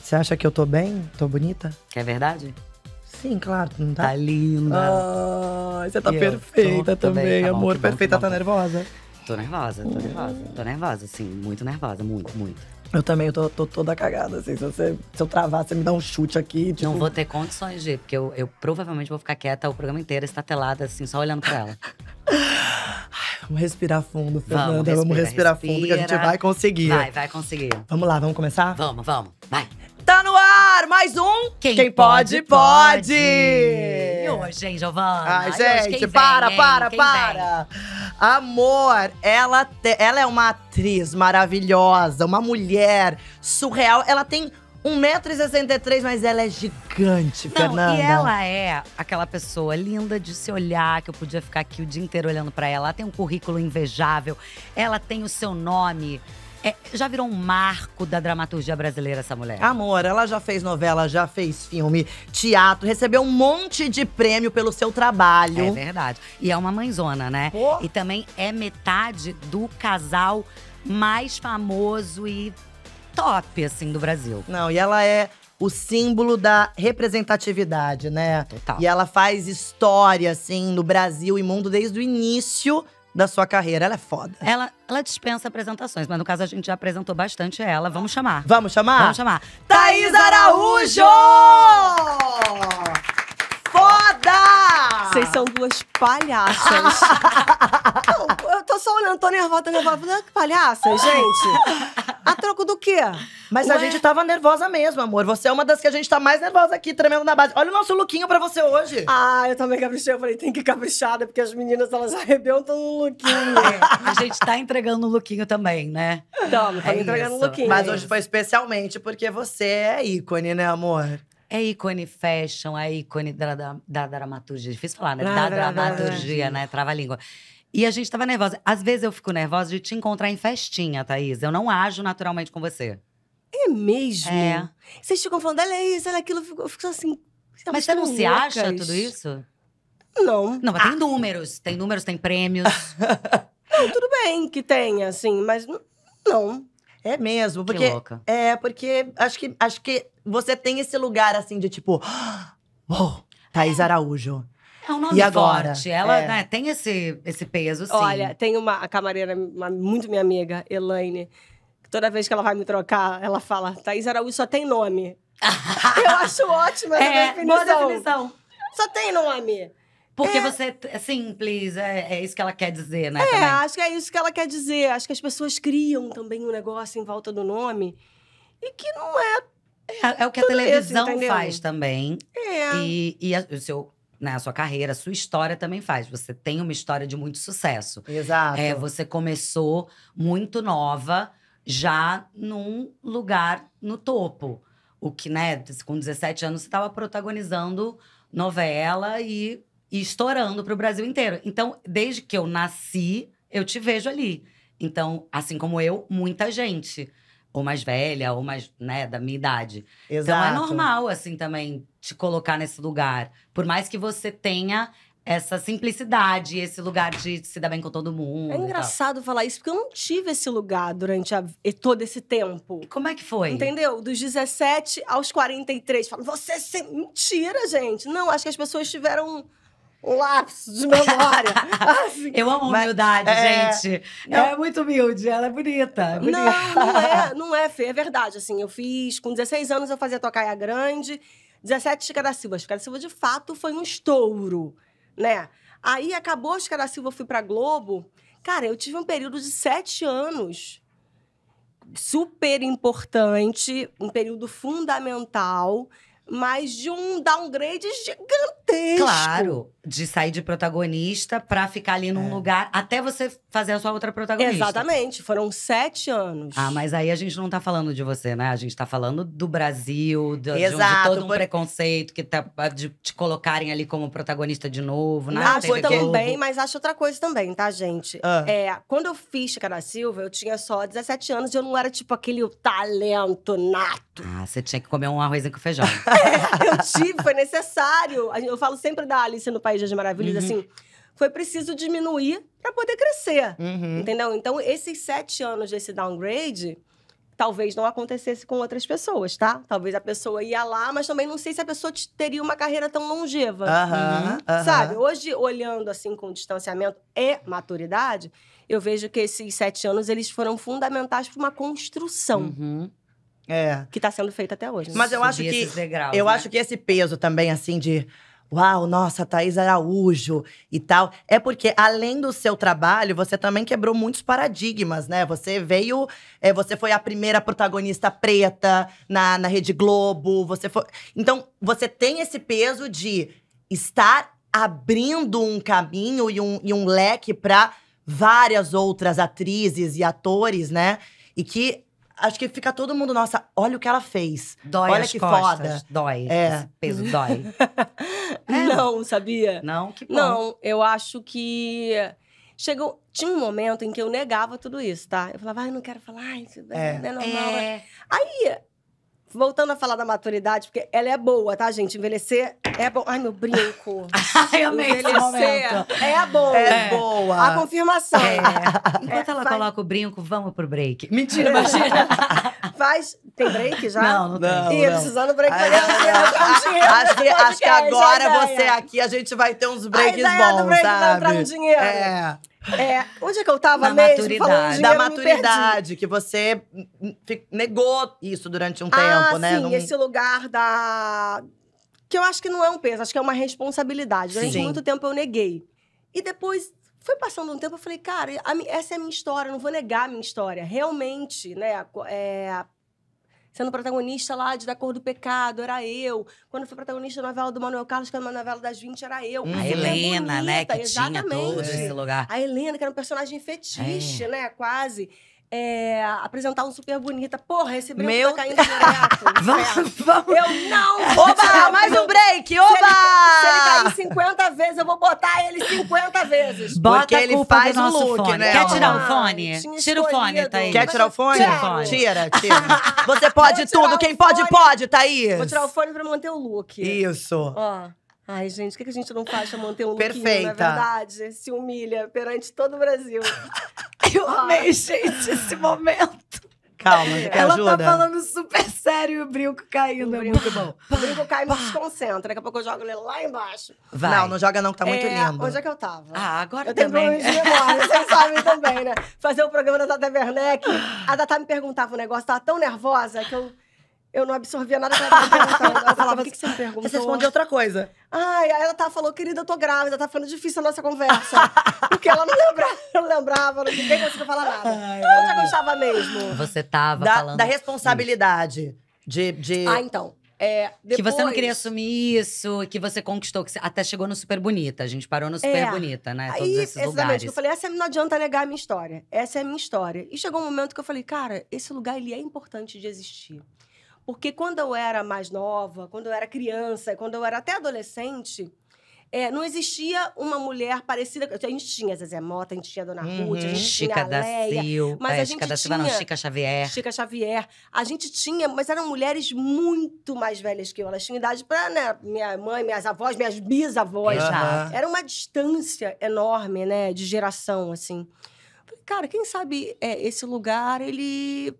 Você acha que eu tô bem? Tô bonita? Que é verdade? Sim, claro, não tá? Tá linda. Ah, você tá e perfeita também, tá bom, amor. Bom, perfeita, tá, tá nervosa? Tô nervosa, tô nervosa. Tô nervosa, sim. Muito nervosa, muito, muito. Eu também tô, tô, toda cagada, assim. Se, você, se eu travar, você me dá um chute aqui. Tipo... Não vou ter condições de, porque eu, eu provavelmente vou ficar quieta o programa inteiro, estatelada, assim, só olhando pra ela. Ai, vamos respirar fundo, Fernanda. Vamos, respira, vamos respirar respira, fundo que a gente vai conseguir. Vai, vai conseguir. Vamos lá, vamos começar? Vamos, vamos. Vai. Tá no ar! Mais um Quem, quem pode, pode, pode! E hoje, hein, Giovana? Ai, gente, hoje, para, vem, para, para! Vem? Amor, ela, te, ela é uma atriz maravilhosa, uma mulher surreal. Ela tem 1,63m, mas ela é gigante, Não, Fernanda. E ela é aquela pessoa linda de se olhar, que eu podia ficar aqui o dia inteiro olhando para ela. Ela tem um currículo invejável, ela tem o seu nome é, já virou um marco da dramaturgia brasileira essa mulher. Amor, ela já fez novela, já fez filme, teatro, recebeu um monte de prêmio pelo seu trabalho. É verdade. E é uma mãezona, né? Pô. E também é metade do casal mais famoso e top, assim, do Brasil. Não, e ela é o símbolo da representatividade, né? Total. E ela faz história, assim, no Brasil e mundo desde o início da sua carreira. Ela é foda. Ela, ela dispensa apresentações, mas no caso a gente já apresentou bastante ela. Vamos chamar. Vamos chamar? Vamos chamar. Thaís Araújo! foda! Vocês são duas palhaças. Não, eu tô só olhando, tô nervosa, tô nervosa. Ah, que palhaça, gente. A troco do quê? Mas Ué? a gente tava nervosa mesmo, amor. Você é uma das que a gente tá mais nervosa aqui, tremendo na base. Olha o nosso lookinho pra você hoje. Ah, eu também caprichei. Eu falei, tem que caprichada, né? porque as meninas, elas arrebentam no lookinho. a gente tá entregando o lookinho também, né? Não, não tá é entregando o lookinho. Mas hoje foi especialmente porque você é ícone, né, amor? É ícone fashion, é ícone da, da, da dramaturgia. É difícil falar, né? Da, é da dramaturgia, né? Trava a língua. E a gente tava nervosa. Às vezes eu fico nervosa de te encontrar em festinha, Thaís. Eu não ajo naturalmente com você. É mesmo? É. Vocês ficam falando, é isso, é aquilo. Eu fico, eu fico assim. mas você não loucas. se acha tudo isso? Não. Não, mas ah. tem números. Tem números, tem prêmios. não, tudo bem que tenha, assim, mas não. É mesmo, porque. Que louca. É, porque acho que, acho que você tem esse lugar assim de tipo, uou, oh, Thaís é. Araújo. É um nome e agora? forte. Ela é. né, tem esse, esse peso, sim. Olha, tem uma a camareira, uma, muito minha amiga, Elaine. que Toda vez que ela vai me trocar, ela fala: Thaís Araújo só tem nome. eu acho ótima essa é, definição. Boa definição. Só tem nome. Porque é. você é simples, é, é, isso que ela quer dizer, né? É, também. acho que é isso que ela quer dizer. Acho que as pessoas criam também um negócio em volta do nome e que não é é, é o que a televisão isso, faz também. É. E, e a, o seu, né, a sua carreira, a sua história também faz. Você tem uma história de muito sucesso. Exato. É, você começou muito nova, já num lugar no topo. O que, né, com 17 anos, você estava protagonizando novela e, e estourando para o Brasil inteiro. Então, desde que eu nasci, eu te vejo ali. Então, assim como eu, muita gente ou mais velha, ou mais, né, da minha idade. Exato. Então é normal, assim, também te colocar nesse lugar. Por mais que você tenha essa simplicidade, esse lugar de se dar bem com todo mundo. É engraçado falar isso, porque eu não tive esse lugar durante a, todo esse tempo. como é que foi? Entendeu? Dos 17 aos 43. Falam, você. É se... Mentira, gente. Não, acho que as pessoas tiveram o lápis de memória. Assim. Eu amo humildade, é, gente. É ela é muito humilde, ela é bonita, é bonita. Não, não é, não é, Fê, é verdade. Assim, eu fiz, com 16 anos eu fazia tocaia grande, 17 Chica da Silva. Chica da Silva, de fato, foi um estouro, né? Aí acabou Chica da Silva, eu fui pra Globo. Cara, eu tive um período de sete anos super importante, um período fundamental mas de um downgrade gigantesco. Claro, de sair de protagonista para ficar ali num é. lugar até você fazer a sua outra protagonista. Exatamente, foram sete anos. Ah, mas aí a gente não tá falando de você, né? A gente tá falando do Brasil, do, Exato, de, todo um por... preconceito que tá ah, de te colocarem ali como protagonista de novo. Né? Ah, foi também, bem mas acho outra coisa também, tá, gente? Ah. É, quando eu fiz Chica da Silva, eu tinha só 17 anos e eu não era tipo aquele talento nato. Ah, você tinha que comer um arrozinho com feijão. é, eu tive, foi necessário. Eu falo sempre da Alice no País das Maravilhas, uhum. assim foi preciso diminuir para poder crescer. Uhum. Entendeu? Então, esses sete anos desse downgrade talvez não acontecesse com outras pessoas, tá? Talvez a pessoa ia lá, mas também não sei se a pessoa teria uma carreira tão longeva. Uhum, uhum. Sabe? Hoje, olhando assim com distanciamento e maturidade, eu vejo que esses sete anos eles foram fundamentais para uma construção. Uhum. É. Que está sendo feita até hoje. Mas eu acho que. Degraus, eu né? acho que esse peso também, assim, de uau, nossa, Thaís Araújo e tal. É porque, além do seu trabalho, você também quebrou muitos paradigmas, né? Você veio, é, você foi a primeira protagonista preta na, na Rede Globo. Você foi... Então, você tem esse peso de estar abrindo um caminho e um, e um leque para várias outras atrizes e atores, né? E que acho que fica todo mundo, nossa, olha o que ela fez. Dói olha que costas, foda. Dói. É. Esse peso dói. é. Não, sabia? Não, que bom. Não, eu acho que chegou tinha um momento em que eu negava tudo isso, tá? Eu falava, ai, não quero falar, isso é, é normal. É. Né? Aí voltando a falar da maturidade, porque ela é boa, tá, gente? Envelhecer é bom. Ai, meu brinco. Ai, amei Envelhecer é bom. É, é boa. A confirmação. É. Enquanto é, ela faz... coloca o brinco, vamos pro break. Mentira, imagina. faz. Tem break já? Não, não, não tem. Ih, precisando break. Ai, acho, que, acho que agora você aqui, a gente vai ter uns breaks bons, sabe? Do break sabe? Não, entrar no dinheiro. É. É, onde é que eu tava da mesmo? Maturidade. da maturidade, que você negou isso durante um ah, tempo, né? Sim, Num... esse lugar da. Que eu acho que não é um peso, acho que é uma responsabilidade. Durante sim. muito tempo eu neguei. E depois foi passando um tempo, eu falei, cara, a, essa é a minha história, não vou negar a minha história. Realmente, né? É, sendo protagonista lá de Da Cor do Pecado, era eu. Quando fui protagonista da novela do Manuel Carlos, que era uma novela das 20, era eu. Hum. A Helena, né, bonita, né? Que exatamente. tinha todos esse lugar. A Helena, que era um personagem fetiche, é. né? Quase é, apresentar um super bonita. Porra, esse brinco Meu... tá caindo no gato. vamos, é. vamos. Eu não! vou. Oba, mais um break! Oba! Se ele, se ele, cair 50 vezes, eu vou botar ele 50 vezes. Bota Porque ele faz o look, fone. né? Quer tirar o fone? tira o fone, Thaís. Quer tirar o fone? Tira, o fone. tira. tira. Você pode tudo. Quem pode, pode, Thaís. Vou tirar o fone pra manter o look. Isso. Ó. Ai, gente, o que a gente não faz pra manter um lookinho, na é verdade? Se humilha perante todo o Brasil. Eu ah. amei, gente, esse momento. Calma, é. Ela tá ajuda? tá falando super sério e o brinco caindo. O brinco, bom. o brinco cai e me desconcentra. Daqui a pouco eu jogo ele lá embaixo. Vai. Não, não joga não, que tá muito é, lindo. Onde é que eu tava? Ah, agora eu também. Eu tenho problemas de memória, vocês sabem também, né? Fazer o um programa da Tata Werneck. A Tata me perguntava um negócio, tava tão nervosa que eu eu não absorvia nada que ela tava perguntando. Ela falava, o que, que você me perguntou? Você respondeu outra coisa. Ai, aí ela tava, falou, querida, eu tô grávida, tá ficando difícil a nossa conversa. Porque ela não lembrava, não lembrava, ninguém conseguia falar nada. Ai, então, eu já gostava mesmo. Você tava da, falando... Da responsabilidade de, de... Ah, então. É, depois... Que você não queria assumir isso, que você conquistou, que você até chegou no Super Bonita. A gente parou no Super é. Bonita, né? Aí, Todos esses lugares. eu falei, essa não adianta negar a minha história. Essa é a minha história. E chegou um momento que eu falei, cara, esse lugar ele é importante de existir. Porque quando eu era mais nova, quando eu era criança, quando eu era até adolescente, é, não existia uma mulher parecida. A gente tinha Zezé Mota, a gente tinha Dona uhum, Ruth, a uhum. gente Chica tinha da Leia, mas é, a gente Chica da Silva tinha, não, Chica Xavier. Chica Xavier. A gente tinha, mas eram mulheres muito mais velhas que eu. Elas tinham idade para né, minha mãe, minhas avós, minhas bisavós uhum. já. Era uma distância enorme, né, de geração, assim. Cara, quem sabe é, esse lugar, ele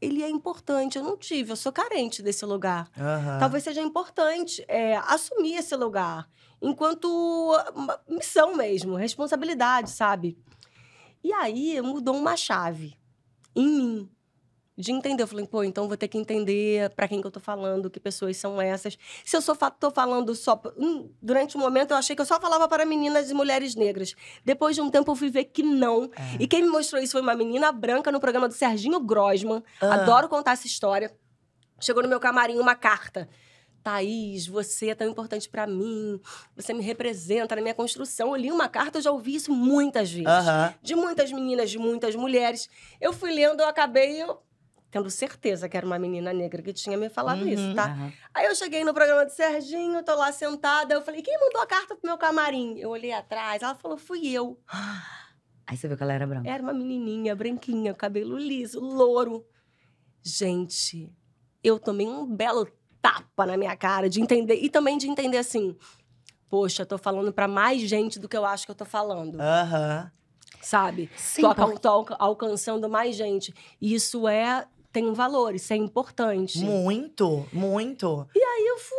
ele é importante. Eu não tive, eu sou carente desse lugar. Uhum. Talvez seja importante é, assumir esse lugar enquanto missão mesmo, responsabilidade, sabe? E aí mudou uma chave em mim de entender. Eu falei, pô, então vou ter que entender para quem que eu tô falando, que pessoas são essas. Se eu só tô falando só. Hum, durante um momento eu achei que eu só falava para meninas e mulheres negras. Depois de um tempo eu fui ver que não. É. E quem me mostrou isso foi uma menina branca no programa do Serginho Grossman. Ah. Adoro contar essa história. Chegou no meu camarim uma carta. Thaís, você é tão importante para mim, você me representa na minha construção. Eu li uma carta, eu já ouvi isso muitas vezes. Uhum. De muitas meninas, de muitas mulheres. Eu fui lendo, eu acabei, eu tendo certeza que era uma menina negra que tinha me falado uhum, isso, tá? Uhum. Aí eu cheguei no programa do Serginho, tô lá sentada, eu falei, quem mandou a carta pro meu camarim? Eu olhei atrás, ela falou, fui eu. Aí você viu que ela era branca. Era uma menininha, branquinha, cabelo liso, louro. Gente, eu tomei um belo tapa na minha cara de entender, e também de entender assim, poxa, tô falando para mais gente do que eu acho que eu tô falando. Aham. Uhum sabe? Sim, tô, alcançando mais gente. E isso é tem um valor, isso é importante. Muito, muito. E aí eu fui,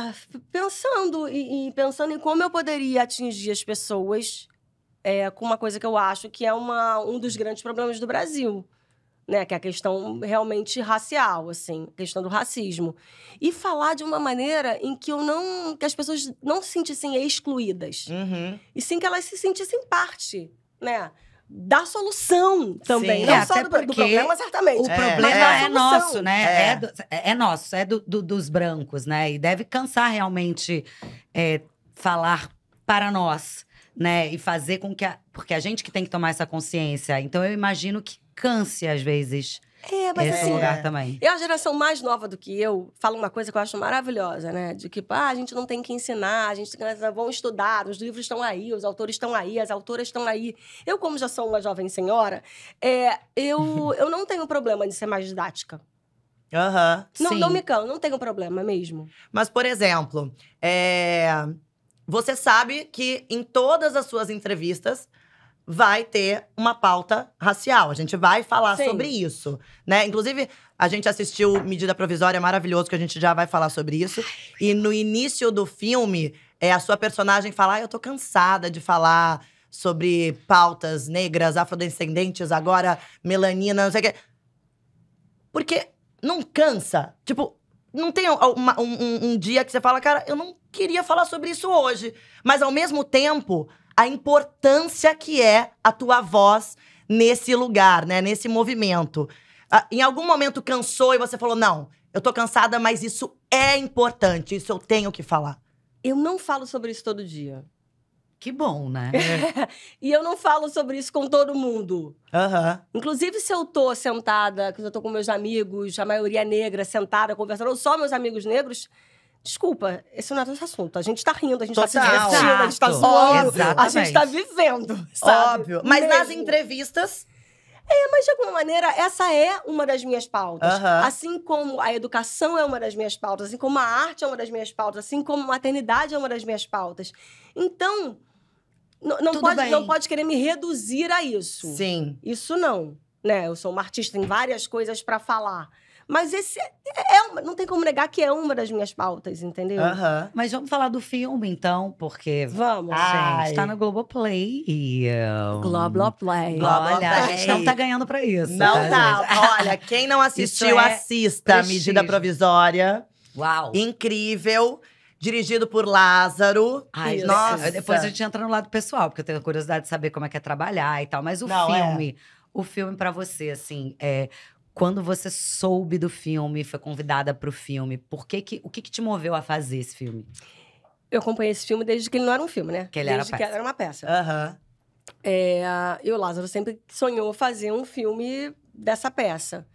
né, pensando e, e pensando em como eu poderia atingir as pessoas é, com uma coisa que eu acho que é uma, um dos grandes problemas do Brasil. Né, que é a questão realmente racial, assim, a questão do racismo. E falar de uma maneira em que eu não. que as pessoas não se sentissem excluídas. Uhum. E sim que elas se sentissem parte, né? da solução também. Sim, não é, só do, do, problema, certamente. O é. problema é, é nosso, né? É, é, do, é nosso, é do, do, dos brancos, né? E deve cansar realmente é, falar para nós, né? E fazer com que. A, porque a gente que tem que tomar essa consciência. Então eu imagino que canse, às vezes é, mas Esse é assim, lugar é. também. E a geração mais nova do que eu fala uma coisa que eu acho maravilhosa, né? De que ah, a gente não tem que ensinar, a gente vão estudar, os livros estão aí, os autores estão aí, as autoras estão aí. Eu, como já sou uma jovem senhora, é, eu, eu não tenho problema de ser mais didática. Aham. Uhum, não, sim. não me cano, não tenho problema mesmo. Mas, por exemplo, é... você sabe que em todas as suas entrevistas vai ter uma pauta racial. A gente vai falar Sim. sobre isso, né? Inclusive, a gente assistiu Medida Provisória, maravilhoso, que a gente já vai falar sobre isso. E no início do filme, é a sua personagem fala: ah, eu tô cansada de falar sobre pautas negras, afrodescendentes, agora melanina, não sei o quê. Porque não cansa. Tipo, não tem uma, um, um, dia que você fala, cara, eu não queria falar sobre isso hoje. Mas ao mesmo tempo, a importância que é a tua voz nesse lugar, né? Nesse movimento. Ah, em algum momento cansou e você falou: não, eu tô cansada, mas isso é importante, isso eu tenho que falar. Eu não falo sobre isso todo dia. Que bom, né? e eu não falo sobre isso com todo mundo. Uhum. Inclusive, se eu tô sentada, que eu tô com meus amigos, a maioria é negra, sentada, conversando, ou só meus amigos negros, Desculpa, esse não é nosso assunto. A gente tá rindo, a gente Total. tá se divertindo, a gente tá zoando, a gente tá vivendo. Sabe? Óbvio. Mas Mesmo. nas entrevistas. É, mas de alguma maneira, essa é uma das minhas pautas. Uhum. Assim como a educação é uma das minhas pautas, assim como a arte é uma das minhas pautas, assim como a maternidade é uma das minhas pautas. Então, não, pode, não pode querer me reduzir a isso. Sim. Isso não. Né? Eu sou uma artista, tem várias coisas para falar. Mas esse é, é, não tem como negar que é uma das minhas pautas, entendeu? Uhum. Mas vamos falar do filme, então, porque. Vamos, Ai. gente. Tá no Globoplay. E, um... Globoplay. Globoplay. Olha, a gente não tá ganhando pra isso. Não tá. tá. Olha, quem não assistiu, é assista. Prestígio. Medida provisória. Uau. Incrível dirigido por Lázaro. Ai, nossa. Depois a gente entra no lado pessoal, porque eu tenho curiosidade de saber como é que é trabalhar e tal. Mas o Não, é. filme, é. o filme para você, assim, é, quando você soube do filme, foi convidada para o filme, por que que, o que, que te moveu a fazer esse filme? Eu acompanhei esse filme desde que ele não era um filme, né? Que ele desde era que peça. era uma peça. Aham. Uhum. É, e o Lázaro sempre sonhou fazer um filme dessa peça.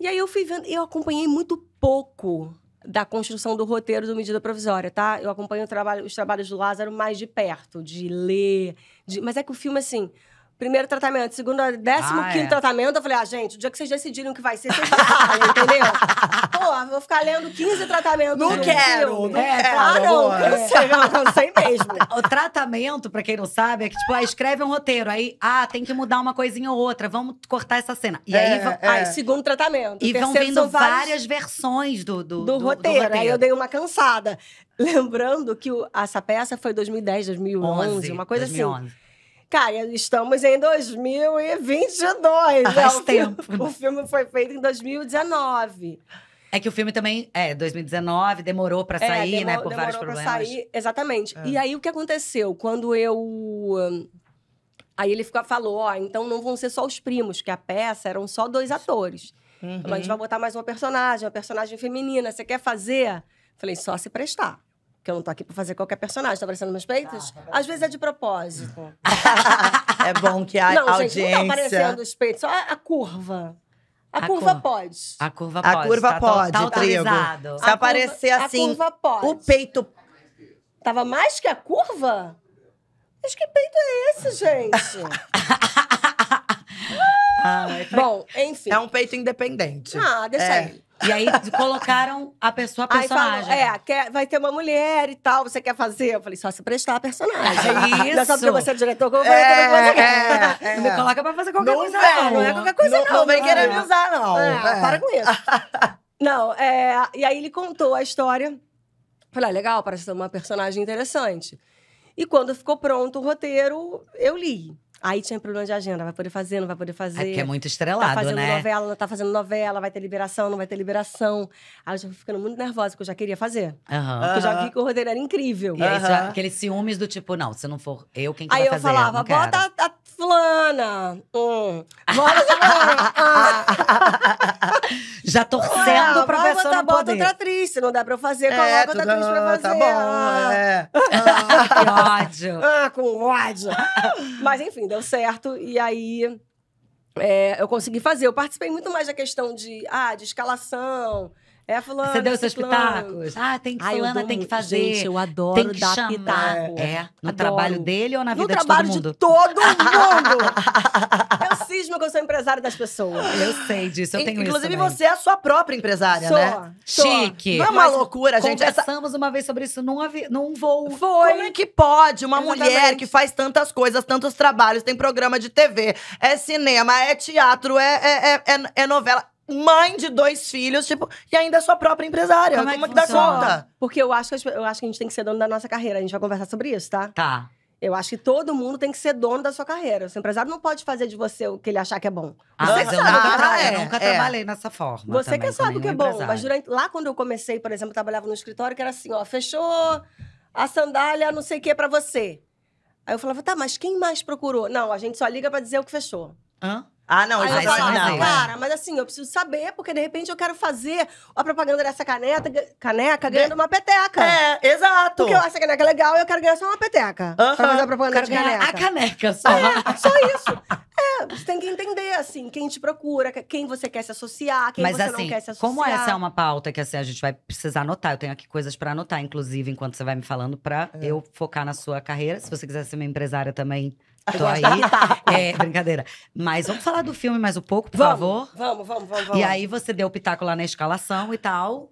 E aí eu fui vendo, eu acompanhei muito pouco da construção do roteiro do Medida Provisória, tá? Eu acompanho trabalho, os trabalhos do Lázaro mais de perto, de ler. De... Mas é que o filme, assim, Primeiro tratamento, segundo, décimo ah, quinto é. tratamento. Eu falei, ah, gente, o dia que vocês decidirem o que vai ser, vocês falam, entendeu? Pô, vou ficar lendo 15 tratamentos. Não quero! Não é, quero, ah, não, sei, não, mesmo. O tratamento, pra quem não sabe, é que, tipo, ah, escreve um roteiro, aí, ah, tem que mudar uma coisinha ou outra, vamos cortar essa cena. E é, aí, é. aí, segundo tratamento. E vão vindo várias versões do, do, do, do roteiro. do roteiro. Aí eu dei uma cansada. Lembrando que o, essa peça foi 2010, 2011, 11, uma coisa 2011. assim. Cara, estamos em 2022. Faz né? tempo. O né? filme, o filme foi feito em 2019. É que o filme também, é, 2019, demorou para é, sair, é, demor né, por vários problemas. Pra sair, exatamente. É. E aí o que aconteceu? Quando eu hum, Aí ele ficou, falou, ó, então não vão ser só os primos, que a peça eram só dois atores. Uhum. Então, Mas a gente uhum. vai botar mais uma personagem, uma personagem feminina, você quer fazer? Falei, só se prestar eu não tô aqui pra fazer qualquer personagem. Tá aparecendo meus peitos? Tá, tá Às vezes é de propósito. é bom que a não, audiência... Gente, não tá aparecendo os peitos, só a curva. A, a curva cur... pode. A curva pode. A curva tá pode, tá trigo. Se a aparecer curva, assim, a curva pode. o peito... Tava mais que a curva? Mas que peito é esse, gente? ah, Bom, enfim. É um peito independente. Ah, deixa é. aí. E aí colocaram a pessoa, a personagem. Falou, é, quer, vai ter uma mulher e tal, você quer fazer? Eu falei, só se prestar a personagem. Isso. É é só porque você é diretor, como é, vai é, é, é. Me coloca pra fazer qualquer não coisa, não. Não é qualquer coisa, não. Não, não né? vem querer me usar, não. É, ah, Para com isso. não, é, e aí ele contou a história. Falei, ah, legal, parece ser uma personagem interessante. E quando ficou pronto o roteiro, eu li. Aí tinha problema de agenda, vai poder fazer, não vai poder fazer. É porque é muito tá estrelado, né? Tá fazendo né? novela, não tá fazendo novela, vai ter liberação, não vai ter liberação. Aí eu já fui ficando muito nervosa, porque eu já queria fazer. Uhum. Porque eu já vi que o roteiro era incrível. E aí, já, aqueles ciúmes do tipo, não, se não for eu, quem que aí vai fazer? Aí eu falava, bota a, a fulana. Hum. Bota a fulana. Ah já torcendo ah, pra você. pessoa bota poder. outra atriz, se não dá pra eu fazer, é, coloca outra atriz pra tá fazer. Tá bom, ah. é. Ah, que ódio. Ah, com ódio. Mas enfim, deu certo. E aí é, eu consegui fazer. Eu participei muito mais da questão de, ah, de escalação é fulano. Você deu seus pitacos? Ah, tem que Ai, fulana, tem que fazer. Gente, eu adoro tem que dar chamar. pitaco. É, no adoro. trabalho dele ou na vida no de todo mundo? No trabalho de todo mundo! eu cismo que eu sou empresária das pessoas. Eu sei disso, eu tenho Inclusive, isso você é a sua própria empresária, sou, né? Sou. Chique. Não é uma Mas loucura, gente? Conversamos essa... uma vez sobre isso num, avi... num voo. Foi. Como é que pode uma Exatamente. mulher que faz tantas coisas, tantos trabalhos, tem programa de TV, é cinema, é teatro, é, é, é, é novela mãe de dois filhos, tipo, e ainda é sua própria empresária. Como, é Como é que, dá conta? Porque eu acho, que, eu acho que a gente tem que ser dono da nossa carreira. A gente vai conversar sobre isso, tá? Tá. Eu acho que todo mundo tem que ser dono da sua carreira. O seu empresário não pode fazer de você o que ele achar que é bom. Ah, você mas eu nunca, é tra é, nunca é. trabalhei nessa forma. Você também, que sabe o que é bom. Mas durante, lá quando eu comecei, por exemplo, eu trabalhava no escritório, que era assim, ó, fechou a sandália não sei o que é para você. Aí eu falava, tá, mas quem mais procurou? Não, a gente só liga para dizer o que fechou. Hã? Ah, não, aí eu falo, não. Cara, mas assim, eu preciso saber, porque de repente eu quero fazer a propaganda dessa caneta, caneca ganhando uma peteca. É, exato. Porque eu acho a caneca legal e eu quero ganhar só uma peteca. Uh -huh. Pra fazer a propaganda de caneca. A caneca só. É, só isso. É, você tem que entender, assim, quem te procura, quem você quer se associar, quem mas, você assim, não quer se associar. Como essa é uma pauta que assim, a gente vai precisar anotar, eu tenho aqui coisas pra anotar, inclusive, enquanto você vai me falando, pra é. eu focar na sua carreira. Se você quiser ser minha empresária também Tô aí. Tá. é, brincadeira. Mas vamos falar do filme mais um pouco, por vamos, favor? Vamos, vamos, vamos, vamos. E aí você deu o pitaco lá na escalação e tal.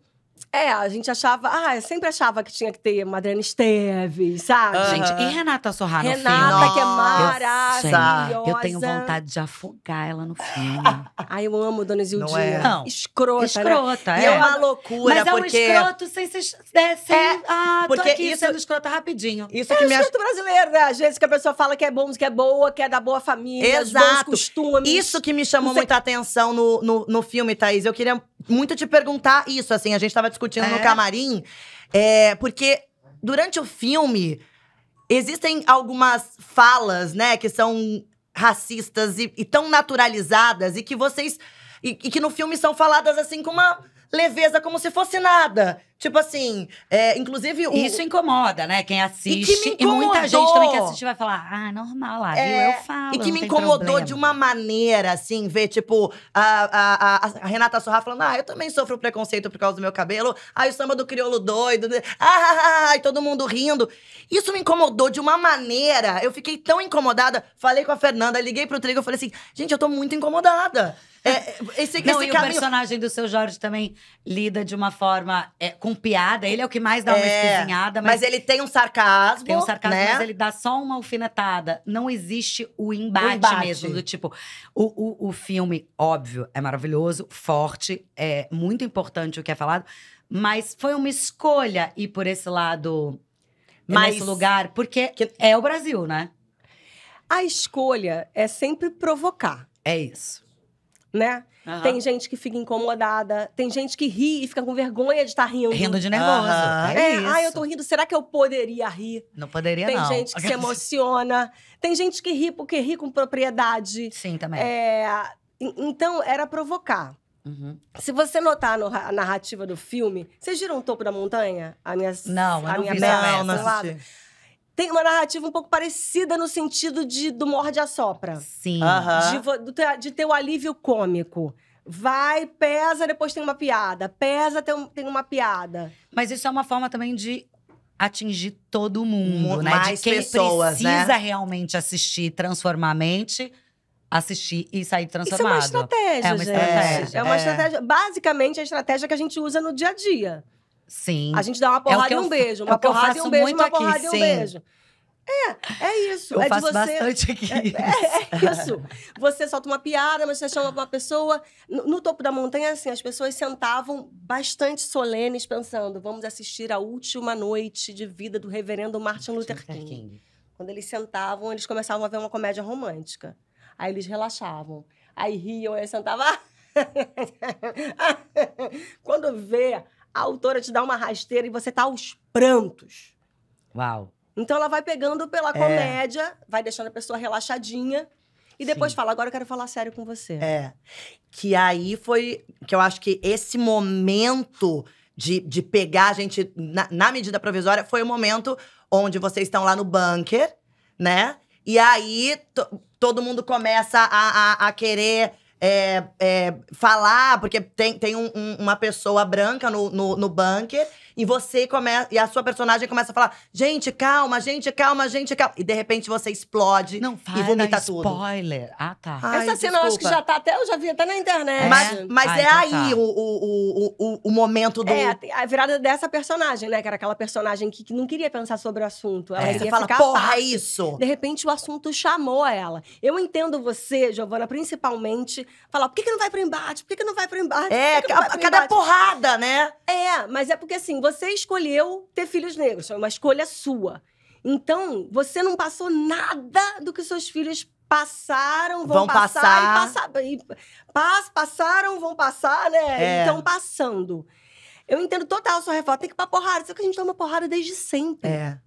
É, a gente achava. Ah, eu sempre achava que tinha que ter Adriana Esteves, sabe? Uhum. Gente, e Renata Sorra no Renata, filme? Renata, que é maravilhosa. Eu, tenho vontade de afogar ela no filme. Ai, eu amo Dona Zildinha. Não é? Não. Escrota. Né? Escrota, né? é. E é uma loucura, Mas porque... é um escroto sem ser. É, sem... É, ah, porque tô aqui isso... sendo escrota rapidinho. Isso é que é me escroto ach... brasileiro, né? Às vezes que a pessoa fala que é bom, que é boa, que é da boa família, Exato. costumes. Isso que me chamou muita atenção no, no, no filme, Thaís. Eu queria muito te perguntar isso, assim. A gente tava tava discutindo é. no camarim. É, porque durante o filme existem algumas falas, né, que são racistas e, e tão naturalizadas e que vocês. E, e que no filme são faladas assim com uma leveza como se fosse nada. Tipo assim, é, inclusive o... Isso incomoda, né? Quem assiste. E, e, muita gente também que assiste vai falar, ah, normal lá, é... viu? Eu falo. E que me incomodou de uma maneira, assim, ver, tipo, a, a, a Renata Sorra falando, ah, eu também sofro preconceito por causa do meu cabelo. aí o samba do crioulo doido. Né? Ah, ah, ah, ah, e todo mundo rindo. Isso me incomodou de uma maneira. Eu fiquei tão incomodada. Falei com a Fernanda, liguei pro Trigo e falei assim, gente, eu tô muito incomodada. É, é, é, esse, não, esse é e caminho... o personagem do seu Jorge também lida de uma forma é, com piada. Ele é o que mais dá uma é, Mas, mas, ele tem um sarcasmo. Tem um sarcasmo, né? mas ele dá só uma alfinetada. Não existe o embate, o embate. mesmo. Do tipo, o, o, o filme, óbvio, é maravilhoso, forte, é muito importante o que é falado. Mas foi uma escolha ir por esse lado, mas, nesse lugar, porque que... é o Brasil, né? A escolha é sempre provocar. É isso né? Uhum. Tem gente que fica incomodada, tem gente que ri e fica com vergonha de estar tá rindo. Rindo de nervoso. Uhum. É, é ah, eu tô rindo, será que eu poderia rir? Não poderia, tem não. Tem gente que se emociona, tem gente que ri porque ri com propriedade. Sim, também. É, então, era provocar. Uhum. Se você notar no, a narrativa do filme, vocês viram o topo da montanha? A minha, não, a minha não minha vi, peça, não, tem uma narrativa um pouco parecida no sentido de do morde a sopra. Sim. Uhum. De, de, ter o alívio cômico. Vai, pesa, depois tem uma piada. Pesa, tem, tem uma piada. Mas isso é uma forma também de atingir todo mundo, um, né? Mais de quem pessoas, né? precisa né? realmente assistir, transformar a mente assistir e sair transformado. Isso é uma estratégia, É uma estratégia. É. É uma estratégia. Basicamente, a estratégia que a gente usa no dia a dia. Sim. A gente dá uma é porrada é e um beijo. Uma porrada e um beijo, uma porrada e um beijo. É, é isso. Eu é faço de você... bastante aqui. É, é, é, isso. Você solta uma piada, mas você chama uma pessoa. No, no, topo da montanha, assim, as pessoas sentavam bastante solenes, pensando: vamos assistir a última noite de vida do reverendo Martin Luther King. King. Quando eles sentavam, eles começavam a ver uma comédia romântica. Aí eles relaxavam. Aí riam, aí sentavam. Quando vê a autora te dá uma rasteira e você tá aos prantos. Uau. Então ela vai pegando pela é. comédia, vai deixando a pessoa relaxadinha e depois Sim. fala: agora eu quero falar sério com você. É. Que aí foi que eu acho que esse momento de, de pegar a gente na, na medida provisória foi o momento onde vocês estão lá no bunker, né? E aí todo mundo começa a, a, a querer é, é, falar, porque tem, tem um, um, uma pessoa branca no, no, no bunker e você começa. E a sua personagem começa a falar: gente, calma, gente, calma, gente, calma. E de repente você explode não, fala, e vomita spoiler. tudo. Spoiler. Ah, tá. Ai, Essa cena eu acho que já tá até, eu já vi até na internet. É? Mas, mas Ai, ah, é então aí tá. o, o, o, o, momento do. É, a virada dessa personagem, né? Que era aquela personagem que, que não queria pensar sobre o assunto. Ela é. Você fala, porra, fácil. isso! De repente o assunto chamou ela. Eu entendo você, Giovana, principalmente falar, por que, que não vai pro embate? Por que, que não vai pro embate? É, que que a, cada embate? porrada, né? É, mas é porque assim, você escolheu ter filhos negros, é uma escolha sua. Então, você não passou nada do que seus filhos passaram, vão, vão passar, passar, e passar e passaram, vão passar, né? É. Então passando. Eu entendo total sua revolta, tem que ir pra porrada, só que a gente toma porrada desde sempre. É.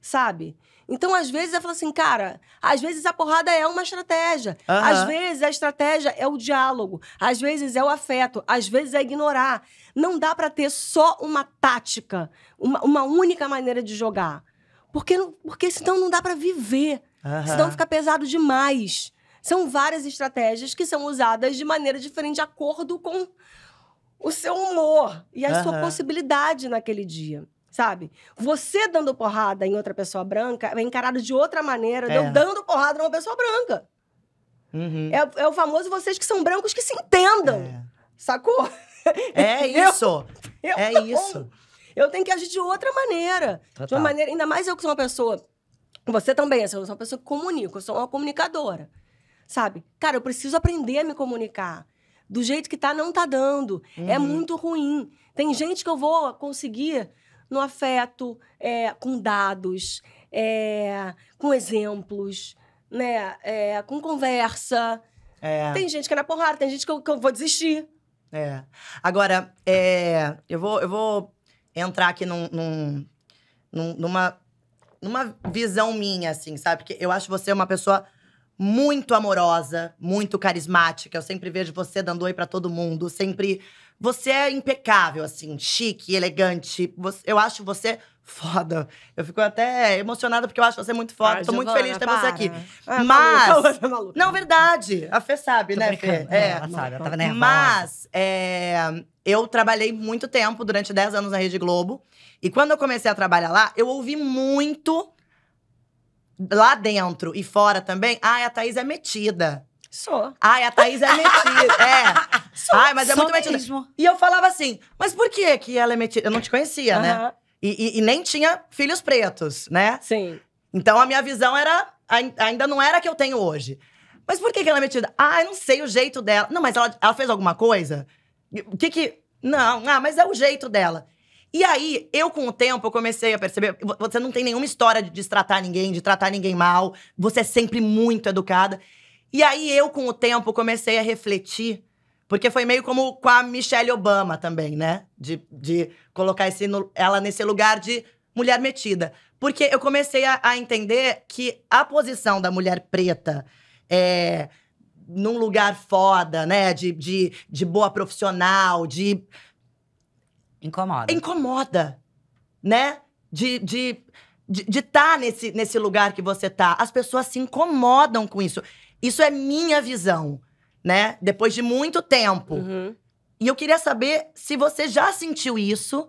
Sabe? Então, às vezes, eu falo assim, cara, às vezes a porrada é uma estratégia. Uhum. Às vezes a estratégia é o diálogo. Às vezes é o afeto. Às vezes é ignorar. Não dá para ter só uma tática, uma, uma, única maneira de jogar. Porque, porque senão não dá para viver. Senão fica pesado demais. São várias estratégias que são usadas de maneira diferente, de acordo com o seu humor e a sua possibilidade naquele dia sabe? Você dando porrada em outra pessoa branca é encarado de outra maneira, é. eu dando porrada numa pessoa branca. Uhum. É, é, o famoso vocês que são brancos que se entendam. É. Sacou? É isso. Eu, eu é não. isso. Eu tenho que agir de outra maneira. Total. De uma maneira, ainda mais eu que sou uma pessoa. Você também, eu sou uma pessoa que comunica, eu sou uma comunicadora. Sabe? Cara, eu preciso aprender a me comunicar. Do jeito que tá, não tá dando. É uhum. É muito ruim. Tem gente que eu vou conseguir no afeto, é, com dados, é, com exemplos, né? É, com conversa. É. Tem gente que é na porrada, tem gente que eu, que eu vou desistir. É. Agora, é, eu, vou, eu vou entrar aqui num, num, numa, numa visão minha, assim, sabe? Porque eu acho você uma pessoa muito amorosa, muito carismática. Eu sempre vejo você dando oi para todo mundo, sempre você é impecável assim, chique, elegante. Eu acho você foda. Eu fico até emocionada porque eu acho você muito foda. Ah, Tô muito feliz de ter para. você aqui. Ah, tá Mas tá maluca, é maluca. não verdade, a Fê sabe, Tô né, brincando. Fê? É, ela sabe, tava nervosa. Mas é... eu trabalhei muito tempo durante 10 anos na Rede Globo. E quando eu comecei a trabalhar lá, eu ouvi muito lá dentro e fora também, ai, a Thaís é metida. Sou. Ai, a Thaís é metida. é. Sou, ai, mas é muito metida. Mesmo. E eu falava assim, mas por que que ela é metida? Eu não te conhecia, né? E, e, e, nem tinha filhos pretos, né? Sim. Então a minha visão era. Ainda não era a que eu tenho hoje. Mas por que, que ela é metida? Ah, eu não sei o jeito dela. Não, mas ela, ela fez alguma coisa? O que que. Não, ah, mas é o jeito dela. E aí, eu com o tempo, eu comecei a perceber. Você não tem nenhuma história de destratar ninguém, de tratar ninguém mal. Você é sempre muito educada. E aí, eu com o tempo, comecei a refletir. Porque foi meio como com a Michelle Obama também, né? De, de colocar esse, ela nesse lugar de mulher metida. Porque eu comecei a, a entender que a posição da mulher preta é, num lugar foda, né? De, de, de boa profissional, de Incomoda. Incomoda, né? De estar de, de, de tá nesse, nesse lugar que você tá. As pessoas se incomodam com isso. Isso é minha visão, né? Depois de muito tempo. Uhum. E eu queria saber se você já sentiu isso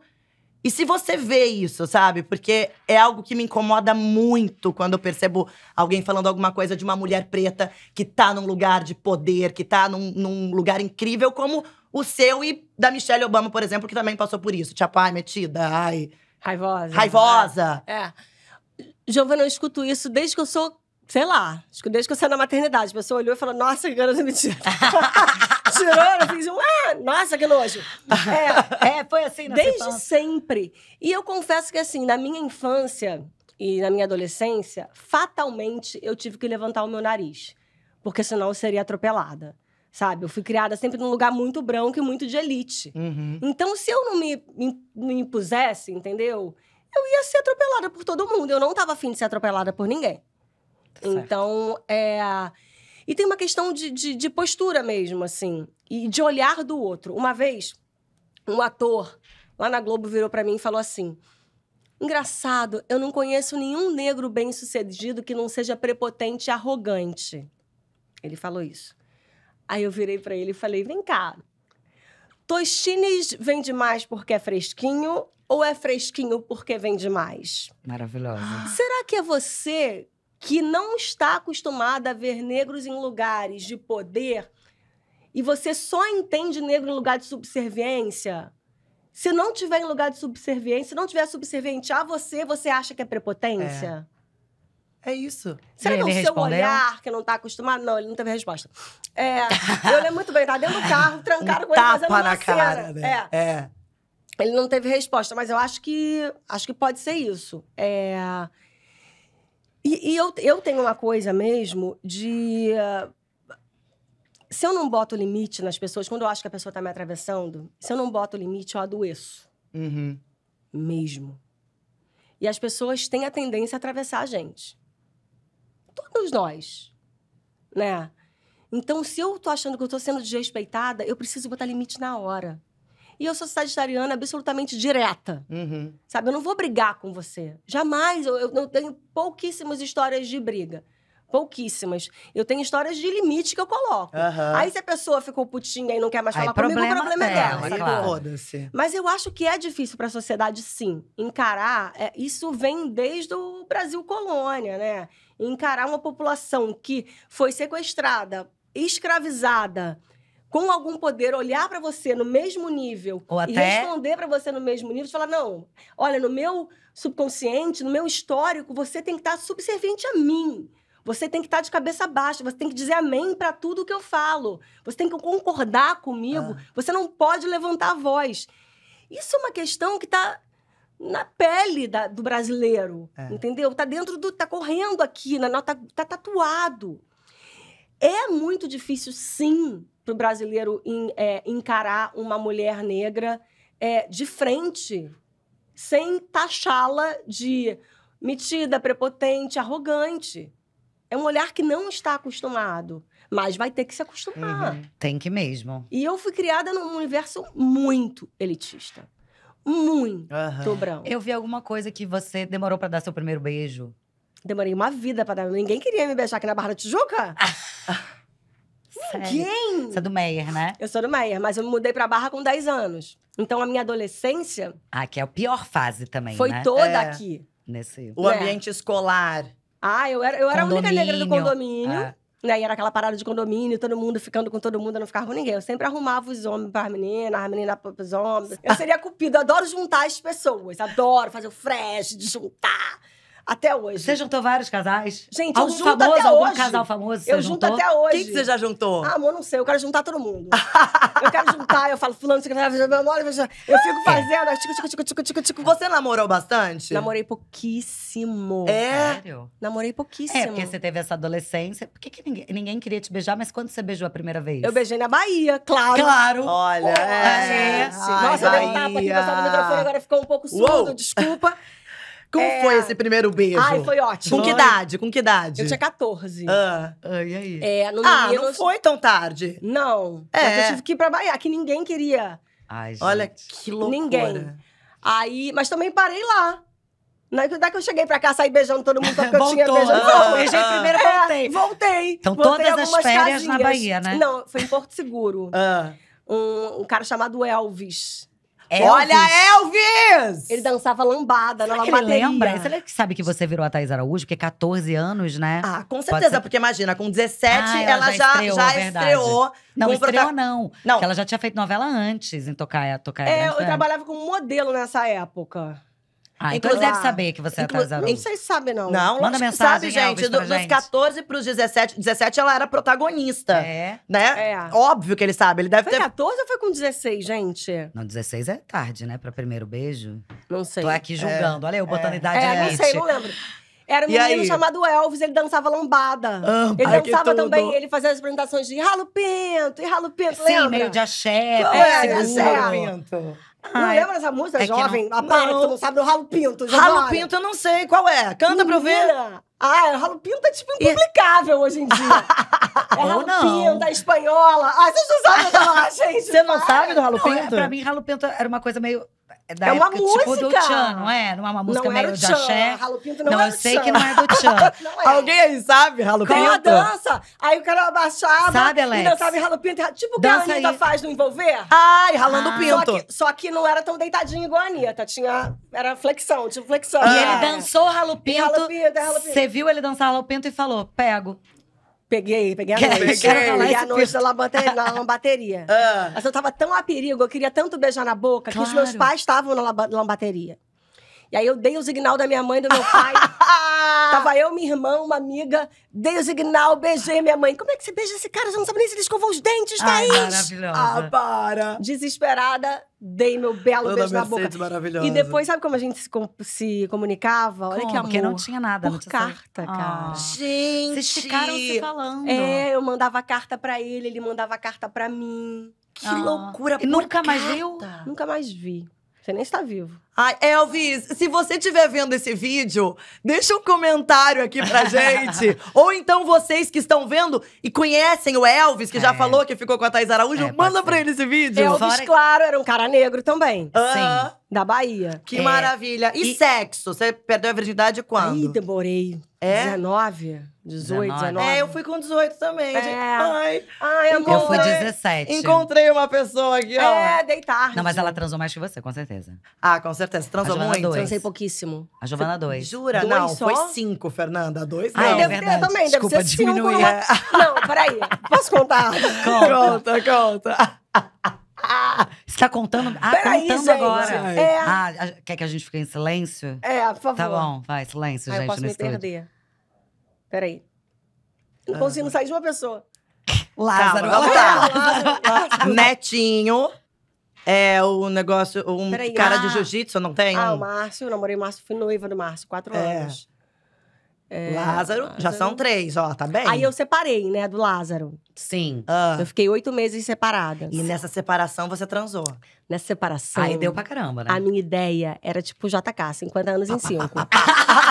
e se você vê isso, sabe? Porque é algo que me incomoda muito quando eu percebo alguém falando alguma coisa de uma mulher preta que tá num lugar de poder, que tá num, num lugar incrível como o seu e da Michelle Obama, por exemplo, que também passou por isso. Tia tipo, pai, metida, ai. Raivosa. Raivosa. É. é. Giovana, eu escuto isso desde que eu sou, sei lá, desde que eu saí na maternidade. A pessoa olhou e falou: Nossa, que garota metida. Tirou, eu fiz um, ah, nossa, que nojo. É, é foi assim, na né, Desde sempre. E eu confesso que, assim, na minha infância e na minha adolescência, fatalmente eu tive que levantar o meu nariz, porque senão eu seria atropelada sabe? Eu fui criada sempre num lugar muito branco e muito de elite. Uhum. Então, se eu não me, me, me, impusesse, entendeu? Eu ia ser atropelada por todo mundo. Eu não estava afim de ser atropelada por ninguém. Certo. Então, é... E tem uma questão de, de, de, postura mesmo, assim. E de olhar do outro. Uma vez, um ator lá na Globo virou para mim e falou assim... Engraçado, eu não conheço nenhum negro bem-sucedido que não seja prepotente e arrogante. Ele falou isso. Aí eu virei para ele e falei: vem cá. Tostines vende mais porque é fresquinho ou é fresquinho porque vende mais? Maravilhosa. Será que é você que não está acostumada a ver negros em lugares de poder e você só entende negro em lugar de subserviência? Se não tiver em lugar de subserviência, se não tiver subserviente a você, você acha que é prepotência? É. É isso. Será que é o seu respondeu? olhar que não tá acostumado? Não, ele não teve resposta. É, eu lembro muito bem, tá dentro do carro, trancado um com ele tapa fazendo na cara, né? é. é. Ele não teve resposta, mas eu acho que acho que pode ser isso. É... E, e eu, eu tenho uma coisa mesmo de. se eu não boto limite nas pessoas, quando eu acho que a pessoa tá me atravessando, se eu não boto limite, eu adoeço. Uhum. Mesmo. E as pessoas têm a tendência a atravessar a gente todos nós, né? Então, se eu tô achando que eu tô sendo desrespeitada, eu preciso botar limite na hora. E eu sou sagitariana absolutamente direta. Uhum. Sabe? Eu não vou brigar com você. Jamais. Eu, eu, eu tenho pouquíssimas histórias de briga. Pouquíssimas. Eu tenho histórias de limite que eu coloco. Uhum. Aí se a pessoa ficou putinha e não quer mais falar Aí, comigo, problema o problema é dela. dela claro. Mas eu acho que é difícil para a sociedade, sim, encarar. É, isso vem desde o Brasil colônia, né? Encarar uma população que foi sequestrada, escravizada, com algum poder olhar para você no mesmo nível Ou até... e responder para você no mesmo nível, e falar: "Não, olha, no meu subconsciente, no meu histórico, você tem que estar tá subserviente a mim. Você tem que estar tá de cabeça baixa, você tem que dizer amém para tudo que eu falo. Você tem que concordar comigo, ah. você não pode levantar a voz. Isso é uma questão que está na pele da, do brasileiro, é. entendeu? Tá dentro do, tá correndo aqui, na nota, tá, tá, tatuado. É muito difícil, sim, para o brasileiro é, encarar uma mulher negra é, de frente, sem taxá-la de metida, prepotente, arrogante. É um olhar que não está acostumado, mas vai ter que se acostumar. Uhum. Tem que mesmo. E eu fui criada num universo muito elitista. Muito uhum. branco. Eu vi alguma coisa que você demorou para dar seu primeiro beijo. Demorei uma vida para dar. Ninguém queria me beijar aqui na Barra da Tijuca. Ninguém! Você é do Meier, né? Eu sou do Meier, mas eu me mudei pra Barra com 10 anos. Então, a minha adolescência... Ah, que é a pior fase também, Foi né? toda é. aqui. Nesse... O é. ambiente escolar. Ah, eu era, eu era a única negra do condomínio. É. Né? E era aquela parada de condomínio, todo mundo ficando com todo mundo, eu não ficava com ninguém. Eu sempre arrumava os homens pra menina, as meninas pros homens. Eu seria cupido, adoro juntar as pessoas, adoro fazer o fresh de juntar. Até hoje. Você juntou vários casais? Gente, algum eu junto famoso, até algum hoje. casal famoso? eu junto juntou? até hoje. Quem que você já juntou? Ah, amor, não sei. Eu quero juntar todo mundo. eu quero juntar, eu falo, fulano, você quer fazer memória? Eu fico é. fazendo, tico, tico, tico, tico, tico, tico. Você namorou bastante? Namorei pouquíssimo. É? Sério? Namorei pouquíssimo. É, porque você teve essa adolescência. Por que, que ninguém, ninguém, queria te beijar? Mas quando você beijou a primeira vez? Eu beijei na Bahia, claro. Claro. Olha, oh, é. Gente. Ai, Nossa, Bahia. eu dei um tapa aqui, pessoal microfone agora ficou um pouco surdo, Uou. desculpa. Como é... foi esse primeiro beijo? Ai, foi ótimo. Com que idade? Com que idade? Eu tinha 14. Ah. ah, e aí? É, no ah, não foi tão tarde. Não. É. Eu tive que ir pra Bahia, que ninguém queria. Ai, gente. Olha que loucura. Ninguém. Aí, mas também parei lá. Não é que eu cheguei pra cá, saí beijando todo mundo, porque eu tinha beijando. Não, beijei ah. primeiro, é, voltei. É, voltei. Então voltei todas as férias casinhas. na Bahia, né? Não, foi em Porto Seguro. Ah. Um, um, cara chamado Elvis. É Elvis. Olha, Elvis! Ele dançava lambada Será na lambaderia. lembra? Será que sabe que você virou a Thais Araújo? Porque 14 anos, né? Ah, com certeza. Porque imagina, com 17, ah, ela, ela, já, já estreou. Já é estreou não, estreou prota... não. Não. Porque ela já tinha feito novela antes em tocar a é, eu trabalhava como modelo nessa época. Ah, então ele deve saber que você é inclu... Nem sei se sabe, não. Não, Manda mensagem, sabe, gente. Do, gente. Dos 14 pros 17. 17 ela era protagonista. É. Né? É. Óbvio que ele sabe. Ele deve foi ter. 14 ou foi com 16, gente? Não, 16 é tarde, né? Pra primeiro beijo. Não sei. Tô aqui é. julgando. É. Olha eu, botando é. idade é, limite. Não sei, não lembro. Era um e menino aí? chamado Elvis, ele dançava lambada. Ah, ele dançava também, ele fazia as apresentações de ralo pinto, e ralo pinto, Sim, lembra? meio de axé, é, é, é, não lembra dessa música, é jovem? Não, Apara, não. tu não sabe do Ralo Pinto. Ralo Pinto eu não sei qual é. Canta Menina. pra eu ver. Ah, Ralo Pinto é tipo impublicável e... hoje em dia. é Ralo não. Pinto, é espanhola. Ah, vocês não sabem do Ralo, é Você não sabe do Ralo é, Pinto? Não, pra mim, Ralo Pinto era uma coisa meio é da é uma época, música. tipo do Tchan, não é? Não é uma música não meio de axé. Ralo Pinto não, não eu sei tchan. que não é do Tchan. é. Alguém aí sabe Ralo Pinto? Tem a dança, aí o cara abaixava sabe, Alex? e dançava em Ralo Pinto. Tipo o que a Anitta aí. faz no Envolver. Ai, ralando ah. pinto. Só que, só que, não era tão deitadinho igual a Anitta, tinha, era flexão, tipo flexão. E ah. ele é. dançou Ralo Pinto, é você viu ele dançar Ralo Pinto e falou, pego. Peguei, peguei a noite. Peguei a noite da lambateria. Ah. Mas eu tava tão a perigo, eu queria tanto beijar na boca, claro. que os meus pais estavam na lambateria. E aí eu dei o signal da minha mãe, do meu pai. Tava eu, minha irmã, uma amiga, dei o signal, beijei minha mãe. Como é que você beija esse cara? Você não sabe nem se ele escovou os dentes, Ai, Thaís! Maravilhosa. Ah, para! Desesperada, dei meu belo Toda beijo na boca. maravilhosa. E depois, sabe como a gente se, com se comunicava? Olha como? que amor. Porque não tinha nada. Por né? carta, sabe? Ah. cara. Ah. Gente! Vocês ficaram se falando. É, eu mandava carta pra ele, ele mandava carta pra mim. Que ah. loucura! E nunca carta. mais viu? Nunca mais vi. Você nem está vivo. Ai, Elvis, se você estiver vendo esse vídeo, deixa um comentário aqui pra gente. Ou então vocês que estão vendo e conhecem o Elvis, que já é. falou que ficou com a Thais Araújo, é, manda pra ser. ele esse vídeo. Elvis, Fora... claro, era um cara negro também. Uh -huh. Sim. Da Bahia. Que é. maravilha. E, e, sexo? Você perdeu a virgindade quando? Ih, demorei. É? 19? 18, 19. É, eu fui com 18 também. É. Gente. Ai, ai, eu Eu fui 17. Encontrei uma pessoa aqui, ó. É, deitar. Não, mas ela transou mais que você, com certeza. Ah, com certeza certeza. Transou muito? Dois. Transei pouquíssimo. A Giovana, dois. Jura? Dois não, só? foi cinco, Fernanda. Dois não. Ah, é deve também, Desculpa, deve ser cinco. cinco. É. Né? Não, peraí. Posso contar? Conta, conta. conta. Ah, você tá contando? Ah, Peraí, contando gente. agora. É. Ah, quer que a gente fique em silêncio? É, por tá favor. Tá bom, vai, silêncio, ah, gente. Eu posso me estúdio. perder. Peraí. Não ah. consigo sair de uma pessoa. Lázaro, Lázaro. Lázaro. Lázaro. Netinho. É o negócio, um Peraí, cara ah, de jiu-jitsu, não tem? Ah, o Márcio, eu namorei o Márcio, fui noiva do Márcio, quatro é. anos. É, Lázaro, Lázaro, já são três, ó, tá bem? Aí eu separei, né, do Lázaro. Sim. Ah. Eu fiquei oito meses separada. E nessa separação você transou? Nessa separação. Aí deu pra caramba, né? A minha ideia era tipo JK, 50 anos em 5.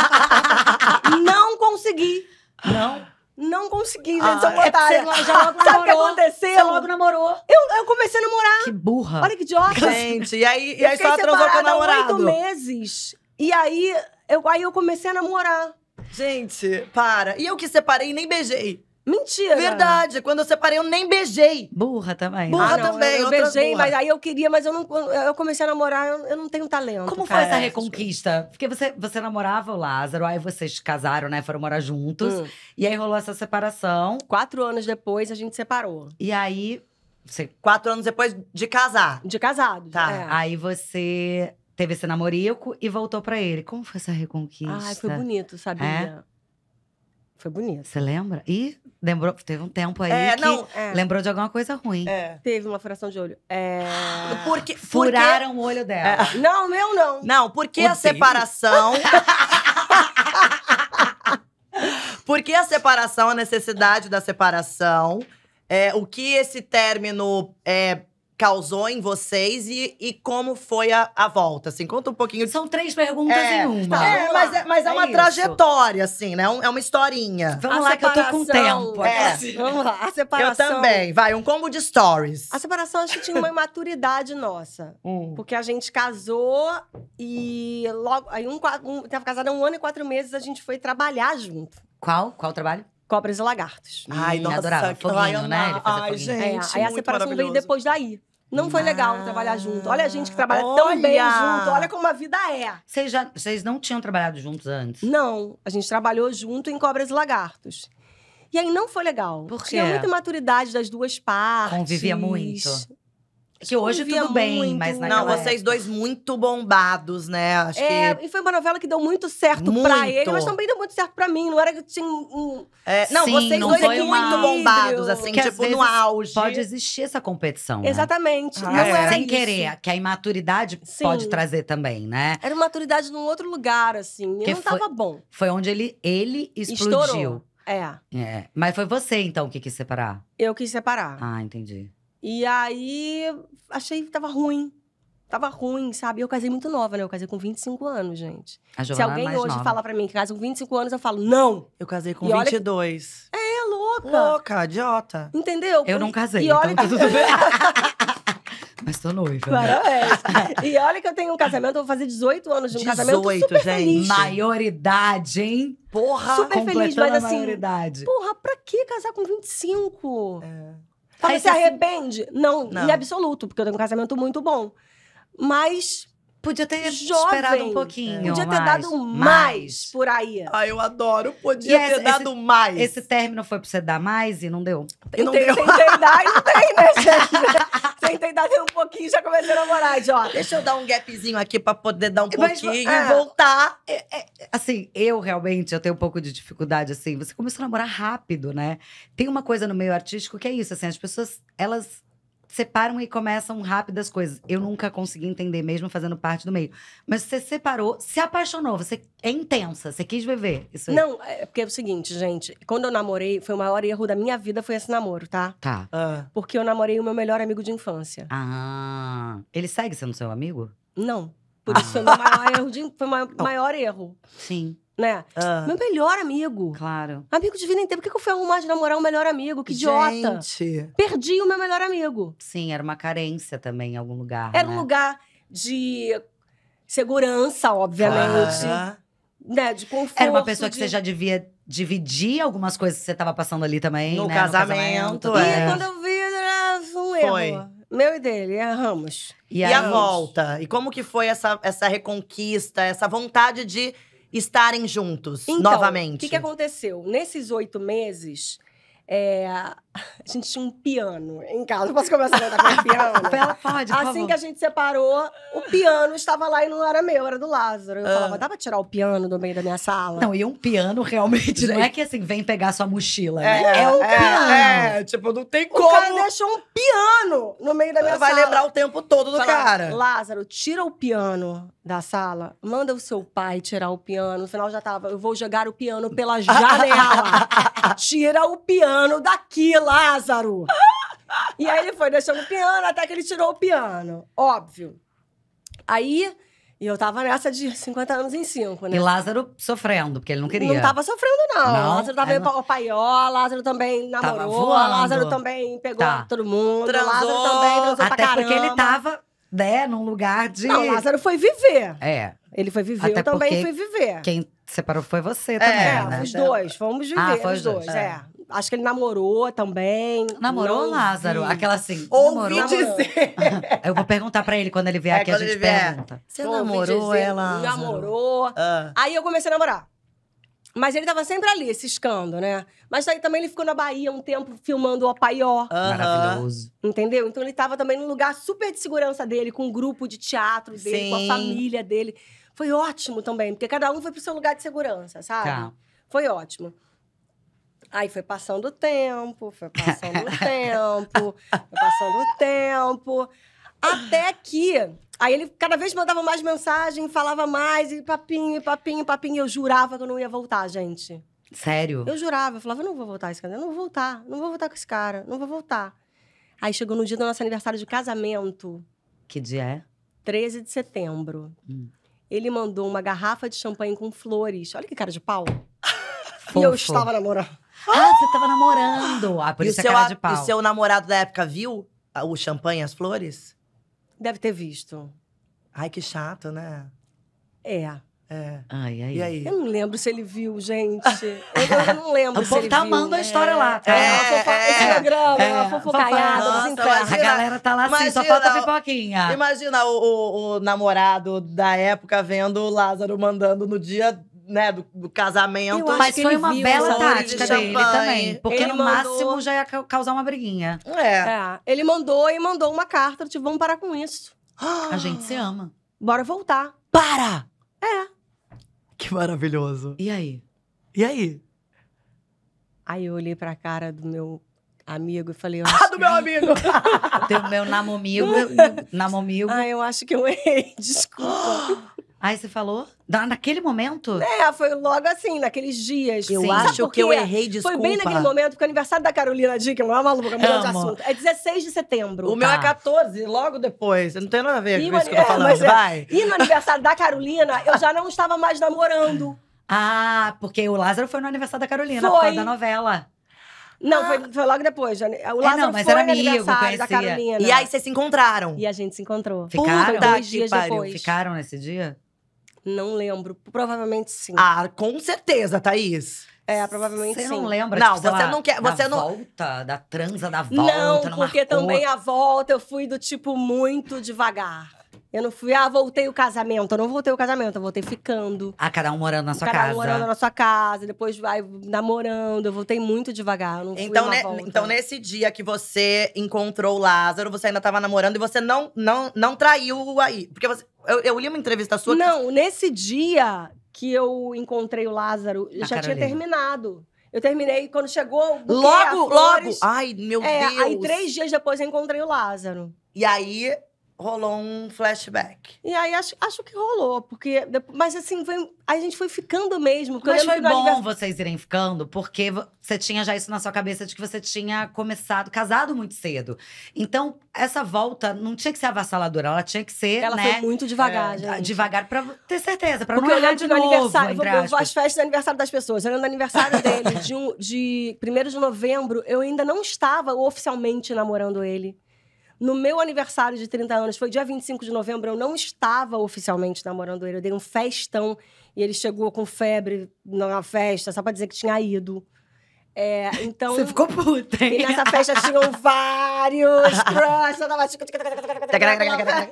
não consegui. Não não consegui, gente, ah, sou é otária. Você já logo Sabe o que aconteceu? Você logo namorou. Eu, eu comecei a namorar. Que burra. Olha que idiota. Gente, e aí, e aí só transou com o namorado. oito meses. E aí eu, aí eu comecei a namorar. Gente, para. E eu que separei e nem beijei. Mentira! Verdade, quando eu separei, eu nem beijei. Burra também. Burra ah, não, também, eu, eu beijei, burra. mas aí eu queria, mas eu não eu comecei a namorar, eu, eu não tenho talento. Como cara, foi essa reconquista? Porque você, você namorava o Lázaro, aí vocês casaram, né? Foram morar juntos. Hum. E aí rolou essa separação. Quatro anos depois, a gente separou. E aí. Você... Quatro anos depois de casar. De casado. Tá. É. Aí você teve esse namorico e voltou para ele. Como foi essa reconquista? Ai, foi bonito, sabia? É? Foi bonito. Você lembra? E lembrou, teve um tempo aí é, que não, é. lembrou de alguma coisa ruim. É. Teve uma furação de olho. É. Porque, porque... Furaram o olho dela. É. Não, meu não. Não, porque o a separação... porque a separação, a necessidade da separação, é, o que esse término causou em vocês e, e como foi a, a volta, assim, conta um pouquinho. São três perguntas é, em uma. Tá, é, mas é, mas é, é uma isso. trajetória, assim, né? é, é uma historinha. Vamos a lá separação. que eu tô com tempo. É. Vamos lá, a separação. Eu também, vai, um combo de stories. A separação acho que tinha uma imaturidade nossa, hum. porque a gente casou e logo, aí um, um, tava casada há um ano e quatro meses, a gente foi trabalhar junto. Qual? Qual trabalho? Cobras e Lagartos. Ai, nossa, adorava. Que... Foguinho, né? Ele ai, gente, é, aí a separação veio depois daí. Não foi ah, legal trabalhar junto. Olha a gente que trabalha olha. tão bem junto. Olha como a vida é. Vocês, vocês não tinham trabalhado juntos antes? Não. A gente trabalhou junto em Cobras e Lagartos. E aí não foi legal. Por quê? Tinha muita maturidade das duas partes. Convivia muito? Que hoje tudo bem, mas naquela Não, vocês época. dois muito bombados, né? Acho é, que... e foi uma novela que deu muito certo muito. pra ele, mas também deu muito certo pra mim. Não era que tinha um... É, não, Sim, vocês não dois foi muito uma... bombados, assim, que tipo, no auge. Pode existir essa competição, né? Exatamente. Ah, não é. era Sem isso. querer, que a imaturidade Sim. pode trazer também, né? Era uma maturidade num outro lugar, assim, que não foi, tava bom. Foi onde ele, ele explodiu. Estourou. É. é. Mas foi você, então, que quis separar? Eu quis separar. Ah, entendi. E aí achei que tava ruim. Tava ruim, sabe? Eu casei muito nova, né? Eu casei com 25 anos, gente. Se alguém é hoje nova. falar pra mim que casa com 25 anos, eu falo, não! Eu casei com e 22. Olha... É, louca! Louca, idiota. Entendeu? Eu não casei, e então olha... Tá tudo bem. Mas tô noiva. Né? Parabéns. Né? e olha que eu tenho um casamento, eu vou fazer 18 anos de um 18, casamento. 18, gente. Feliz. Maioridade, hein? Porra, super feliz, mas assim. Maioridade. Porra, pra que casar com 25? É. Fala, Aí se assim... arrepende? Não, não, em absoluto, porque eu tenho um casamento muito bom. Mas Podia ter Jovem, esperado um pouquinho. Podia ter mais, dado mais, mais, por aí. Ah, eu adoro. Podia esse, ter dado esse, mais. Esse término foi pra você dar mais e não deu. E não tem, deu. Tentei dar e não tem, né, gente? Tentei dar um pouquinho já comecei a namorar. ó, deixa eu dar um gapzinho aqui pra poder dar um Mas, pouquinho é, e voltar. É, é, assim, eu realmente eu tenho um pouco de dificuldade, assim. Você começou a namorar rápido, né? Tem uma coisa no meio artístico que é isso, assim. As pessoas, elas separam e começam rápido as coisas. Eu nunca consegui entender, mesmo fazendo parte do meio. Mas você separou, se apaixonou, você é intensa, você quis viver isso aí. Não, é, é porque é o seguinte, gente. Quando eu namorei, foi o maior erro da minha vida, foi esse namoro, tá? Tá. Ah. Porque eu namorei o meu melhor amigo de infância. Ah. Ele segue sendo seu amigo? Não. Por ah. isso foi o maior erro. De, foi o maior, maior erro. Sim né? Ah. Meu melhor amigo. Claro. Amigo de vida inteira. Por que, que eu fui arrumar de namorar um melhor amigo? Que idiota. Gente. Perdi o meu melhor amigo. Sim, era uma carência também em algum lugar. Era né? um lugar de segurança, obviamente. Claro. Né? De conforto. Era uma pessoa que de... você já devia dividir algumas coisas que você estava passando ali também. No, né? casamento, no casamento. É. E quando eu vi, era um erro. Foi. Meu e dele, erramos. E, e a volta? E como que foi essa, essa reconquista, essa vontade de estarem juntos então, novamente. O que, que aconteceu? Nesses oito meses, é, a gente tinha um piano em casa. Posso começar a cantar com o piano? Ela pode, Assim que a gente separou, o piano estava lá e não era meu, era do Lázaro. Eu ah. falava, dá pra tirar o piano do meio da minha sala? Não, e um piano realmente não é que assim, vem pegar sua mochila, é, né? É é, é, piano. É, tipo, não tem o como. O cara deixou um piano no meio da minha Vai sala. Vai lembrar o tempo todo do Fala, cara. Lázaro, tira o piano da sala, manda o seu pai tirar o piano. No final já tava, eu vou jogar o piano pela janela. tira o piano daquilo. Lázaro! e aí ele foi deixando o piano até que ele tirou o piano. Óbvio. Aí. E eu tava nessa de 50 anos em 5, né? E Lázaro sofrendo, porque ele não queria. Não tava sofrendo, não. não Lázaro tava é, não... paió, Lázaro também namorou, Lázaro também pegou tá. todo mundo, transou, Lázaro também transou Até pra porque ele tava, né, num lugar de... Não, Lázaro foi viver. É. Ele foi viver, até eu também fui viver. quem separou foi você é, também, é, né? os dois, fomos viver, ah, foi os dois, dois. É. é. Acho que ele namorou também. Namorou, não Lázaro? Aquela assim. Ouvi namorou. dizer. eu vou perguntar pra ele quando ele vier é, aqui, a gente pergunta. Você Ouvi namorou dizer, ela? Namorou. Ah. Aí eu comecei a namorar. Mas ele tava sempre ali, ciscando, né? Mas aí também ele ficou na Bahia um tempo filmando o Apaió. Maravilhoso. Entendeu? Então ele tava também num lugar super de segurança dele, com o um grupo de teatro dele, Sim. com a família dele. Foi ótimo também, porque cada um foi pro seu lugar de segurança, sabe? Tá. Foi ótimo. Aí foi passando o tempo, foi passando o tempo, foi passando o tempo. Até que. Aí ele cada vez mandava mais mensagem, falava mais, e papinho, e papinho, e papinho. E eu jurava que eu não ia voltar, gente. Sério? Eu jurava, eu falava, não vou voltar esse cara, eu não vou voltar, não vou voltar com esse cara, não vou voltar. Aí chegou no dia do nosso aniversário de casamento. Que dia é? 13 de setembro. Hum. Ele mandou uma garrafa de champanhe com flores. Olha que cara de pau. Fofo. E eu estava namorando. Ah, você tava namorando. Ah, por e isso é cara de pau. E o seu namorado da época viu o champanhe, as flores? Deve ter visto. Ai, que chato, né? É. É. Ai, ai. E aí? Eu não lembro se ele viu, gente. Eu não lembro se ele tá viu. O povo tá amando a história é. lá, tá? É, é, fofa... É, é, Instagram, é, uma fofocaiada, imagina, A galera tá lá assim, imagina, só falta pipoquinha. Imagina o, o, o namorado da época vendo o Lázaro mandando no dia né, do, do casamento. Eu mas foi uma bela tática de dele também. Porque ele no mandou... máximo já ia causar uma briguinha. É. é. Ele mandou e mandou uma carta, tipo, vamos parar com isso. A gente se ama. Bora voltar. Para! É. Que maravilhoso. E aí? E aí? Aí eu olhei pra cara do meu amigo e falei... Ah, do meu amigo! do meu namomigo. namomigo. Ah, eu acho que eu errei. Desculpa. Ah, Aí você falou? naquele momento? É, foi logo assim, naqueles dias. Eu Sim. acho que eu errei, desculpa. Foi bem naquele momento, porque o é aniversário da Carolina Dick, não é maluca, mudou de assunto. É 16 de setembro. O tá. meu é 14, tá. logo depois. Não tem nada a ver e com isso que eu tô falando, é, vai. E no aniversário da Carolina, eu já não estava mais namorando. Ah, porque o Lázaro foi no aniversário da Carolina, foi. por causa da novela. Não, ah. foi, foi, logo depois. O é, Lázaro é, não, mas foi era amigo, da Carolina. E aí vocês se encontraram? E a gente se encontrou. Ficaram? Puta, dois dias pariu. depois. Ficaram nesse dia? Não lembro. Provavelmente sim. Ah, com certeza, Thaís. É, provavelmente Você não lembra? Não, tipo, você não quer. Você da não... volta, da transa, da volta, não Não, porque também a volta eu fui do tipo muito devagar. Eu não fui, ah, voltei o casamento. Eu não voltei o casamento, eu voltei ficando. Ah, cada um morando na sua cada casa. Cada um morando na sua casa, depois vai namorando. Eu voltei muito devagar. então, ne, né, então, nesse dia que você encontrou o Lázaro, você ainda tava namorando e você não, não, não traiu aí. Porque você, eu, eu li uma entrevista sua. Não, que... nesse dia que eu encontrei o Lázaro, já Carolina. tinha terminado. Eu terminei quando chegou. Buquê, logo, flores, logo! Ai, meu é, Deus! Aí, três dias depois, eu encontrei o Lázaro. E aí, rolou um flashback. E aí acho, acho que rolou, porque. Mas assim, foi, a gente foi ficando mesmo. Mas foi bom aniversário... vocês irem ficando, porque você tinha já isso na sua cabeça de que você tinha começado, casado muito cedo. Então, essa volta não tinha que ser avassaladora, ela tinha que ser. Ela né, foi muito devagar, é, Devagar pra ter certeza, pra porque não olhar de novo. Aniversário, entre aspas. As festas de aniversário das pessoas. Olhando o aniversário dele, de, um, de 1 de novembro, eu ainda não estava oficialmente namorando ele. No meu aniversário de 30 anos, foi dia 25 de novembro, eu não estava oficialmente namorando ele. Eu dei um festão e ele chegou com febre na festa, só pra dizer que tinha ido. É, então. Você ficou puta, hein? E nessa festa tinham vários crush, eu tava.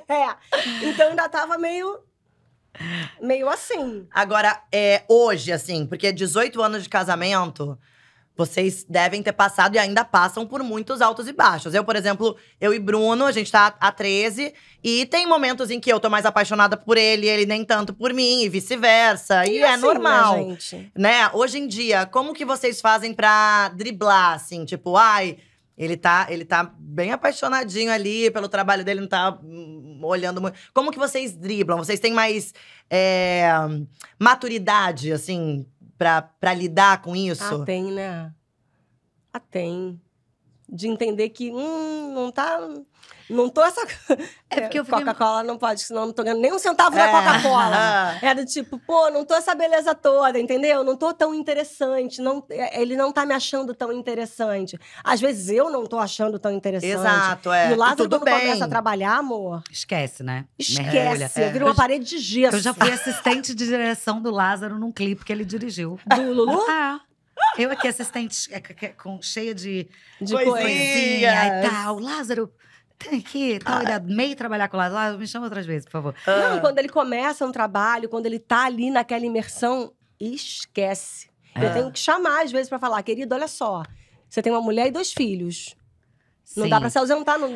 é. Então ainda tava meio. Meio assim. Agora, é, hoje, assim, porque 18 é anos de casamento vocês devem ter passado e ainda passam por muitos altos e baixos. Eu, por exemplo, eu e Bruno, a gente tá a 13 e tem momentos em que eu tô mais apaixonada por ele, ele nem tanto por mim e vice-versa. E, e é assim, é normal. Né, né? Hoje em dia, como que vocês fazem para driblar assim, tipo, ai, ele tá, ele tá bem apaixonadinho ali pelo trabalho dele, não tá hum, olhando muito. Como que vocês driblam? Vocês têm mais é, maturidade, assim, para lidar com isso? Ah, tem, né? Ah, tem. De entender que, hum, não tá não tô essa. É, é porque eu fiquei... Coca-Cola não pode, senão não tô ganhando nem um centavo da é. Coca-Cola. É do tipo, pô, não tô essa beleza toda, entendeu? Não tô tão interessante. Não, é, ele não tá me achando tão interessante. Às vezes eu não tô achando tão interessante. Exato, é. E o Lázaro, quando começa a trabalhar, amor. Esquece, né? Esquece. É. Vira uma parede de gesso. Eu já fui assistente de direção do Lázaro num clipe que ele dirigiu. Do Lulu? Ah. Eu aqui, assistente, cheia de, de coisinha e tal. Lázaro, tem que tal ah. É. meio trabalhar com o lado lá, ah, me chama outras vezes, por favor. Ah. Não, quando ele começa um trabalho, quando ele tá ali naquela imersão, esquece. É. Eu tenho que chamar às vezes para falar, querido, olha só, você tem uma mulher e dois filhos. Sim. Não dá para se ausentar. Não, ah.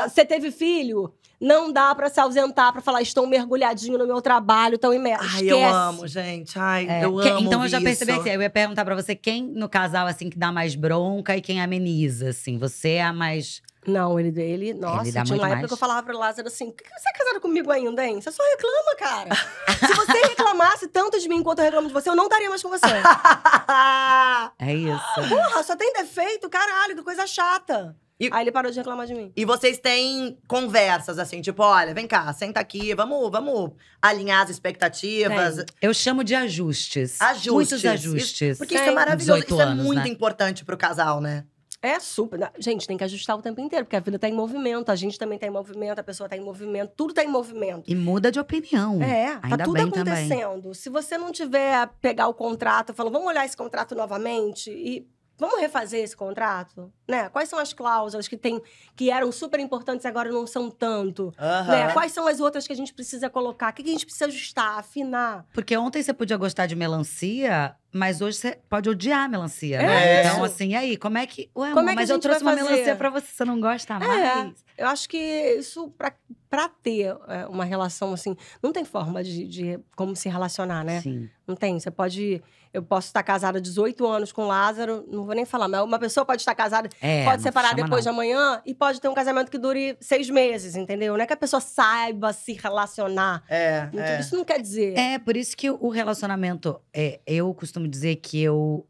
não, é, você teve filho? Não dá para se ausentar para falar, estou mergulhadinho no meu trabalho, tão imerso. Ai, Esquece. eu amo, gente. Ai, é, eu que, então amo. Então eu já percebi isso. eu ia perguntar para você quem no casal assim que dá mais bronca e quem ameniza, assim. Você é a mais não, ele, ele nossa, ele dá tinha uma época mais. que eu falava pro Lázaro assim, por que você é casado comigo ainda, hein? Você só reclama, cara. Se você reclamasse tanto de mim quanto eu reclamo de você, eu não estaria mais com você. é isso. Porra, só tem defeito, caralho, que coisa chata. E, Aí ele parou de reclamar de mim. E vocês têm conversas assim, tipo, olha, vem cá, senta aqui, vamos, vamos alinhar as expectativas. Tem. Eu chamo de ajustes. Ajustes. Muitos ajustes. Isso, porque Tem. isso é maravilhoso, isso é anos, é muito né? importante pro casal, né? É super. Gente, tem que ajustar o tempo inteiro, porque a vida está em movimento, a gente também está em movimento, a pessoa está em movimento, tudo está em movimento. E muda de opinião. É, tá Ainda tá tudo acontecendo. Também. Se você não tiver a pegar o contrato, falar, vamos olhar esse contrato novamente e Vamos refazer esse contrato, né? Quais são as cláusulas que tem que eram super importantes e agora não são tanto? Uhum. Né? Quais são as outras que a gente precisa colocar? O que a gente precisa ajustar, afinar? Porque ontem você podia gostar de melancia, mas hoje você pode odiar melancia, né? é. né? Então assim, aí como é que? Ué, como é amor, é que mas eu trouxe uma fazer? melancia para você, você não gosta é, mais? Eu acho que isso para para ter é, uma relação assim, não tem forma de, de como se relacionar, né? Sim. Não tem. Você pode eu posso estar casada 18 anos com Lázaro, não vou nem falar, mas uma pessoa pode estar casada, é, pode separar depois não. de amanhã e pode ter um casamento que dure seis meses, entendeu? Não é que a pessoa saiba se relacionar. É, então, é. Isso não quer dizer. É, por isso que o relacionamento. É, eu costumo dizer que eu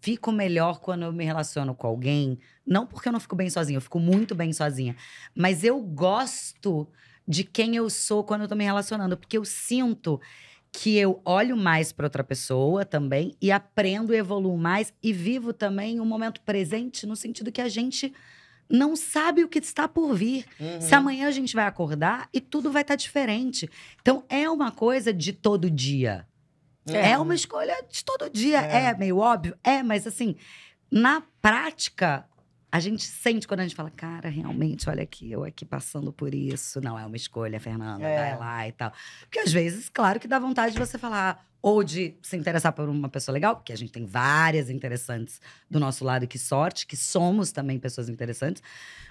fico melhor quando eu me relaciono com alguém. Não porque eu não fico bem sozinha, eu fico muito bem sozinha. Mas eu gosto de quem eu sou quando eu tô me relacionando, porque eu sinto que eu olho mais para outra pessoa também e aprendo, evoluo mais e vivo também o um momento presente no sentido que a gente não sabe o que está por vir. Uhum. Se amanhã a gente vai acordar e tudo vai estar tá diferente. Então é uma coisa de todo dia. É, é uma escolha de todo dia. É. é meio óbvio, é, mas assim, na prática a gente sente quando a gente fala, cara, realmente, olha aqui, eu aqui passando por isso, não é uma escolha, Fernanda, é. vai lá e tal. Porque às vezes, claro que dá vontade de você falar, ou de se interessar por uma pessoa legal, porque a gente tem várias interessantes do nosso lado, que sorte, que somos também pessoas interessantes,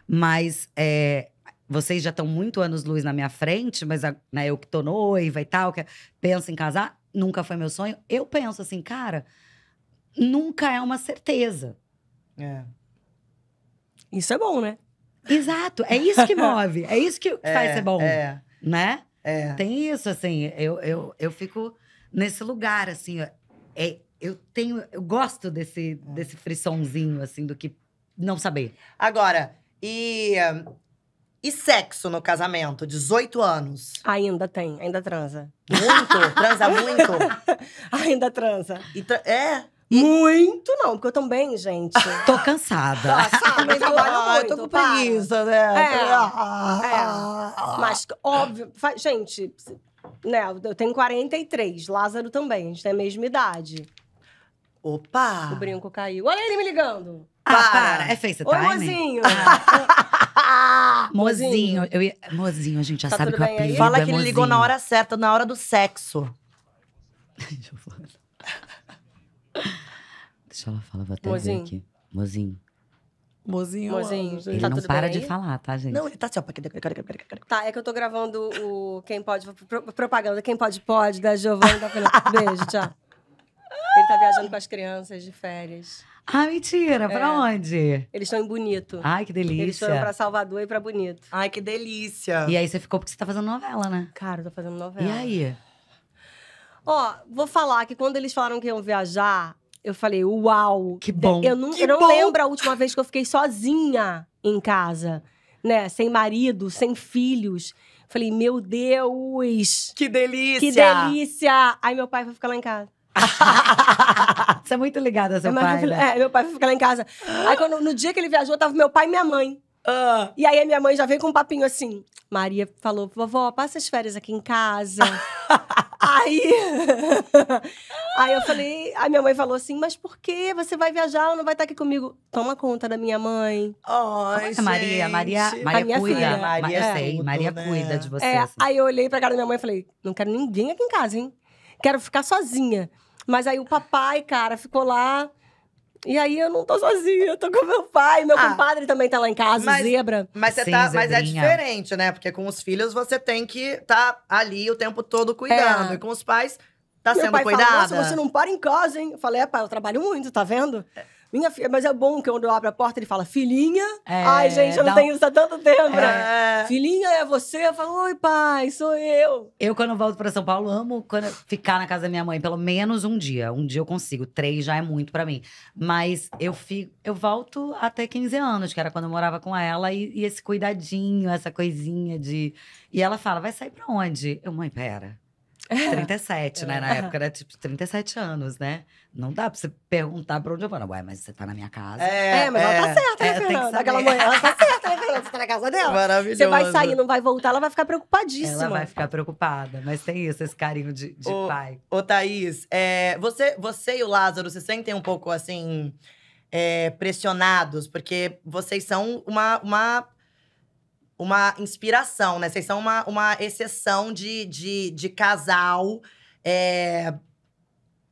mas é, vocês já estão muito anos luz na minha frente, mas a, né, eu que tô noiva e tal, que é, penso em casar, nunca foi meu sonho. Eu penso assim, cara, nunca é uma certeza. É. Isso é bom, né? Exato, é isso que move, é isso que é, faz ser bom, é. né? É. Tem isso, assim, eu, eu, eu fico nesse lugar, assim, é, eu tenho, eu gosto desse, desse frissonzinho, assim, do que não saber. Agora, e, e sexo no casamento? 18 anos. Ainda tem, ainda transa. Muito? transa muito? ainda transa. Tra é? Muito não, porque eu também, gente. tô cansada. Ah, sabe, trabalho muito, tô com para. preguiça, né? É, ah, é. Mas, óbvio, faz, gente, né, eu tenho 43, Lázaro também, a gente tem a mesma idade. Opa! O brinco caiu. Olha ele me ligando. Ah, para. para. É FaceTime? Oi, ah. mozinho. mozinho. Eu ia... Mozinho, a gente já tá sabe que o apelido Fala é que ele mozinho. ligou na hora certa, na hora do sexo. Deixa eu Deixa ela falar, vou até Mozinho. ver aqui. Mozinho. Mozinho. Mozinho. Ele tá não para bem? de falar, tá, gente? Não, ele tá assim, ó. Tá, é que eu tô gravando o Quem Pode, propaganda Quem Pode Pode, da Giovanna da tá Fernanda. Beijo, tchau. Ele tá viajando com as crianças de férias. Ah, mentira! Pra é. onde? Eles estão em Bonito. Ai, que delícia. Eles foram pra Salvador e pra Bonito. Ai, que delícia. E aí você ficou porque você tá fazendo novela, né? Cara, eu tô fazendo novela. E aí? Ó, vou falar que quando eles falaram que iam viajar, eu falei, uau! Que bom! Eu não, eu não bom. lembro a última vez que eu fiquei sozinha em casa, né? Sem marido, sem filhos. Falei, meu Deus! Que delícia! Que delícia! Aí meu pai vai ficar lá em casa. Você é muito ligada seu pai. né? É, meu pai vai ficar lá em casa. Aí quando, no dia que ele viajou, tava meu pai e minha mãe. Uh, e aí a minha mãe já veio com um papinho assim. Maria falou, vovó, passa as férias aqui em casa. aí... aí eu falei... A minha mãe falou assim, mas por que Você vai viajar, ou não vai estar aqui comigo. Toma conta da minha mãe. Ai, Maria, Maria, Maria cuida. Filha. Maria, é, sei, é, Maria né? cuida de você. É, assim. Aí eu olhei pra cara da minha mãe e falei, não quero ninguém aqui em casa, hein? Quero ficar sozinha. Mas aí o papai, cara, ficou lá... E aí eu não tô sozinha, eu tô com meu pai, meu ah, compadre também tá lá em casa, mas, zebra. Mas, você Sim, tá, mas é diferente, né? Porque com os filhos você tem que estar tá ali o tempo todo cuidando. É. E com os pais, tá meu sendo pai Falou, Nossa, você não para em casa, hein? Eu falei, é, pai, eu trabalho muito, tá vendo? É. Minha filha, mas é bom que quando eu abro a porta, ele fala, filhinha. É, Ai, gente, eu não tenho um... isso há tanto tempo, é. Filhinha é você? Eu falo, oi, pai, sou eu. Eu, quando volto pra São Paulo, amo ficar na casa da minha mãe, pelo menos um dia. Um dia eu consigo. Três já é muito para mim. Mas eu fico, eu volto até 15 anos, que era quando eu morava com ela, e, e esse cuidadinho, essa coisinha de. E ela fala, vai sair pra onde? Eu, mãe, pera. 37, é. né? Na é. época era tipo 37 anos, né? Não dá pra você perguntar pra onde eu vou. Não, ué, mas você tá na minha casa. É, é mas é, ela tá é. certa, né, é, Fernanda? Aquela manhã, ela tá certa, né, Fernanda? Você tá na casa dela? Maravilhoso. Você vai sair, não vai voltar, ela vai ficar preocupadíssima. Ela vai ficar preocupada, mas tem isso, esse carinho de, de ô, pai. Ô, Thaís, você, você e o Lázaro, se sentem um pouco assim. pressionados, porque vocês são uma, uma uma inspiração, né? Vocês são uma, uma exceção de, de, de casal é,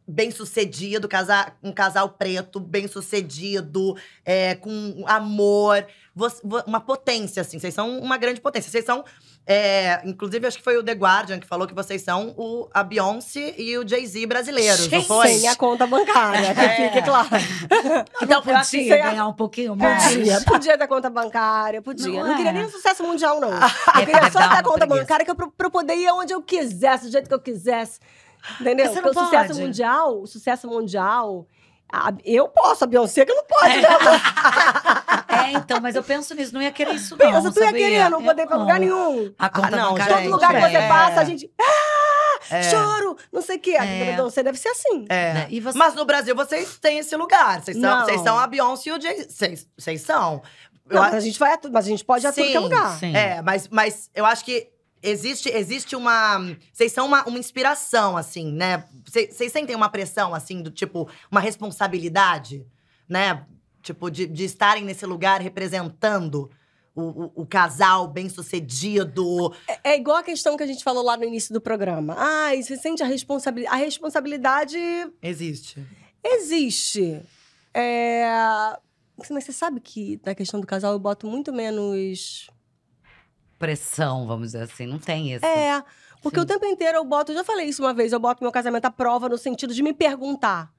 bem sucedido, casa, um casal preto bem sucedido, é, com amor, você, uma potência, assim. Vocês são uma grande potência. Vocês são é, inclusive, acho que foi o The Guardian que falou que vocês são o, a Beyoncé e o Jay-Z brasileiros, Sim. não foi? Sem a conta bancária, que é. fique claro. Então, não podia ganhar um pouquinho é. mais. É, podia, podia da conta bancária, podia. Não, não queria é. nem um sucesso mundial, não. É eu queria só a conta preguiça. bancária, que eu, pra eu poder ir onde eu quisesse, do jeito que eu quisesse. Entendeu? Porque o sucesso mundial, o sucesso mundial, a, eu posso, a Beyoncé que não pode, né? É, então, mas eu penso nisso, não ia querer isso não, Pensa, tu ia querer, não eu poder ir pra lugar nenhum. A conta ah, não, bancária, Todo é lugar que você passa, a gente... Ah, é. choro, não sei o quê. É. Você deve ser assim. É. Né? Você... Mas no Brasil, vocês têm esse lugar. Vocês são, vocês são a Beyoncé e o Jay... Vocês, vocês são. Não, a gente vai a tudo, mas a gente pode ir a é sim, tudo lugar. Sim. É, mas, mas eu acho que existe, existe uma. Vocês são uma, uma inspiração, assim, né? Vocês sentem uma pressão, assim, do tipo, uma responsabilidade, né? Tipo, de, de estarem nesse lugar representando o, o, o, casal bem-sucedido. É, é, igual a questão que a gente falou lá no início do programa. Ai, você sente a responsabilidade. A responsabilidade. Existe. Existe. É... Mas você sabe que na questão do casal eu boto muito menos. Pressão, vamos dizer assim. Não tem isso. É. Porque Sim. o tempo inteiro eu boto. Eu já falei isso uma vez. Eu boto meu casamento à prova no sentido de me perguntar.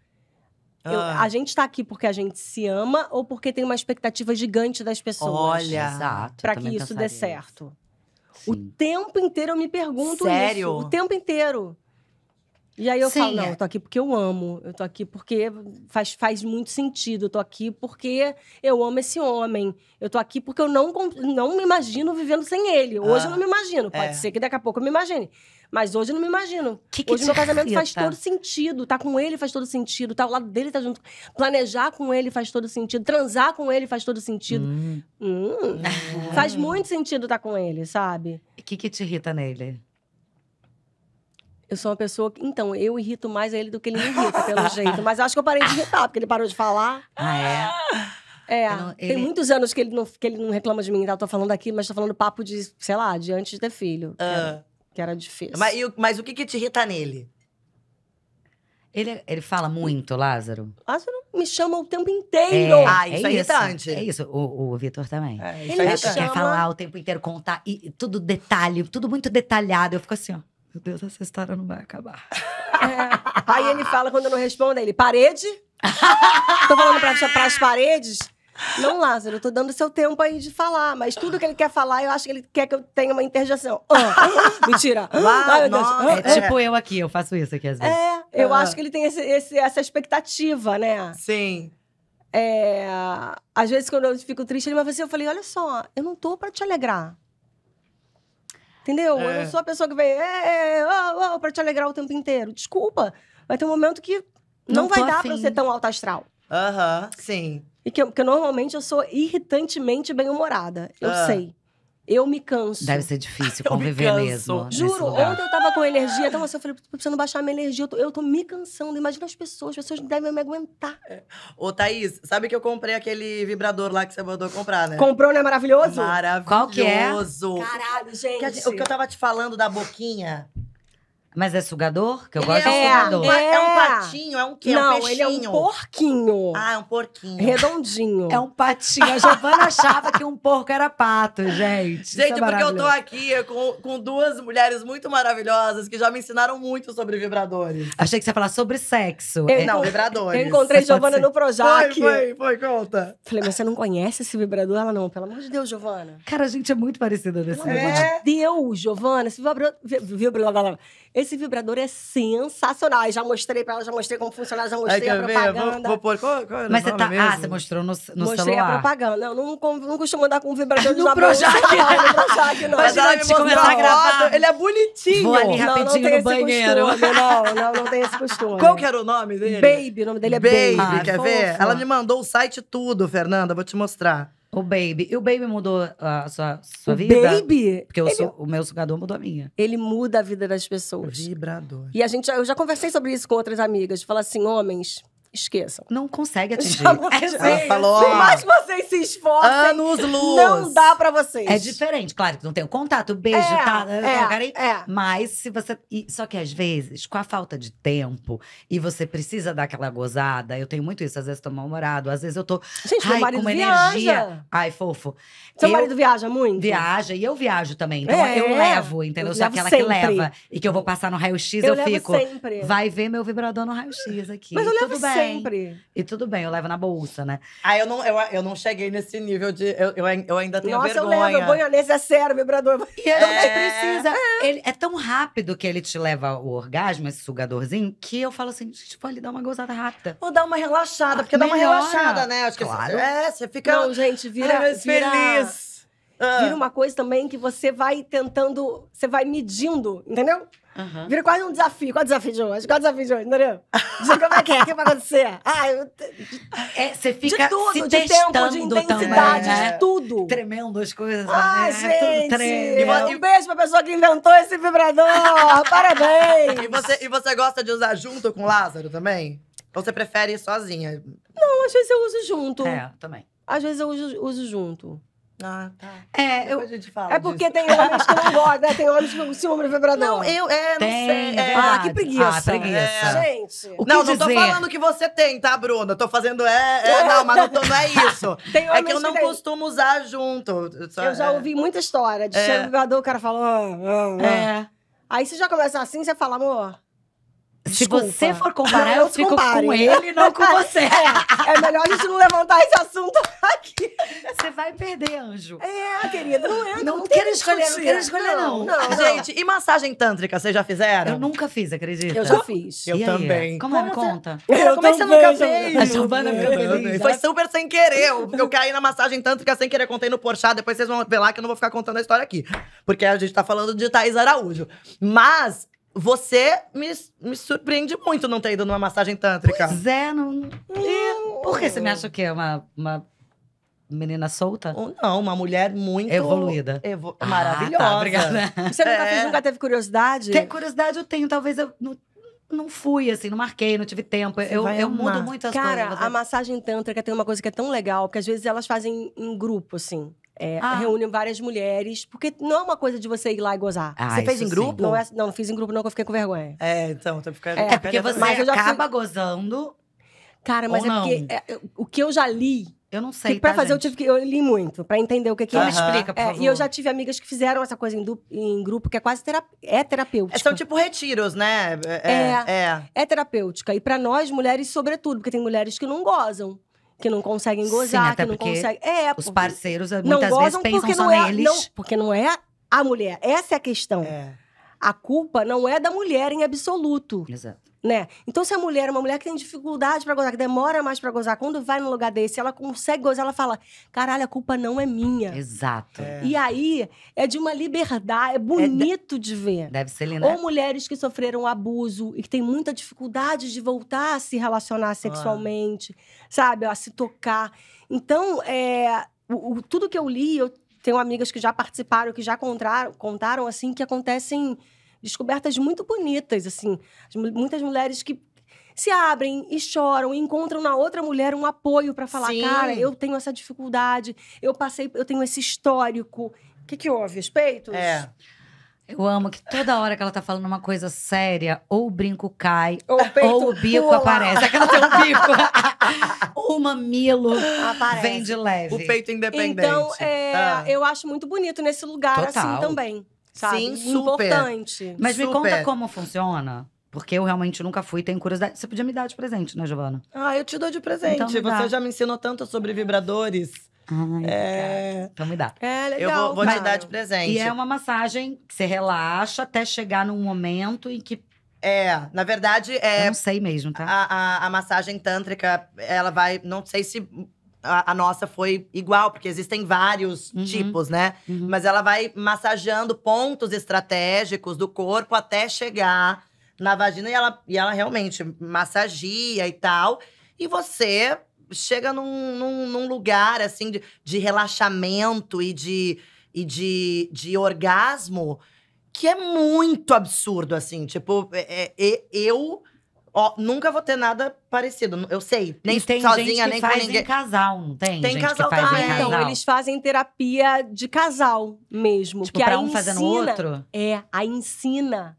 Ah. a gente está aqui porque a gente se ama ou porque tem uma expectativa gigante das pessoas. Olha, para que isso dê certo. O tempo inteiro eu me pergunto Sério? isso. O tempo inteiro. E aí eu Sim, falo, não, eu tô aqui porque eu amo. Eu tô aqui porque faz, faz muito sentido. Eu tô aqui porque eu amo esse homem. Eu tô aqui porque eu não, não me imagino vivendo sem ele. Hoje ah, eu não me imagino. Pode é. ser que daqui a pouco eu me imagine. Mas hoje eu não me imagino. Que que hoje meu casamento faz todo sentido. Tá com ele faz todo sentido. Tá ao lado dele, tá junto. Planejar com ele faz todo sentido. Transar com ele faz todo sentido. Hum. Hum. Ah. faz muito sentido tá com ele, sabe? O que, que te irrita nele? Eu sou uma pessoa que. Então, eu irrito mais ele do que ele me irrita, pelo jeito. Mas acho que eu parei de irritar, porque ele parou de falar. Ah, é? É. Não, ele... Tem muitos anos que ele, não, que ele não reclama de mim, tá? Eu tô falando aqui, mas tô falando papo de, sei lá, de antes de ter filho. Uh. É que era difícil. Mas, e, o- mas o que que te irrita nele? Ele, ele fala muito, Lázaro? Lázaro me chama o tempo inteiro. É, Ah, isso é, é irritante. É isso, o, o Vitor também. É, isso Ele é Ele chama- quer falar o tempo inteiro, contar, e, e tudo detalhe, tudo muito detalhado. Eu fico assim, ó. Meu Deus, essa história não vai acabar. É. Aí ele fala, quando eu não respondo, ele, parede? Tô falando pra, pra as paredes? Não, Lázaro, eu tô dando seu tempo aí de falar, mas tudo que ele quer falar, eu acho que ele quer que eu tenha uma interjeição. Ah. mentira. Vai, é, é, é tipo eu aqui, eu faço isso aqui às vezes. É, eu ah. acho que ele tem esse, esse, essa expectativa, né? Sim. É, às vezes, quando eu fico triste, ele me fala assim, eu falei, olha só, eu não tô pra te alegrar. Entendeu? É. Eu não sou a pessoa que vem é, é, é oh, oh, oh, pra te alegrar o tempo inteiro. Desculpa, vai ter um momento que não, não vai dar afim. pra eu ser tão alto astral. Aham, uh -huh, sim. E que eu, porque normalmente eu sou irritantemente bem-humorada. Eu ah. sei. Eu me canso. Deve ser difícil conviver mesmo. Juro, ontem eu tava com energia, então assim, eu falei, tô precisando baixar minha energia, eu tô, eu tô me cansando. Imagina as pessoas, as pessoas devem me aguentar. É. Ô, Thaís, sabe que eu comprei aquele vibrador lá que você mandou comprar, né? Comprou, né? Maravilhoso? Maravilhoso. Qual que é? Caralho, gente. Que, o que eu tava te falando da boquinha. Mas é sugador? Que eu ele é gosto é, de sugador. É. é um é. patinho, é um quê? É não, é um peixinho? ele é um porquinho. Ah, é um porquinho. Redondinho. É um patinho. A Giovana achava que um porco era pato, gente. Gente, é porque eu tô aqui com, com duas mulheres muito maravilhosas que já me ensinaram muito sobre vibradores. Achei que você ia falar sobre sexo. Eu, não, vibradores. Eu encontrei você Giovana no Projac. Foi, foi, foi, conta. Falei, mas você não conhece esse vibrador? Ela não, pelo amor de Deus, Giovana. Cara, a gente é muito parecida nesse Pelo amor de Deus, Giovana. Esse vibrador... Vibrador... Esse vibrador é sensacional. Eu já mostrei pra ela, já mostrei como funciona, já mostrei Aí, a propaganda. Vou, vou pôr, qual, qual é Mas você tá. Ah, mesmo? Ah, você mostrou no, no mostrei celular. Mostrei a propaganda. Eu não, não, costumo andar com um vibrador de no Projac. no não. Mas ela me começar a gravar. Ele é bonitinho. Vou ali rapidinho não, não no banheiro. Costume, não, não, não tem esse costume. Qual que era o nome dele? Baby, o nome dele é Baby. Baby, ah, quer ver? Ela me mandou o site tudo, Fernanda. Vou te mostrar. O Baby. E o Baby mudou a sua, sua o vida? Baby? Porque ele, sou, o meu sugador mudou a minha. Ele muda a vida das pessoas. Vibrador. E a gente, eu já conversei sobre isso com outras amigas. Falar assim, homens, esqueçam. Não consegue atingir. ela falou. Por mais que vocês se esforcem, anos luz. não dá para vocês. É diferente, claro que não tem o contato, beijo, é, tá, né, é, tá, é. Mas se você. só que às vezes, com a falta de tempo e você precisa dar aquela gozada, eu tenho muito isso, às vezes eu tô mal-humorado, às vezes eu tô. Gente, ai, meu marido com uma viaja. energia. Ai, fofo. Seu eu, marido viaja muito? Viaja, e eu viajo também. Então é, eu levo, entendeu? Eu sou aquela sempre. que leva. E que eu vou passar no raio-x, eu, eu fico. Sempre. Vai ver meu vibrador no raio-x aqui. Mas eu levo Tudo sempre sempre. E tudo bem, eu levo na bolsa, né? Ah, eu não, eu, eu não cheguei nesse nível de. Eu, eu, eu ainda tenho Nossa, vergonha. Nossa, eu levo, banhonês é sério, vibrador. E a gente é. precisa. É. Ele, é tão rápido que ele te leva o orgasmo, esse sugadorzinho, que eu falo assim, gente, pode lhe dar uma gozada rápida. Ou dar uma relaxada, ah, porque melhora. dá uma relaxada, né? Acho que claro. É, você fica. Não, gente, vira. Ai, vira... feliz. Ah. Vira uma coisa também que você vai tentando, você vai medindo, entendeu? Uhum. Vira quase um desafio. Qual é o desafio de hoje? Qual é o desafio de hoje, entendeu? Diga como é que é, o que vai acontecer? Ah, eu... é, você fica de tudo, se de testando tempo, de intensidade, também, né? de tudo. Tremendo as coisas. Ai, ah, né? gente! É tudo um beijo pra pessoa que inventou esse vibrador! Parabéns! E você, e você gosta de usar junto com o Lázaro também? Ou você prefere ir sozinha? Não, às vezes eu uso junto. É, também. Às vezes eu uso, uso junto. Ah, tá. É, eu, é porque disso. tem homens que não gostam, né? Tem homens que não se homem vibrador. Não, eu, é, não tem, sei. É, é. ah, que preguiça. Ah, preguiça. É. Gente. O não, não dizer? tô falando que você tem, tá, Bruna? Tô fazendo é, é não, mas não, tô, não é isso. é que eu não que tem... costumo usar junto. Só, eu já ouvi muita história de é. vibrador, o cara falando. Ah, ah, ah, é. Aí você já começa assim, você fala, amor, Desculpa. Se você for comparar, eu fico compare. com ele, não com você. É, é, melhor a gente não levantar esse assunto aqui. Você vai perder, anjo. É, querida, não é. Não, não quero escolher, não quero né? escolher, não. não. não gente, não. e massagem tântrica, vocês já fizeram? Eu nunca fiz, acredita? Eu já fiz. Eu e também. Aí? Como, Como que conta. Eu, também. como é que você nunca fez? A Giovana fez. Foi super sem querer. Eu, caí na massagem tântrica sem querer, contei no Porchat. Depois vocês vão ver lá que eu não vou ficar contando a história aqui. Porque a gente tá falando de Thais Araújo. Mas você me, me surpreende muito não ter ido numa massagem tântrica. Pois é, não... E... É, por que você me acha o quê? uma, uma menina solta? Ou não, uma mulher muito... Evoluída. Evo... Ah, tá, maravilhosa. Tá, obrigada. Você nunca, é... nunca teve curiosidade? Tem curiosidade eu tenho, talvez eu... Não não fui, assim, não marquei, não tive tempo. Você eu, eu mudo muito as Cara, coisas. Cara, a massagem tântrica tem uma coisa que é tão legal, porque às vezes elas fazem em grupo, assim. É, ah. Reúne várias mulheres, porque não é uma coisa de você ir lá e gozar. Ah, você fez em grupo? Não, é, não, não, fiz em grupo, não, que eu fiquei com vergonha. É, então, tô tá ficando. É, porque você acaba fui... gozando. Cara, mas é não. porque é, o que eu já li. Eu não sei. Que pra tá, fazer, gente? eu tive que. Eu li muito, pra entender o que, que é. Então me explica, é, por favor. E eu já tive amigas que fizeram essa coisa em, du... em grupo, que é quase terap... é terapêutica. É, são tipo retiros, né? É, é, é. É terapêutica. E pra nós, mulheres, sobretudo, porque tem mulheres que não gozam que não conseguem gozar, Sim, até que não conseguem. É, os parceiros ah, muitas vezes pensam só é, neles. Não, porque não é a mulher. Essa é a questão. É a culpa não é da mulher em absoluto. Exato. Né? Então, se a mulher é uma mulher que tem dificuldade para gozar, que demora mais para gozar, quando vai num lugar desse, ela consegue gozar, ela fala: caralho, a culpa não é minha. Exato. É. E aí é de uma liberdade, é bonito é de... de... ver. Deve ser lindo. Ou mulheres que sofreram abuso e que têm muita dificuldade de voltar a se relacionar sexualmente, ah. sabe? A se tocar. Então, é, o, o, tudo que eu li, eu tenho amigas que já participaram, que já contaram, contaram assim, que acontecem descobertas muito bonitas, assim. Muitas mulheres que se abrem e choram e encontram na outra mulher um apoio para falar, Sim. cara, eu tenho essa dificuldade, eu passei, eu tenho esse histórico. O que, que houve? Os peitos? É. Eu amo que toda hora que ela tá falando uma coisa séria, ou o brinco cai, ou o, peito, ou o bico pula. aparece. Aquela tem um bico. o mamilo aparece. vem de leve. O peito independente. Então, é, ah. eu acho muito bonito nesse lugar assim, Total. assim também sabe? Sim, super. Importante. Mas super. me conta como funciona. Porque eu realmente nunca fui, tenho curiosidade. Você podia me dar de presente, né, Giovana? Ah, eu te dou de presente. Então, Você já me ensinou tanto sobre vibradores. Ai, é... Então me dá. É, legal. Eu vou, vou te dar de presente. E é uma massagem que você relaxa até chegar num momento em que é, na verdade é. Eu não sei mesmo, tá? A, a, a, massagem tântrica, ela vai. Não sei se a, a, nossa foi igual, porque existem vários uhum. tipos, né? Uhum. Mas ela vai massageando pontos estratégicos do corpo até chegar na vagina e ela, e ela realmente massagia e tal. E você chega num, num, num lugar assim de, de relaxamento e de, e de, de orgasmo que é muito absurdo, assim. Tipo, é, é, eu Ó, nunca vou ter nada parecido. Eu sei. Nem tem sozinha, gente que nem faz com ninguém. Em casal, não tem? Tem casal que faz também. Casal. Então, eles fazem terapia de casal mesmo. Tipo, que pra um ensina, fazendo o outro? É, aí ensina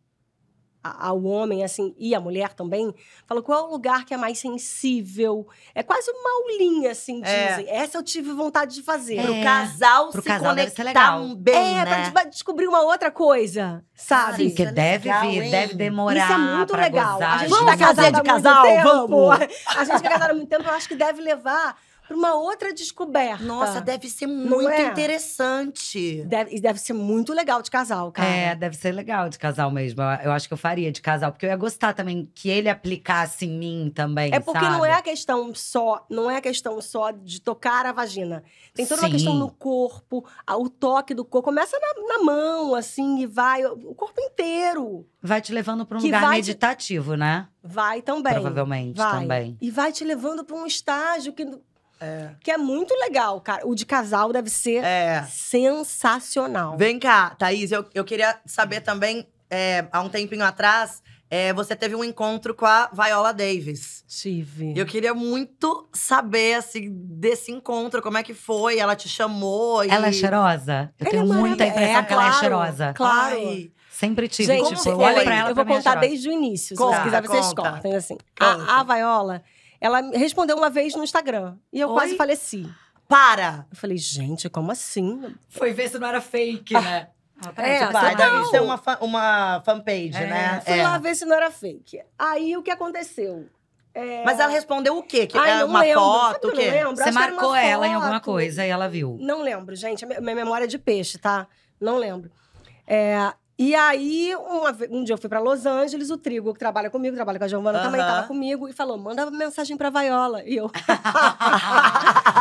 ao homem, assim, e à mulher também, falou qual é o lugar que é mais sensível. É quase uma aulinha, assim, é. dizem. É. Essa eu tive vontade de fazer. É. Pro casal Pro se casal conectar um bem, É, né? pra descobrir uma outra coisa, sabe? Sim, porque é deve legal, vir, hein? deve demorar Isso é muito legal. Gozar. A gente Vamos tá casada de casal? Tempo. Vamos! A gente que tá é casada há muito tempo, eu acho que deve levar para uma outra descoberta. Nossa, deve ser muito é? interessante. Deve, deve ser muito legal de casal, cara. É, deve ser legal de casal mesmo. Eu, eu acho que eu faria de casal, porque eu ia gostar também que ele aplicasse em mim também. É porque sabe? não é a questão só, não é a questão só de tocar a vagina. Tem toda Sim. uma questão no corpo, o toque do corpo. Começa na, na mão, assim, e vai. O corpo inteiro. Vai te levando para um lugar meditativo, te... né? Vai também. Provavelmente vai. também. E vai te levando para um estágio que é. Que é muito legal, cara. O de casal deve ser é. sensacional. Vem cá, Thaís, eu, eu queria saber também, é, há um tempinho atrás, é, você teve um encontro com a Viola Davis. Tive. Eu queria muito saber, assim, desse encontro, como é que foi, ela te chamou e... Ela é cheirosa? Eu ela é tenho é muita impressão é, que claro, ela é, é cheirosa. Claro. Ai. Sempre tive, Gente, tipo, eu olho pra ela, Eu vou contar desde o início, se quiser vocês quiserem, vocês cortem, assim. A, a Viola ela respondeu uma vez no Instagram. E eu Oi? quase faleci. Para! Eu falei, gente, como assim? Foi ver se não era fake, ah, né? É, ah, é, é isso é uma, uma fanpage, é. né? Fui é. lá ver se não era fake. Aí o que aconteceu? É... Mas ela respondeu o quê? Que Ai, é uma lembro. foto? Sabe o quê? Lembro? Você Acho marcou ela em alguma coisa e ela viu. Não lembro, gente. Minha memória é de peixe, tá? Não lembro. É, e aí, uma, um dia eu fui para Los Angeles, o Trigo, que trabalha comigo, trabalha com a Giovana, também tava comigo, e falou: manda mensagem pra Vaiola. E eu.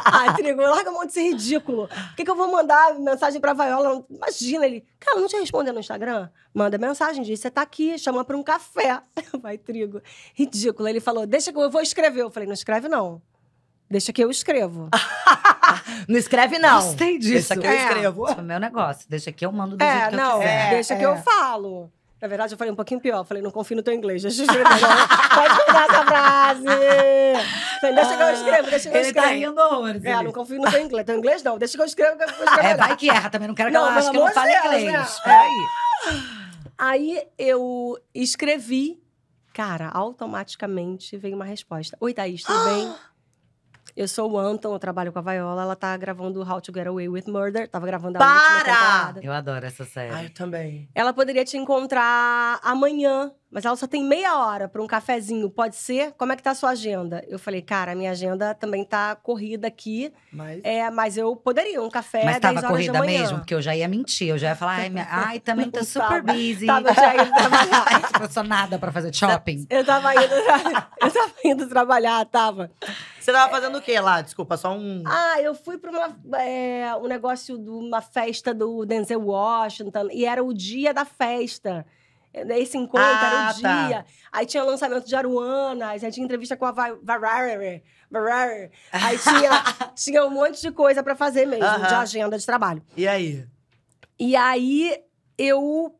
Ai, Trigo, larga um monte de ser ridículo. Por que, que eu vou mandar mensagem pra Vaiola? Imagina ele. Cara, não te responder no Instagram? Manda mensagem, diz: você tá aqui, chama pra um café. Vai, Trigo. Ridículo. Ele falou: deixa que eu vou escrever. Eu falei: não escreve, não. Deixa que eu escrevo. Não escreve, não. Gostei disso. Deixa que eu é. escrevo. Isso é o meu negócio. Deixa que eu mando do é, não, é, deixa que eu é. falo. Na verdade, eu falei um pouquinho pior. Falei, não confio no teu inglês. Deixa eu escrever. Pode mudar essa frase. Falei, deixa que eu ah, escrevo, deixa que eu escrevo. Ele tá rindo horrores. É, não confio no teu inglês. Teu inglês não. Deixa que eu escrevo. Que eu escrevo é, vai que erra também. Não quero que não, ela ache que eu não fale inglês. Né? Peraí. Aí eu escrevi. Cara, automaticamente veio uma resposta. Oi, Thaís, tudo bem? Ah! Eu sou o Anton, eu trabalho com a Viola. Ela tá gravando How to Get Away with Murder. Tava gravando a Para! última temporada. Eu adoro essa série. Ah, eu também. Ela poderia te encontrar amanhã mas ela só tem meia hora para um cafezinho, pode ser? Como é que tá a sua agenda? Eu falei, cara, a minha agenda também tá corrida aqui. Mas, é, mas eu poderia um café. Mas tava corrida mesmo, porque eu já ia mentir, eu já ia falar, ai, minha... ai também tô super tava, busy. Tava, já indo trabalhar. tipo, eu sou nada para fazer shopping. Eu tava indo, eu tava indo trabalhar, tava. Você tava fazendo o quê lá? Desculpa, só um. Ah, eu fui para uma, é, um negócio de uma festa do Denzel Washington e era o dia da festa. Né, esse encontro, ah, era o ah, tá. dia. Aí tinha lançamento de Aruanas, aí tinha entrevista com a Varare, Aí tinha, tinha um monte de coisa para fazer mesmo, uh -huh. de agenda de trabalho. E aí? E aí eu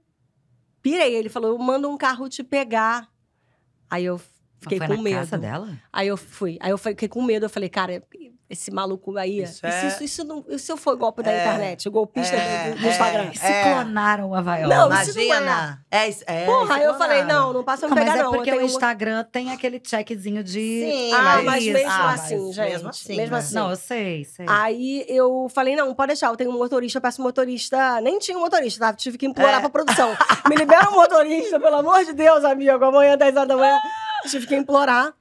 pirei. Ele falou: eu mando um carro te pegar. Aí eu fiquei foi com na medo. Casa dela? Aí eu fui. Aí eu fiquei com medo. Eu falei, cara, esse maluco aí. Isso, é... isso, isso, não, isso foi golpe da é... internet, golpista é... do, do é, Instagram. É... Se clonaram a Viola. Não, Imagina. isso não é. é, é Porra, eu falei, não, não passa não, me pegar, é não. Mas é porque o Instagram uma... tem aquele checkzinho de... Sim, ah, mas, mesmo ah, assim, mas gente. Mesmo assim, mesmo né? assim. Não, eu sei, sei. Aí eu falei, não, pode deixar, eu tenho um motorista, eu peço motorista. Nem tinha um motorista, tá? tive que implorar é. pra produção. Me libera um motorista, pelo amor de Deus, amigo. Amanhã, 10 horas da manhã, tive que implorar.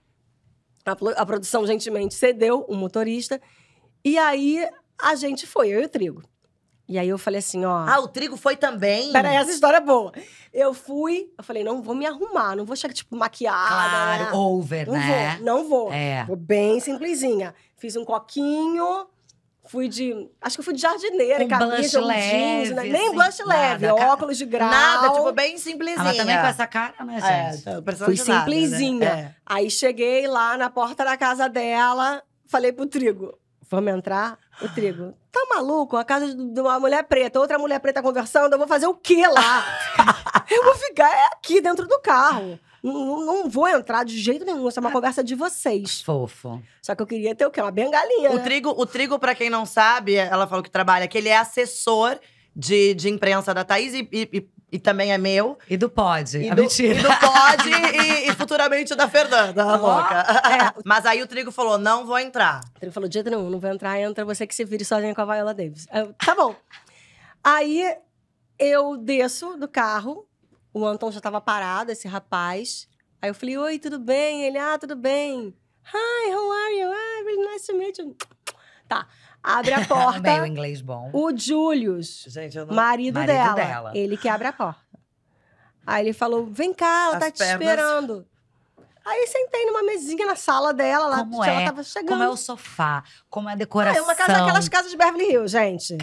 A, a produção gentilmente cedeu um motorista. E aí a gente foi, eu e o Trigo. E aí eu falei assim, ó. Ah, o trigo foi também? Peraí, essa história é boa. Eu fui, eu falei, não vou me arrumar, não vou chegar, tipo, maquiada. Claro, né? over, não né? Vou, não vou. É. Vou bem simplesinha. Fiz um coquinho, fui de. Acho que eu fui de jardineira, Com camisa, blush leve, jeans, né? nem assim, blush leve, nada, óculos de grau. Nada, tipo, bem simplesinha. Ah, também com essa cara, né, é, gente? É, fui né? simplesinha. Né? É. Aí cheguei lá na porta da casa dela, falei pro Trigo, vamos entrar? O Trigo, tá maluco? A casa de uma mulher preta, outra mulher preta conversando, eu vou fazer o quê lá? eu vou ficar aqui dentro do carro. Não, não vou entrar de jeito nenhum. Essa é uma ah, conversa de vocês. Fofo. Só que eu queria ter o quê? Uma bengalinha. O né? trigo, o trigo para quem não sabe, ela falou que trabalha, que ele é assessor de, de imprensa da Thaís e, e, e também é meu. E do Pod. E, ah, do, mentira. e do Pod e, e, futuramente da Fernanda, a louca. É. Mas aí o Trigo falou: não vou entrar. O Trigo falou: de jeito nenhum, não vou entrar, entra você que se vire sozinha com a Viola Davis. Eu, tá bom. aí eu desço do carro, o Anton já estava parado, esse rapaz. Aí eu falei, oi, tudo bem? Ele, ah, tudo bem. Hi, how are you? Ah, really nice to meet you. Tá. Abre a porta. Meio inglês bom. O Julius, Gente, não... marido, marido dela, dela, Ele que abre a porta. Aí ele falou, vem cá, ela As tá te esperando. Aí sentei numa mesinha na sala dela, lá como tipo, ela é, tava chegando. Como é o sofá, como é a decoração. Ah, é uma casa daquelas casas de Beverly Hills, gente.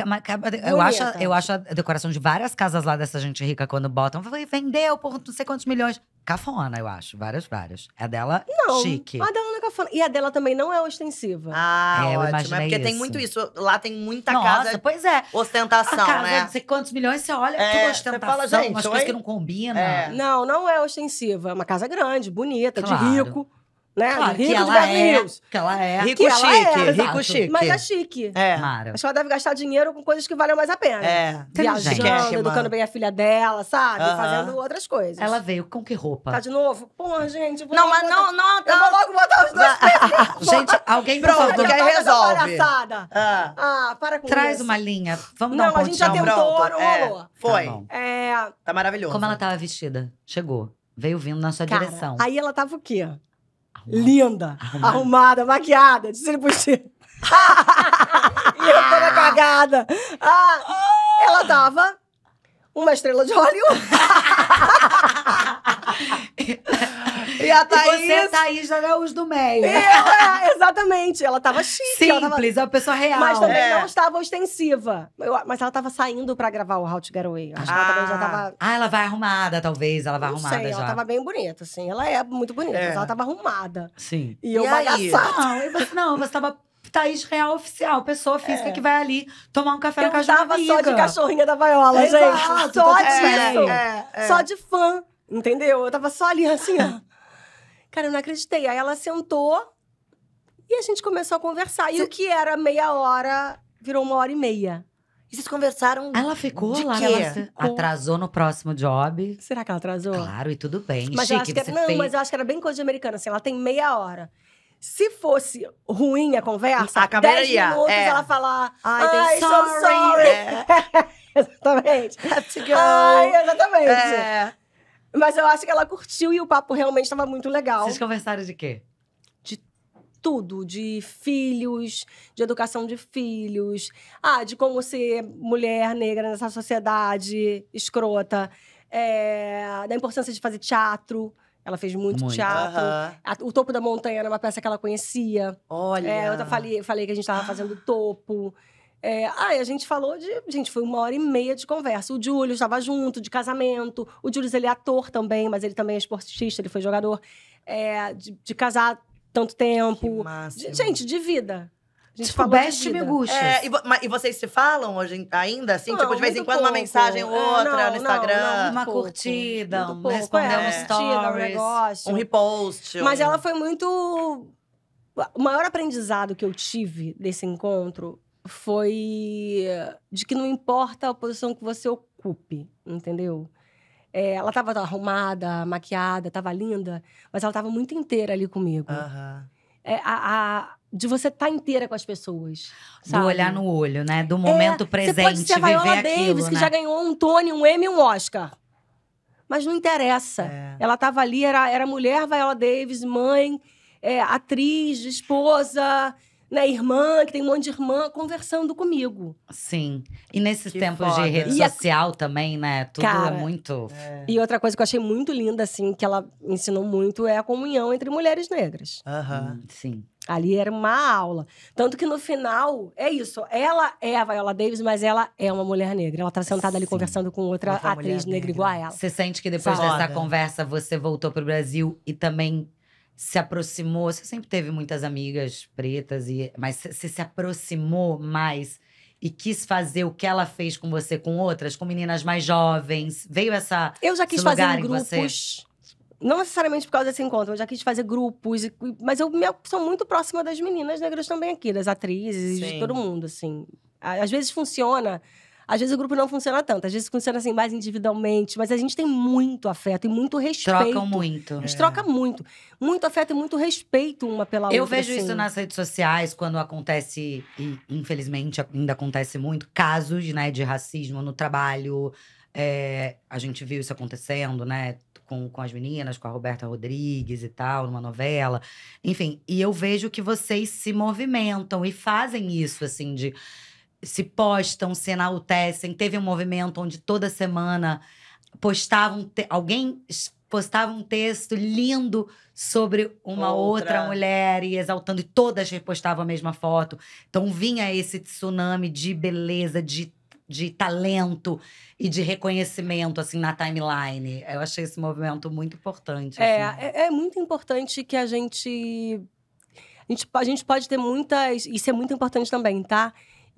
Eu acho, eu acho a decoração de várias casas lá dessa gente rica quando botam. Vendeu por não sei quantos milhões. Cafona, eu acho. Várias, várias. A dela, não, chique. A dela não é cafona. E a dela também não é ostensiva. Ah, é, eu ótimo. É porque isso. tem muito isso. Lá tem muita Nossa, casa. Pois é. Ostentação, casa, né? Não sei quantos milhões você olha, é, tudo ostentação. Você fala, gente, umas coisas que não combinam. É. Não, não é ostensiva. É uma casa grande, bonita, claro. de rico né? Claro, rico que ela é, que ela é. Rico que chique, é, rico exato. chique. Mas é chique. É. Mara. Acho que ela deve gastar dinheiro com coisas que valem mais a pena. É. Viajando, é, educando bem a filha dela, sabe? Uh -huh. Fazendo outras coisas. Ela veio com que roupa? Tá de novo? Porra, gente. Não, mas botar... não, não. Tá... Eu vou logo botar os dois Gente, alguém Pronto, alguém que resolve. Ah. ah, para com Traz isso. uma linha. Vamos não, dar um Não, a gente já tentou, não rolou. É, foi. Tá, é... tá maravilhoso. Como ela tava vestida? Chegou. Veio vindo na sua direção. Aí ela tava o quê? linda, arrumada, arrumada maquiada, disse ele por si. e eu toda cagada. Ah, ela dava uma estrela de óleo. E a Thaís. E você é Thaís Araújo do meio. É, exatamente. Ela tava chique. Simples, tava... É a pessoa real. Mas também é. não estava ostensiva. Eu, mas ela tava saindo pra gravar o Hot to Acho ah. que ela também já ah. tava. Ah, ela vai arrumada, talvez. Ela vai não arrumada sei, já. Ela tava bem bonita, assim. Ela é muito bonita, é. mas ela tava arrumada. Sim. E, eu aí? Não, você, não, você tava Thaís real oficial, pessoa física é. que vai ali tomar um café eu na casa Eu uma amiga. só de cachorrinha da Vaiola, gente. Só é, disso. É, é. Só de fã, entendeu? Eu tava só ali assim, ó. Cara, eu não acreditei. Aí ela sentou e a gente começou a conversar. E Cê... o que era meia hora virou uma hora e meia. E vocês conversaram. Ela ficou de lá, quê? ela ficou... atrasou no próximo job. Será que ela atrasou? Claro, e tudo bem. Mas Chique, eu acho que era... É- não, fez... mas eu acho que era bem coisa de americana, assim, ela tem meia hora. Se fosse ruim a conversa, acabaria. Ah, 10 minutos é. ela falar, ai, ai sorry. sorry. É. exatamente. Have to go. Ai, exatamente. É. Mas eu acho que ela curtiu e o papo realmente estava muito legal. Vocês conversaram de quê? De tudo, de filhos, de educação de filhos, ah, de como ser mulher negra nessa sociedade escrota, é, da importância de fazer teatro. Ela fez muito, muito. teatro. Uhum. o Topo da Montanha era uma peça que ela conhecia. Olha. É, eu falei, falei que a gente estava fazendo topo. É, ah, a gente falou de. Gente, foi uma hora e meia de conversa. O Júlio estava junto, de casamento. O Júlio, ele é ator também, mas ele também é esportista, ele foi jogador. É, de, de, casar tanto tempo. De, gente, de vida. A gente tipo, best me é, e, e, vocês se falam hoje ainda, assim? Não, tipo, de vez em quando pouco. uma mensagem ou é, outra não, no Instagram? Não, uma pouco, curtida, um responder é, um stories, um, negócio. um repost. Mas ela foi muito... O maior aprendizado que eu tive desse encontro foi de que não importa a posição que você ocupe, entendeu? É, ela estava arrumada, maquiada, estava linda, mas ela estava muito inteira ali comigo. Uhum. É, a, a, de você estar tá inteira com as pessoas. Sabe? Do olhar no olho, né? Do é, momento é, presente. Você pode ser a Viola Davis, aquilo, que né? já ganhou um Tony, um Emmy e um Oscar. Mas não interessa. É. Ela estava ali, era, era mulher, Viola Davis, mãe, é, atriz, esposa, né, irmã, que tem um monte de irmã, conversando comigo. Sim. E nesses tempos foda. de rede social a... também, né? Tudo é Cara, é muito. É. E outra coisa que eu achei muito linda, assim, que ela ensinou muito é a comunhão entre mulheres negras. Aham. Uhum. Sim. Ali era uma aula. Tanto que no final, é isso. Ela é a Viola Davis, mas ela é uma mulher negra. Ela tá sentada Sim. ali conversando com outra, outra atriz negra, negra igual a ela. Você sente que depois Foda. dessa conversa você voltou pro Brasil e também se aproximou? Você sempre teve muitas amigas pretas, e mas você se aproximou mais e quis fazer o que ela fez com você com outras, com meninas mais jovens? Veio essa. Eu já quis fazer em grupos. Em Não necessariamente por causa desse encontro, eu já quis fazer grupos, mas eu me, sou muito próxima das meninas negras também aqui, das atrizes, Sim. de todo mundo, assim. Às vezes funciona às vezes o grupo não funciona tanto, às vezes funciona assim mais individualmente, mas a gente tem muito afeto e muito respeito. Trocam muito. A gente é. troca muito. Muito afeto e muito respeito uma pela Eu outra. Eu vejo assim. isso nas redes sociais quando acontece, e infelizmente ainda acontece muito, casos né, de racismo no trabalho. É, a gente viu isso acontecendo, né? Com, com, as meninas, com a Roberta Rodrigues e tal, numa novela. Enfim, e eu vejo que vocês se movimentam e fazem isso, assim, de se postam, se enaltecem. Teve um movimento onde toda semana postavam alguém postava um texto lindo sobre uma outra. outra, mulher e exaltando, e todas repostavam a mesma foto. Então vinha esse tsunami de beleza, de, de talento e de reconhecimento, assim, na timeline. Eu achei esse movimento muito importante. É, assim. é, é muito importante que a gente, a gente... A gente pode ter muitas... Isso é muito importante também, tá?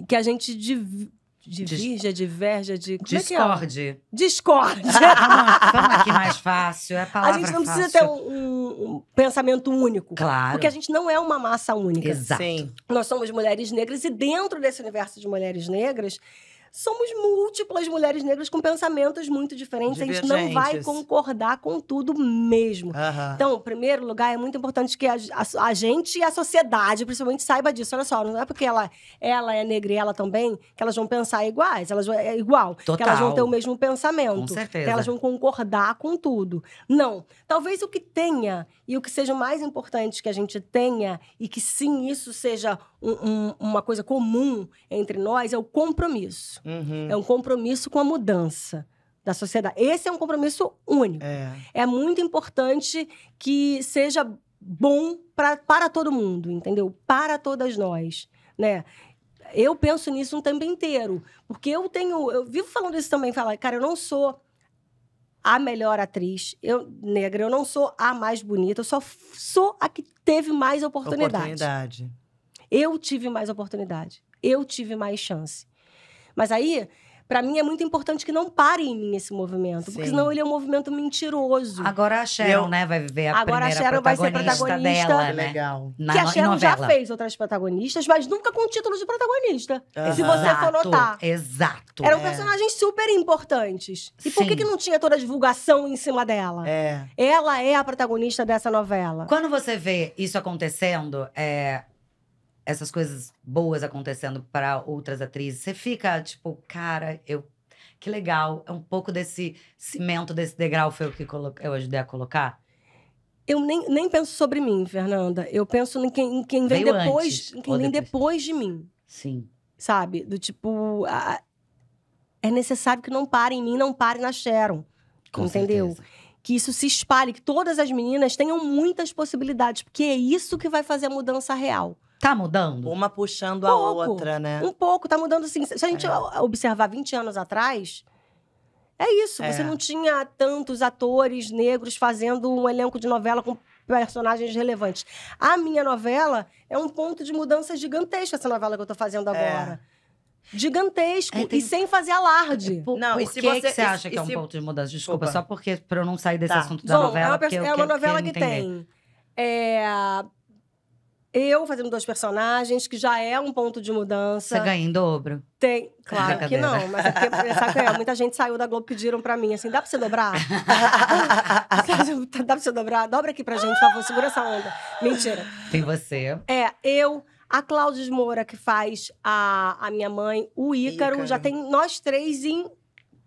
que a gente div... Divirja, diverja, de. Como Discorde. É é? Discorde. Ah, ah, ah, vamos aqui mais fácil, é a palavra. A gente não fácil. precisa ter um, um, um, pensamento único. Claro. Porque a gente não é uma massa única. Exato. Sim. Nós somos mulheres negras e dentro desse universo de mulheres negras somos múltiplas mulheres negras com pensamentos muito diferentes. Divergentes. A gente não vai concordar com tudo mesmo. Uhum. Então, em primeiro lugar, é muito importante que a, a, a, gente e a sociedade, principalmente, saiba disso. Olha só, não é porque ela, ela é negra e ela também que elas vão pensar iguais, elas vão, é igual. Total. Que elas vão ter o mesmo pensamento. Com certeza. Que elas vão concordar com tudo. Não. Talvez o que tenha e o que seja mais importante que a gente tenha e que sim, isso seja um, uma coisa comum entre nós é o compromisso. Uhum. É um compromisso com a mudança da sociedade. Esse é um compromisso único. É, é muito importante que seja bom pra, para todo mundo, entendeu? Para todas nós, né? Eu penso nisso um tempo inteiro, porque eu tenho, eu vivo falando isso também, falar, cara, eu não sou a melhor atriz eu negra, eu não sou a mais bonita, eu só sou a que teve mais oportunidade. Oportunidade. Eu tive mais oportunidade. Eu tive mais chance. Mas aí, para mim é muito importante que não pare em mim esse movimento, Sim. porque senão ele é um movimento mentiroso. Agora a Cheryl, né, vai viver a Agora a Cheryl vai ser protagonista dela, né? Legal. Na, que a Cheryl já fez outras protagonistas, mas nunca com título de protagonista. Uhum. Se você for notar. Exato. Eram é. personagens super importantes. E Sim. por que, que não tinha toda a divulgação em cima dela? É. Ela é a protagonista dessa novela. Quando você vê isso acontecendo, é, essas coisas boas acontecendo para outras atrizes, você fica tipo, cara, eu que legal, é um pouco desse cimento, desse degrau foi o que eu ajudei a colocar? Eu nem, nem penso sobre mim, Fernanda. Eu penso em quem, em quem vem depois, antes, quem vem depois. depois de mim. Sim. Sabe? Do tipo, a... é necessário que não pare em mim, não pare na Sharon. Com entendeu? Certeza. Que isso se espalhe, que todas as meninas tenham muitas possibilidades, porque é isso que vai fazer a mudança real. Tá mudando? Uma puxando um a outra, né? Um pouco, tá mudando assim. Se a gente é. observar 20 anos atrás, é isso. É. Você não tinha tantos atores negros fazendo um elenco de novela com personagens relevantes. A minha novela é um ponto de mudança gigantesco, essa novela que eu tô fazendo é. agora. É gigantesco é, tem... e sem fazer alarde. É, por, não, por e se que, você, que você acha e, que é um se... ponto de mudança? Desculpa, Opa. só porque para eu não sair desse tá. assunto da Bom, é novela. É uma, é uma novela que tem. É, eu fazendo dois personagens, que já é um ponto de mudança. Você ganha em dobro? Tem. Claro que não, mas é porque, é, sabe, é, muita gente saiu da Globo pediram pra mim assim: dá pra você dobrar? dá pra você dobrar? Dobra aqui pra gente, por favor, segura essa onda. Mentira. Tem você. É, eu. A Cláudia Moura, que faz a, a minha mãe, o Ícaro, Ícaro. já tem nós três em papéis,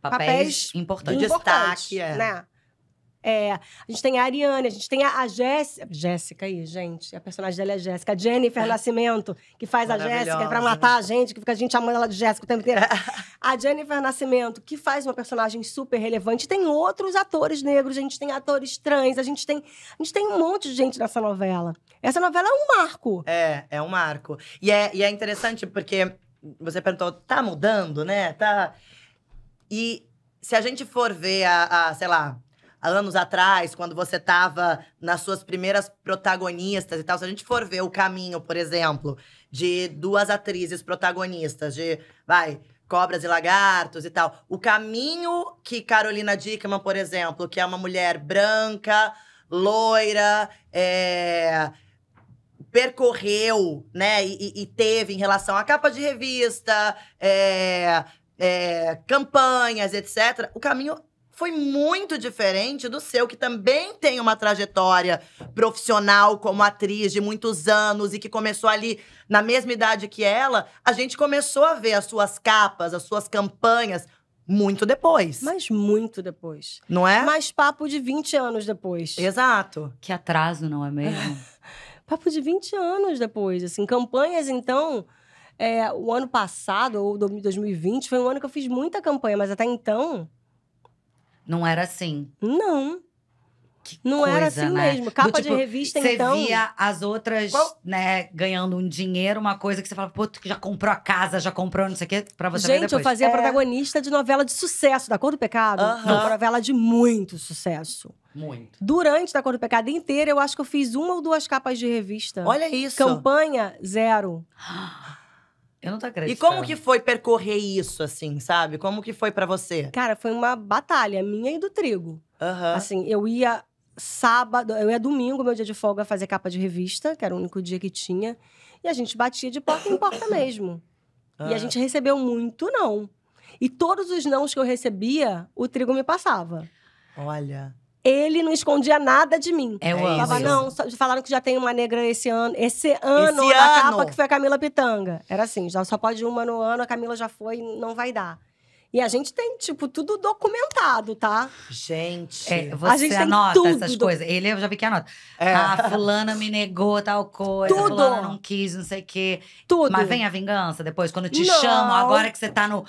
papéis importantes. importantes Destaque, é. né? É, a gente tem a Ariane, a gente tem a, a Jéssica. Jéssica aí, gente. A personagem dela é Jéssica. A Jennifer Nascimento, que faz a Jéssica é pra matar a gente, que fica a gente amando ela de Jéssica o tempo inteiro. a Jennifer Nascimento, que faz uma personagem super relevante. Tem outros atores negros, a gente tem atores trans, a gente tem, a gente tem um monte de gente nessa novela. Essa novela é um marco. É, é um marco. E é, e é interessante porque você perguntou, tá mudando, né? Tá. E se a gente for ver a, a sei lá, anos atrás, quando você estava nas suas primeiras protagonistas e tal. Se a gente for ver o caminho, por exemplo, de duas atrizes protagonistas, de, vai, Cobras e Lagartos e tal. O caminho que Carolina Dickman, por exemplo, que é uma mulher branca, loira, é, percorreu, né, e, e, teve em relação à capa de revista, é, é, campanhas, etc. O caminho foi muito diferente do seu, que também tem uma trajetória profissional como atriz de muitos anos e que começou ali na mesma idade que ela. A gente começou a ver as suas capas, as suas campanhas muito depois. Mas muito depois. Não é? Mais papo de 20 anos depois. Exato. Que atraso, não é mesmo? papo de 20 anos depois, assim, campanhas então, é, o ano passado ou 2020 foi um ano que eu fiz muita campanha, mas até então não era assim. Não. Que não coisa, era assim né? mesmo. Capa Do, tipo, de revista, então. Você via as outras, Qual? né, ganhando um dinheiro, uma coisa que você fala, pô, tu já comprou a casa, já comprou não sei o quê, pra você Gente, eu fazia é... protagonista de novela de sucesso, da Cor do Pecado. Uh -huh. Uma novela de muito sucesso. Muito. Durante da Cor do Pecado inteira, eu acho que eu fiz uma ou duas capas de revista. Olha isso. Campanha, zero. Eu não tô acreditando. E como que foi percorrer isso, assim, sabe? Como que foi para você? Cara, foi uma batalha minha e do trigo. Uhum. Assim, eu ia sábado, eu ia domingo, meu dia de folga, fazer capa de revista, que era o único dia que tinha. E a gente batia de porta em porta mesmo. Uhum. E a ah. gente recebeu muito não. E todos os nãos que eu recebia, o trigo me passava. Olha ele não escondia nada de mim. É o é Falava, não, falaram que já tem uma negra esse ano, esse ano esse na ano. capa que foi a Camila Pitanga. Era assim, já só pode uma no ano, a Camila já foi, não vai dar. E a gente tem, tipo, tudo documentado, tá? Gente, é, você a gente anota essas coisas. Ele eu já vi que anota. É. Ah, fulana me negou tal coisa, tudo. fulana não quis, não sei o quê. Tudo. Mas vem a vingança depois, quando te não. chamam, agora que você tá no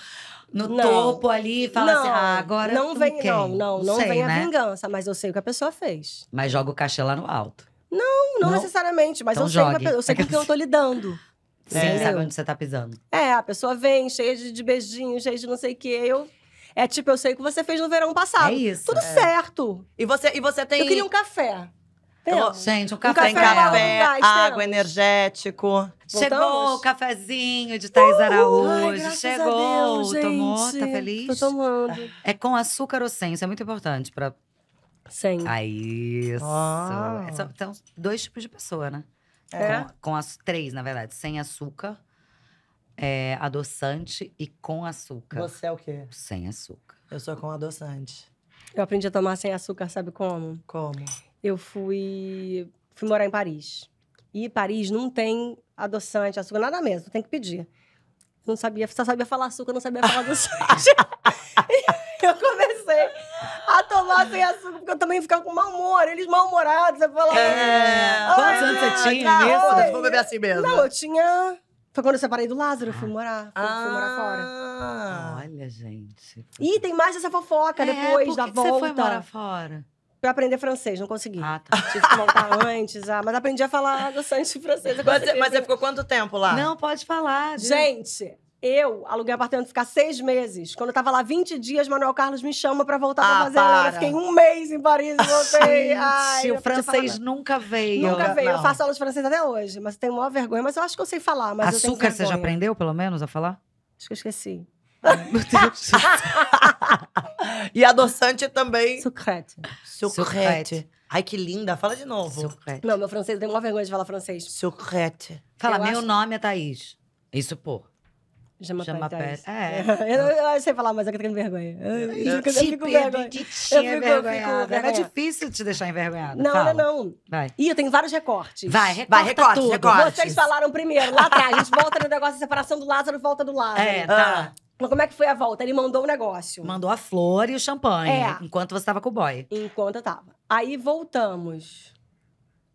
no não. topo ali e fala assim, não, assim, ah, agora não vem, quem? não, não, não sei, vem a né? vingança, mas eu sei o que a pessoa fez. Mas joga o cachê lá no alto. Não, não, não? necessariamente, mas então eu, jogue. sei que eu sei é com quem eu tô lidando. Sim, saber sabe onde você tá pisando. É, a pessoa vem cheia de, de beijinhos, cheia de não sei o quê. Eu é tipo, eu sei o que você fez no verão passado. É isso. Tudo é. certo. E você, e você tem. Eu queria um café. Gente, um café, um café, café água, temos. energético. Chegou o cafezinho de Thais Araújo. Ai, Chegou. Deus, Tomou? Tá feliz? Tô tomando. É com açúcar ou sem? Isso é muito importante pra. Sem. Aí. Ah, isso. Ah. São, então, dois tipos de pessoa, né? É. Com, com as três, na verdade. Sem açúcar, é, adoçante e com açúcar. Você é o quê? Sem açúcar. Eu sou com adoçante. Eu aprendi a tomar sem açúcar, sabe como? Como? eu fui, fui morar em Paris. E Paris não tem adoçante, açúcar, nada mesmo, tem que pedir. Não sabia, só sabia falar açúcar, não sabia falar adoçante. eu comecei a tomar sem açúcar, porque eu também ficava com mau humor. Eles mal-humorados, eu falava... É... Quantos anos você tinha nisso? Você ficou beber assim mesmo? Não, eu tinha... Foi quando eu separei do Lázaro, fui morar, fui, ah, fui morar ah. fora. Olha, gente. Ih, E tem mais essa fofoca é, depois da volta. Você foi morar fora pra aprender francês, não consegui. Ah, tá. Tive que montar antes, ah, mas aprendi a falar bastante francês. Mas, você, mas você ficou quanto tempo lá? Não, pode falar. Viu? Gente, eu aluguei um apartamento ficar seis meses. Quando eu tava lá 20 dias, Manuel Carlos me chama pra voltar ah, pra fazer. Para. Eu fiquei um mês em Paris e voltei. Ai, o francês nunca veio. Nunca veio. Não. Eu faço aula de francês até hoje, mas tenho maior vergonha. Mas eu acho que eu sei falar. Mas Açúcar, você já aprendeu, pelo menos, a falar? Acho que eu esqueci. Meu Deus. E adoçante também. Sucrète. Sucrète. Ai, que linda. Fala de novo. Sucrète. Não, meu francês, eu tenho uma vergonha de falar francês. Sucrète. Fala, Eu meu acho- nome é Thaís. Isso, pô. Chama Chama pé. pé. É. é. Eu, eu, eu sei falar, mas é eu tenho vergonha. Eu, eu, eu com vergonha. Eu fico- É difícil te deixar envergonhada. Não, Fala. não, é não. Vai. Ih, eu tenho vários recortes. Vai, recorta Vai, recorte, recorte. Vocês falaram primeiro, lá atrás. A gente volta no negócio de separação do Lázaro, volta do Lázaro. É, tá. Ah. Como é que foi a volta? Ele mandou o negócio. Mandou a flor e o champanhe. É. Enquanto você tava com o boy. Enquanto eu tava. Aí voltamos.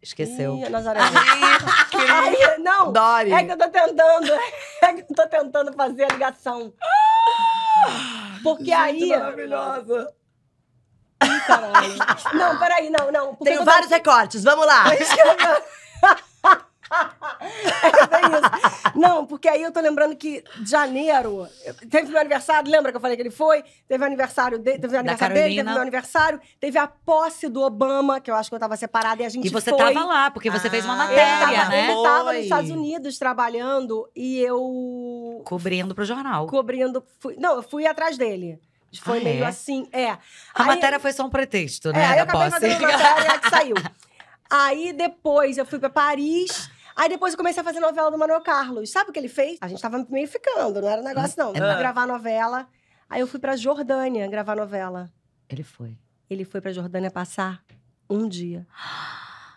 Esqueceu. Ih, Nazaré. Aí, não. Dori. É que eu tô tentando. É que eu tô tentando fazer a ligação. Porque Gente, aí. Maravilhosa. Ih, caralho. Não, peraí, não, não. Tem vários tô... recortes, vamos lá. é isso. Não, porque aí eu tô lembrando que janeiro, teve meu aniversário, lembra que eu falei que ele foi? Teve o aniversário dele, teve o aniversário dele, teve meu aniversário, teve a posse do Obama, que eu acho que eu tava separada e a gente foi. E você foi. tava lá, porque você ah, fez uma ah, matéria, tava, né? Eu tava nos Estados Unidos trabalhando e eu... Cobrindo pro jornal. Cobrindo, fui, não, eu fui atrás dele. Foi ah, meio é? assim, é. A aí, matéria foi só um pretexto, né? É, eu acabei posse. fazendo a matéria que saiu. Aí depois eu fui para Paris Aí depois eu comecei a fazer novela do Manuel Carlos. Sabe o que ele fez? A gente tava meio ficando, não era negócio, não. Uhum. Era ah. gravar novela. Aí eu fui pra Jordânia gravar novela. Ele foi. Ele foi pra Jordânia passar um dia.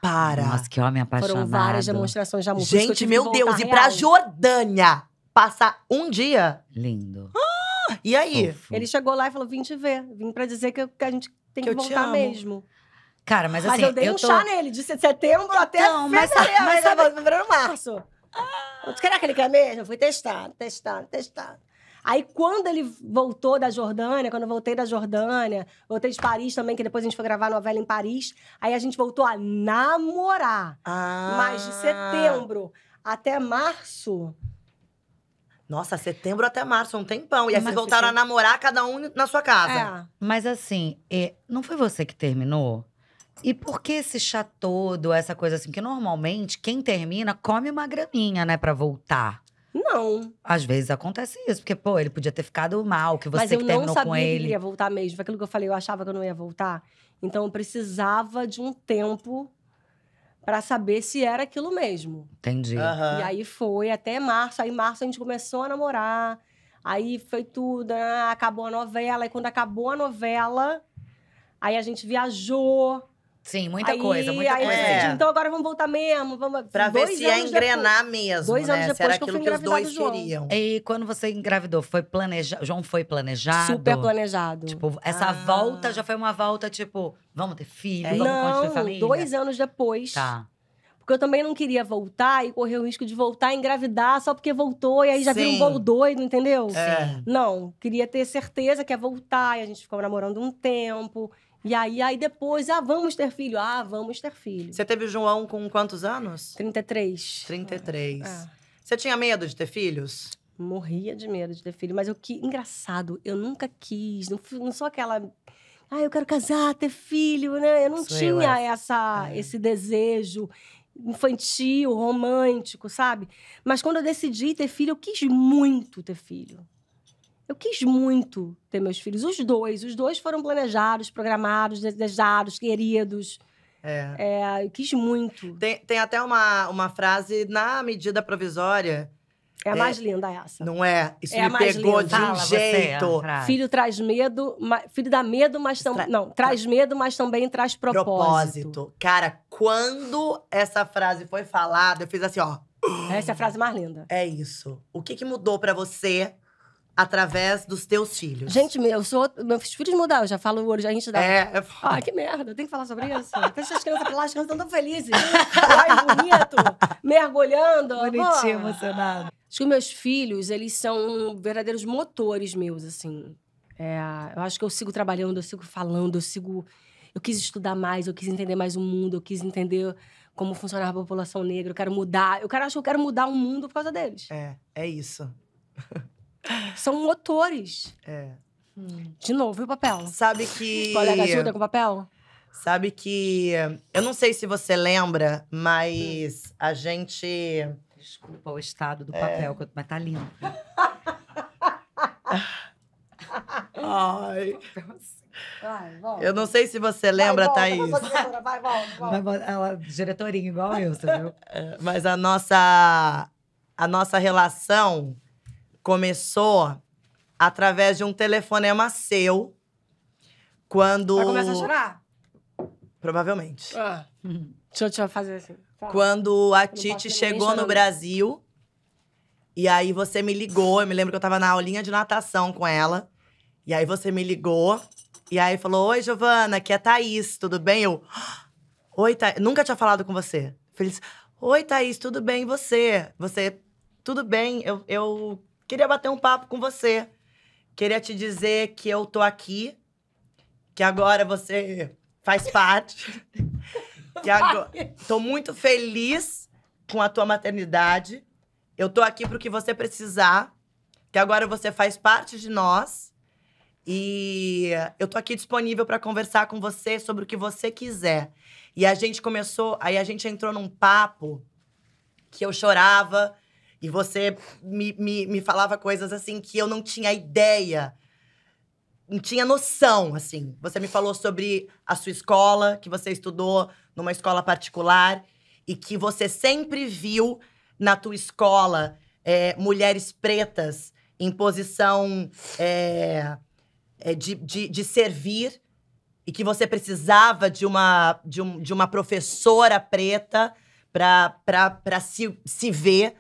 Para. Nossa, que homem apaixonado. Foram várias demonstrações de amor. Gente, meu Deus, e pra Jordânia passar um dia? Lindo. Ah, e aí? Fofo. Ele chegou lá e falou: vim te ver. Vim pra dizer que, a gente tem que, que voltar mesmo. Cara, mas assim. Mas eu dei eu um tô... chá nele, de setembro até não, mas, fevereiro, mas, mas, fevereiro, março. Ah. Será que ele quer mesmo? Eu fui testado, testado, testado. Aí, quando ele voltou da Jordânia, quando eu voltei da Jordânia, voltei de Paris também, que depois a gente foi gravar novela em Paris, aí a gente voltou a namorar. Ah. Mas de setembro até março, nossa, setembro até março, um tempão. E aí vocês voltaram a namorar, cada um na sua casa. É. Mas assim, é, não foi você que terminou? E por que esse chá todo, essa coisa assim? Porque normalmente quem termina come uma graminha, né, para voltar. Não. Às vezes acontece isso, porque, pô, ele podia ter ficado mal, que você que terminou com ele. Mas eu não sabia que ele ia voltar mesmo. Foi aquilo que eu falei, eu achava que eu não ia voltar. Então eu precisava de um tempo para saber se era aquilo mesmo. Entendi. Uhum. E aí foi até março. Aí março a gente começou a namorar. Aí foi tudo, né? acabou a novela. E quando acabou a novela, aí a gente viajou. Sim, muita aí, coisa, muita aí, coisa. É. então agora vamos voltar mesmo. Vamos, assim, pra ver se ia engrenar depois, mesmo. Dois anos né? depois Será que, aquilo que os dois queriam. E quando você engravidou, foi planejado? João foi planejado? Super planejado. Tipo, essa ah. volta já foi uma volta, tipo, vamos ter filho, é. vamos não, família? dois anos depois. Tá. Porque eu também não queria voltar e correr o risco de voltar e engravidar só porque voltou e aí já vira um bolo doido, entendeu? É. Não, queria ter certeza que ia voltar e a gente ficou namorando um tempo. E aí, aí depois, ah, vamos ter filho. Ah, vamos ter filho. Você teve João com quantos anos? 33. 33. Ah. Você tinha medo de ter filhos? Morria de medo de ter filho, mas o que engraçado, eu nunca quis, não, não sou aquela ah, eu quero casar, ter filho, né? Eu não tinha essa, é. esse desejo infantil, romântico, sabe? Mas quando eu decidi ter filho, eu quis muito ter filho. Eu quis muito ter meus filhos, os dois. Os dois foram planejados, programados, desejados, queridos. É. é eu quis muito. Tem, tem até uma, uma frase na medida provisória. É a é, mais é, linda essa. Não é? Isso é me pegou linda. de um Fala jeito. Você, filho traz medo, ma, filho dá medo, mas também. Tra... Não, traz medo, mas também traz propósito. propósito. Cara, quando essa frase foi falada, eu fiz assim, ó. Essa é a frase mais linda. É isso. O que, que mudou para você através dos teus filhos. Gente, meu, eu sou. Meus filhos mudaram, eu já falo hoje, a gente dá. É, é Ah, que merda, tem que falar sobre isso. Deixa as crianças pra lá, as crianças estão tão felizes. Ai, bonito, mergulhando. Bonitinho, Pô. emocionado. Acho que meus filhos, eles são verdadeiros motores meus, assim. É, eu acho que eu sigo trabalhando, eu sigo falando, eu sigo. Eu quis estudar mais, eu quis entender mais o mundo, eu quis entender como funcionava a população negra, eu quero mudar. Eu quero, acho que eu quero mudar o mundo por causa deles. É, é isso. São motores. É. Hum. De novo, e o papel? Sabe que. O colega ajuda com o papel? Sabe que. Eu não sei se você lembra, mas hum. a gente. Desculpa o estado do é. papel, mas tá lindo. Ai. Vai, eu não sei se você lembra, vai, volta, Thaís. vai, volta, volta. Ela, diretorinha igual eu, você viu? É, mas a nossa, a nossa relação começou através de um telefonema seu, quando... Ela começa a chorar? Provavelmente. Ah. Deixa, eu, deixa eu fazer assim. Tá. Quando a Titi chegou no Brasil, e aí você me ligou, eu me lembro que eu tava na aulinha de natação com ela, e aí você me ligou, e aí falou, oi, Giovana, aqui é Thaís, tudo bem? Eu, ah, oi, Thaís, nunca tinha falado com você. Feliz, oi, Thaís, tudo bem, e você? Você, tudo bem, eu, eu Queria bater um papo com você. Queria te dizer que eu tô aqui, que agora você faz parte. que agora... Tô muito feliz com a tua maternidade. Eu tô aqui pro que você precisar, que agora você faz parte de nós. E eu tô aqui disponível para conversar com você sobre o que você quiser. E a gente começou, aí a gente entrou num papo que eu chorava, e você me, me, me falava coisas assim que eu não tinha ideia, não tinha noção, assim. Você me falou sobre a sua escola, que você estudou numa escola particular e que você sempre viu na tua escola é, mulheres pretas em posição é, é, de, de, de, servir e que você precisava de uma, de, um, de uma professora preta para se, se ver.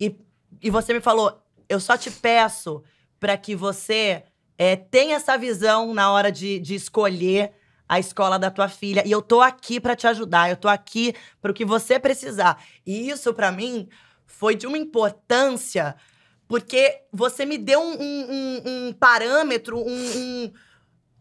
E, e você me falou, eu só te peço para que você é, tenha essa visão na hora de, de escolher a escola da tua filha e eu tô aqui para te ajudar, eu tô aqui para o que você precisar. E isso para mim foi de uma importância porque você me deu um, um, um parâmetro, um, um,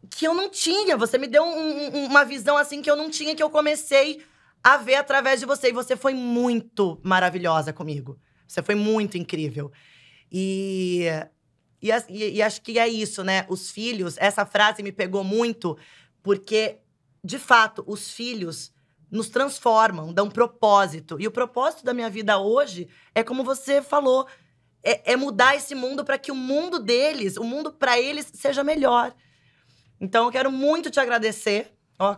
que eu não tinha. Você me deu uma visão assim que eu não tinha que eu comecei a ver através de você e você foi muito maravilhosa comigo. Você foi muito incrível. E, e, e, acho que é isso, né? Os filhos, essa frase me pegou muito, porque, de fato, os filhos nos transformam, dão propósito. E o propósito da minha vida hoje é como você falou. É, é mudar esse mundo para que o mundo deles, o mundo para eles, seja melhor. Então, eu quero muito te agradecer. Ó,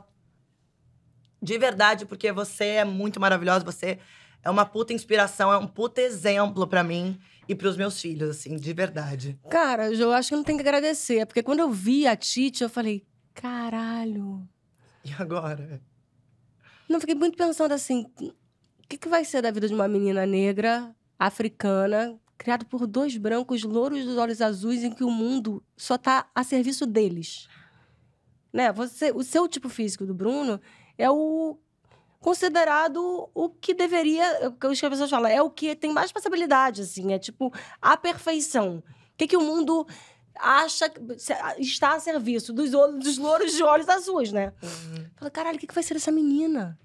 de verdade, porque você é muito maravilhosa, você é uma puta inspiração, é um puta exemplo para mim e para os meus filhos, assim, de verdade. Cara, eu acho que não tem que agradecer, porque quando eu vi a Tite, eu falei, caralho. E agora? Não, fiquei muito pensando assim, o que, que vai ser da vida de uma menina negra, africana, criada por dois brancos louros dos olhos azuis, em que o mundo só tá a serviço deles? Né? Você, o seu tipo físico do Bruno é o considerado o que deveria, é o que as pessoas falam, é o que tem mais possibilidade, assim, é tipo a perfeição. O que, que o mundo acha está a serviço dos, olhos, dos louros de olhos azuis, né? Uhum. Fala, caralho, o que, que vai ser dessa menina?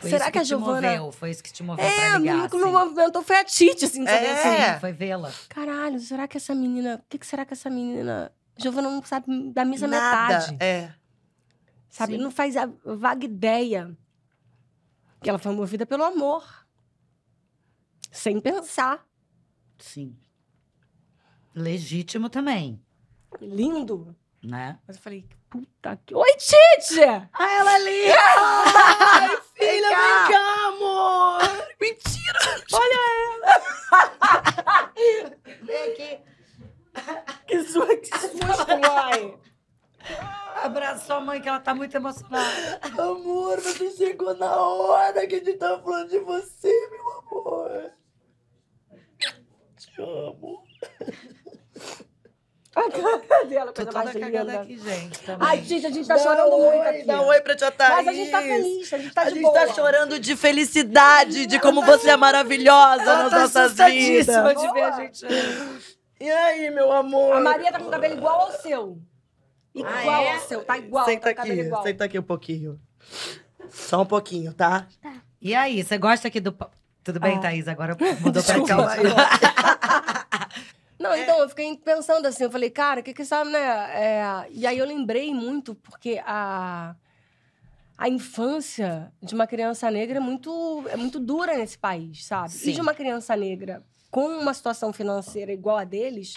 Foi Será que, que a Giovana. Moveu, foi isso que te moveu. É, pra ligar, o que me movimentou foi a Tite, assim, sabe? É. Assim. Foi vê-la. Caralho, será que essa menina. O que, que será que essa menina. Giovana não sabe da missa Nada. metade. É. Sabe? Sim. Não faz a vaga ideia que ela foi movida pelo amor. Sem pensar. Sim. Legítimo também. Lindo. Né? Mas eu falei, puta que. Oi, Tite! Ah, ela ali! É ai, filha, vem cá, amor! Mentira! Olha ela! vem aqui. Que sua que susto, mãe! Abraço sua mãe, que ela tá muito emocionada. Amor, você chegou na hora que a gente tava falando de você, meu amor. Te amo. A cara dela, toda cagada aqui, gente. Também. Tá Ai, gente, a gente tá Dá chorando muito aqui. Dá oi pra tia Thaís. Mas a gente tá feliz, a gente tá a de gente tá boa. tá chorando de felicidade, de como tá- você é maravilhosa Ela nas tá nossas vidas. assustadíssima de ver a gente. E aí, meu amor? A Maria tá com o cabelo igual ao seu. Igual ah, é? ao seu, tá igual. Senta tá aqui, igual. senta aqui um pouquinho. Só um pouquinho, tá? Tá. E aí, você gosta aqui do. Tudo bem, ah. Thaís? Agora mudou pra cá. Não, é. então, eu fiquei pensando assim, eu falei, cara, o que que sabe, né? É, e aí eu lembrei muito, porque a, a infância de uma criança negra é muito, é muito dura nesse país, sabe? Sim. E de uma criança negra com uma situação financeira igual a deles,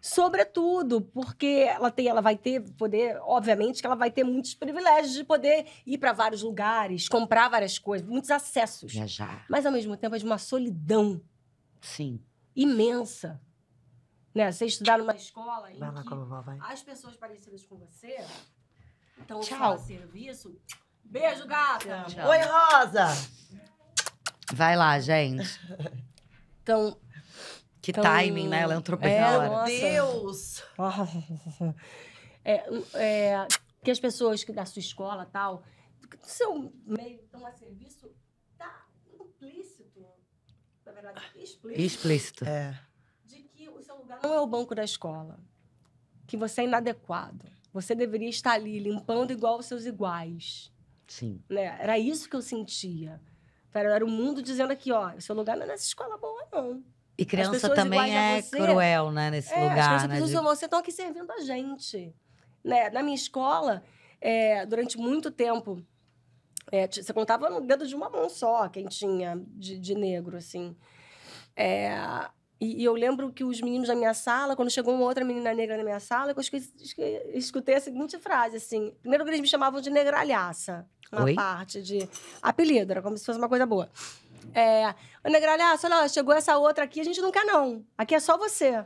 Sobretudo porque ela tem, ela vai ter poder, obviamente, que ela vai ter muitos privilégios de poder ir para vários lugares, comprar várias coisas, muitos acessos. Viajar. Mas ao mesmo tempo é de uma solidão. Sim. Imensa. Né? Você estudar numa escola em vai lá, que vovó, vai. as pessoas parecidas com você estão fazendo serviço. Beijo, gata. Tchau. Oi, Rosa. Vai lá, gente. então, Que então, timing, né? Ela entrou bem é, na hora. Nossa. Deus! É, é, que as pessoas que da sua escola tal, do seu meio tão a serviço, tá implícito, na verdade, explícito. Explícito. É. De que o seu lugar não é o banco da escola. Que você é inadequado. Você deveria estar ali limpando igual os seus iguais. Sim. Né? Era isso que eu sentia. Era o mundo dizendo aqui, ó, seu lugar não é nessa escola boa, não. E criança também é cruel, né, nesse é, lugar. As pessoas né, precisam de... você estão aqui servindo a gente. Né? Na minha escola, é, durante muito tempo, é, você contava no dedo de uma mão só quem tinha de, de negro, assim. É, e, e, eu lembro que os meninos da minha sala, quando chegou uma outra menina negra na minha sala, eu escutei a seguinte frase, assim. Primeiro eles me chamavam de negralhaça. Uma Oi? parte de apelido, era como se fosse uma coisa boa. É, o Negralha, olha, chegou essa outra aqui, a gente não quer não. Aqui é só você.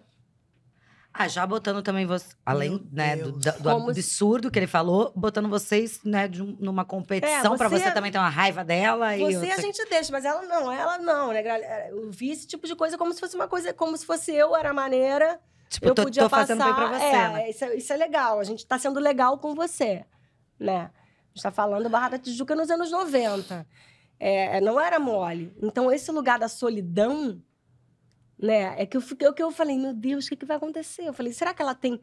Ah, já botando também você, além né, do, do, absurdo que ele falou, botando vocês né, um, numa competição é, para você também ter uma raiva dela. Você a gente deixa, mas ela não, ela não, né? Eu vi esse tipo de coisa como se fosse uma coisa, como se fosse eu, era maneira. Tipo, eu tô, podia tô passar. pra você, é, né? isso, é, isso, é legal, a gente tá sendo legal com você, né? A gente tá falando Barra da Tijuca nos anos 90. É, é, não era mole. Então, esse lugar da solidão, né? É que eu, fiquei, que eu falei, meu Deus, o que, que vai acontecer? Eu falei, será que ela tem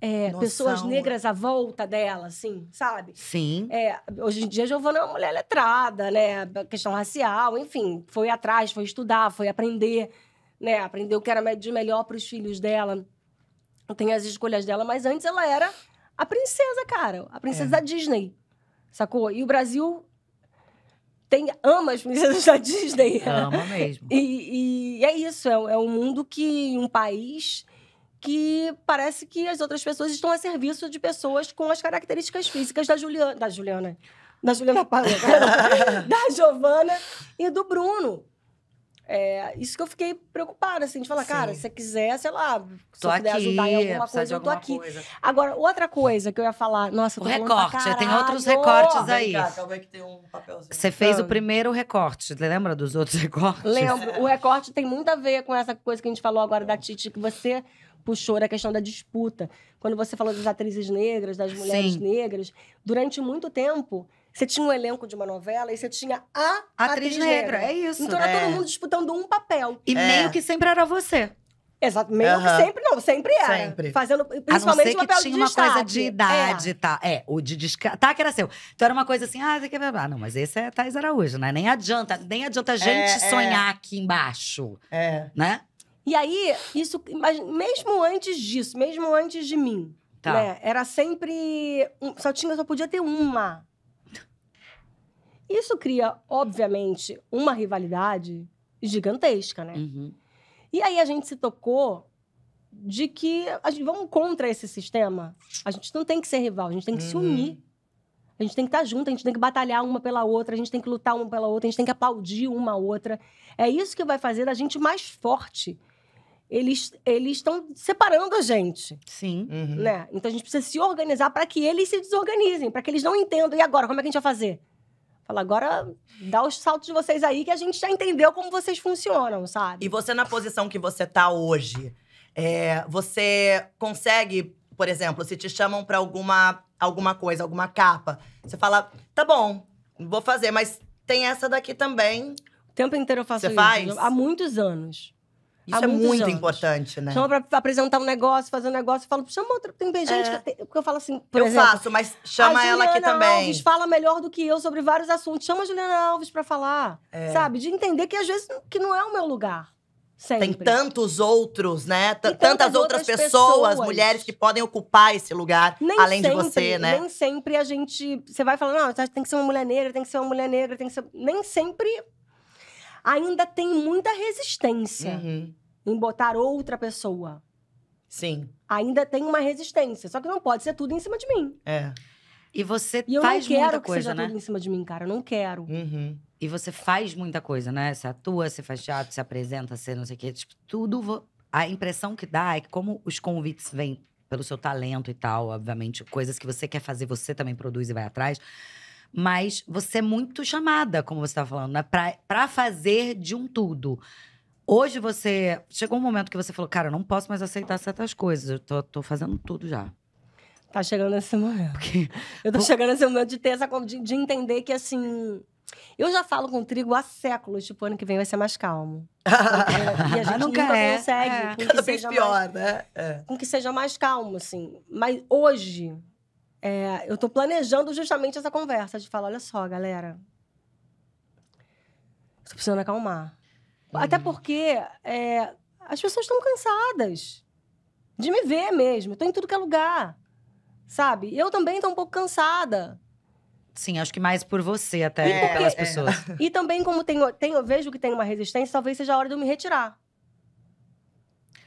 é, pessoas negras à volta dela, assim, sabe? Sim. É, hoje em dia, a Giovana é uma mulher letrada, né? Questão racial, enfim. Foi atrás, foi estudar, foi aprender, né? Aprendeu o que era de melhor para os filhos dela. Tem as escolhas dela, mas antes ela era a princesa, cara. A princesa é. da Disney, sacou? E o Brasil tem, ama as princesas da Disney. Ama mesmo. E, e é isso, é, é, um mundo que, um país que parece que as outras pessoas estão a serviço de pessoas com as características físicas da Juliana, da Juliana, da Juliana Paula, da Giovana e do Bruno. É, isso que eu fiquei preocupada, assim, de falar, Sim. cara, se você quiser, sei lá, se tô eu puder aqui, ajudar em alguma coisa, eu tô aqui. Coisa. Agora, outra coisa que eu ia falar, nossa, eu tô o recorte, pra tem outros recortes aí. Cá, calma aí que tem um papelzinho. Você fez o ah. primeiro recorte, lembra dos outros recortes? Lembro, o recorte tem muito a ver com essa coisa que a gente falou agora da Titi, que você puxou a questão da disputa. Quando você falou das atrizes negras, das mulheres Sim. negras, durante muito tempo, você tinha um elenco de uma novela e você tinha a atriz, atriz negra. negra. É isso. Então era é. todo mundo disputando um papel. E é. meio que sempre era você. Exato, meio uhum. que sempre não, sempre era. Sempre. Fazendo, principalmente a não que tinha uma destaque. coisa de é. idade, é. tá? É, o de descanso. Tá, que era seu. Então era uma coisa assim, ah, que ah, não, mas esse é Thais Araújo, né? Nem adianta, nem adianta a é, gente é, sonhar é. aqui embaixo. É. Né? E aí, isso, mas mesmo antes disso, mesmo antes de mim, tá. né? Era sempre. só, tinha, só podia ter uma isso cria, obviamente, uma rivalidade gigantesca, né? Uhum. E aí a gente se tocou de que a gente vamos contra esse sistema. A gente não tem que ser rival, a gente tem que uhum. se unir. A gente tem que estar tá junto, a gente tem que batalhar uma pela outra, a gente tem que lutar uma pela outra, a gente tem que aplaudir uma outra. É isso que vai fazer a gente mais forte. Eles eles estão separando a gente. Sim. Uhum. Né? Então a gente precisa se organizar para que eles se desorganizem, para que eles não entendam. E agora, como é que a gente vai fazer? Fala, agora dá os saltos de vocês aí que a gente já entendeu como vocês funcionam, sabe? E você, na posição que você tá hoje, é, você consegue, por exemplo, se te chamam para alguma, alguma coisa, alguma capa, você fala, tá bom, vou fazer, mas tem essa daqui também. O tempo inteiro eu faço Você isso. Faz? Há muitos anos. Isso é muito anos. importante, né? Chama pra, apresentar um negócio, fazer um negócio, eu falo, chama outra. Tem gente é. que, porque eu falo assim, por Eu exemplo, faço, mas chama ah, ela aqui também. Alves fala melhor do que eu sobre vários assuntos. Chama a Juliana Alves para falar, é. sabe? De entender que às vezes que não é o meu lugar. Sempre. Tem tantos outros, né? Tantas, tantas, outras, outras pessoas, pessoas, mulheres que podem ocupar esse lugar, nem além sempre, de você, né? Nem sempre a gente. Você vai falando, não, tem que ser uma mulher negra, tem que ser uma mulher negra, tem que ser. Nem sempre ainda tem muita resistência uhum. em botar outra pessoa. Sim. Ainda tem uma resistência. Só que não pode ser tudo em cima de mim. É. E você e faz muita coisa, né? eu não quero que coisa, seja né? tudo em cima de mim, cara. Eu não quero. Uhum. E você faz muita coisa, né? Você atua, você faz teatro, você apresenta, você não sei o quê. Tipo, tudo... Vo... A impressão que dá é que como os convites vêm pelo seu talento e tal, obviamente, coisas que você quer fazer, você também produz e vai atrás mas você é muito chamada, como você está falando, né? para fazer de um tudo. Hoje você. Chegou um momento que você falou, cara, eu não posso mais aceitar certas coisas, eu tô, tô fazendo tudo já. Tá chegando esse momento. Porque... Eu tô chegando nesse momento de ter essa. De, de entender que, assim. Eu já falo com o trigo há séculos, tipo, ano que vem vai ser mais calmo. e a gente nunca, nunca é. consegue. É. Com que Cada seja vez pior, mais, né? É. Com que seja mais calmo, assim. Mas hoje, é, eu estou planejando justamente essa conversa de falar, olha só, galera, estou precisando acalmar. Hum. Até uhum. porque é, as pessoas estão cansadas de me ver mesmo. Estou em tudo que é lugar, sabe? Eu também estou um pouco cansada. Sim, acho que mais por você até, e é, porque, pelas é, pessoas. É. E também, como tenho, tenho, vejo que tem uma resistência, talvez seja a hora de eu me retirar.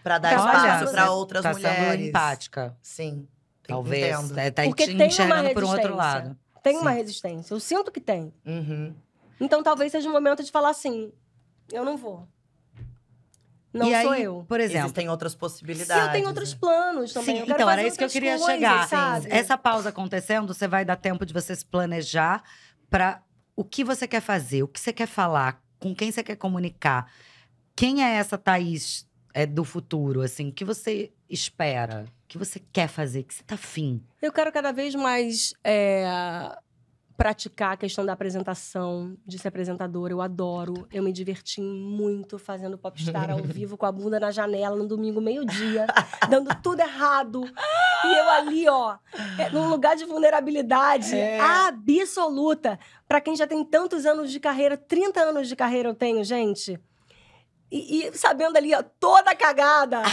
Para dar espaço para tá outras tá mulheres. Sendo empática. Sim. Talvez. É, tá Porque te tem enxergando por um outro lado. Tem Sim. uma resistência. Eu sinto que tem. Uhum. Então talvez seja o momento de falar assim: eu não vou. Não e sou aí, eu. Por exemplo. Existem outras possibilidades. Se eu tenho outros né? planos também. Sim, então era isso que eu queria coisas, chegar. Sabe? Essa pausa acontecendo, você vai dar tempo de você se planejar para o que você quer fazer, o que você quer falar, com quem você quer comunicar. Quem é essa Thaís é, do futuro, assim? O que você espera? Que você quer fazer? Que você tá afim? Eu quero cada vez mais é, praticar a questão da apresentação, de ser apresentadora. Eu adoro. Eu me diverti muito fazendo popstar ao vivo, com a bunda na janela, no domingo, meio-dia, dando tudo errado. E eu ali, ó, é, num lugar de vulnerabilidade é. absoluta. Para quem já tem tantos anos de carreira, 30 anos de carreira eu tenho, gente. E, e sabendo ali, ó, toda cagada.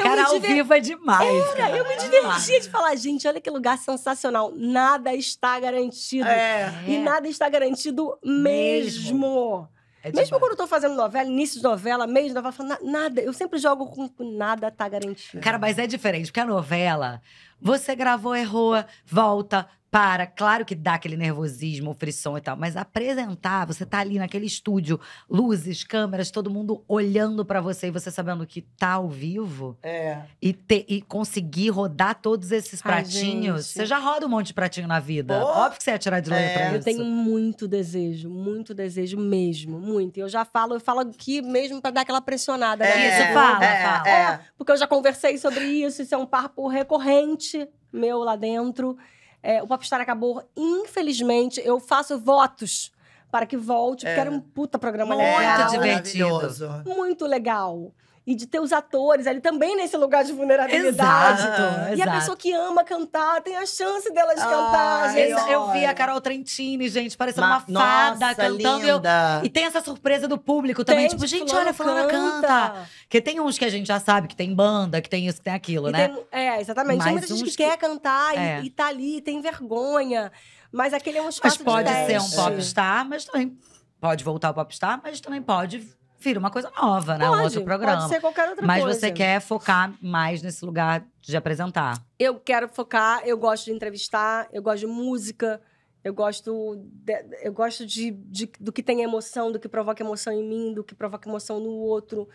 Cara, ao vivo é demais. Era, cara. eu me divertia de falar, gente, olha que lugar sensacional. Nada está garantido. É. E é. nada está garantido mesmo. mesmo. É Mesmo quando eu tô fazendo novela, início de novela, meio de novela, nada. Eu sempre jogo com nada tá garantido. Cara, mas é diferente, porque a novela, você gravou, errou, volta, para, claro que dá aquele nervosismo, frição e tal, mas apresentar, você tá ali naquele estúdio, luzes, câmeras, todo mundo olhando para você e você sabendo que tá ao vivo. É. E, te, e conseguir rodar todos esses pratinhos. Ai, você já roda um monte de pratinho na vida. Óbvio que você ia tirar de letra é. pra isso. Eu tenho muito desejo, muito desejo mesmo, muito. E eu já falo, eu falo aqui mesmo para dar aquela pressionada. Né? É. Né? Isso, é. fala, é. fala. É. é. porque eu já conversei sobre isso, isso é um papo recorrente meu lá dentro. É, o Popstar acabou, infelizmente, eu faço votos para que volte, é. porque era um puta programa Muito legal. Muito divertido. Muito legal e de ter os atores ali também nesse lugar de vulnerabilidade. Exato, e exato. a pessoa que ama cantar tem a chance dela de cantar. Gente. Eu vi a Carol Trentini, gente, parecendo Ma uma fada nossa, cantando. Eu... E tem essa surpresa do público também. Tem, tipo, tipo gente, olha, a canta. canta. Porque tem uns que a gente já sabe que tem banda, que tem isso, que tem aquilo, e né? Tem, é, exatamente. Mas tem muita gente que, que, quer cantar é. e, e tá ali, tem vergonha. Mas aquele é um espaço Mas pode ser um popstar, mas também pode voltar ao popstar, mas também pode vira uma coisa nova, né? Pode, um outro programa. Pode ser qualquer outra Mas coisa. Mas você quer focar mais nesse lugar de apresentar? Eu quero focar, eu gosto de entrevistar, eu gosto de música, eu gosto, de, eu gosto de, de do que tem emoção, do que provoca emoção em mim, do que provoca emoção no outro.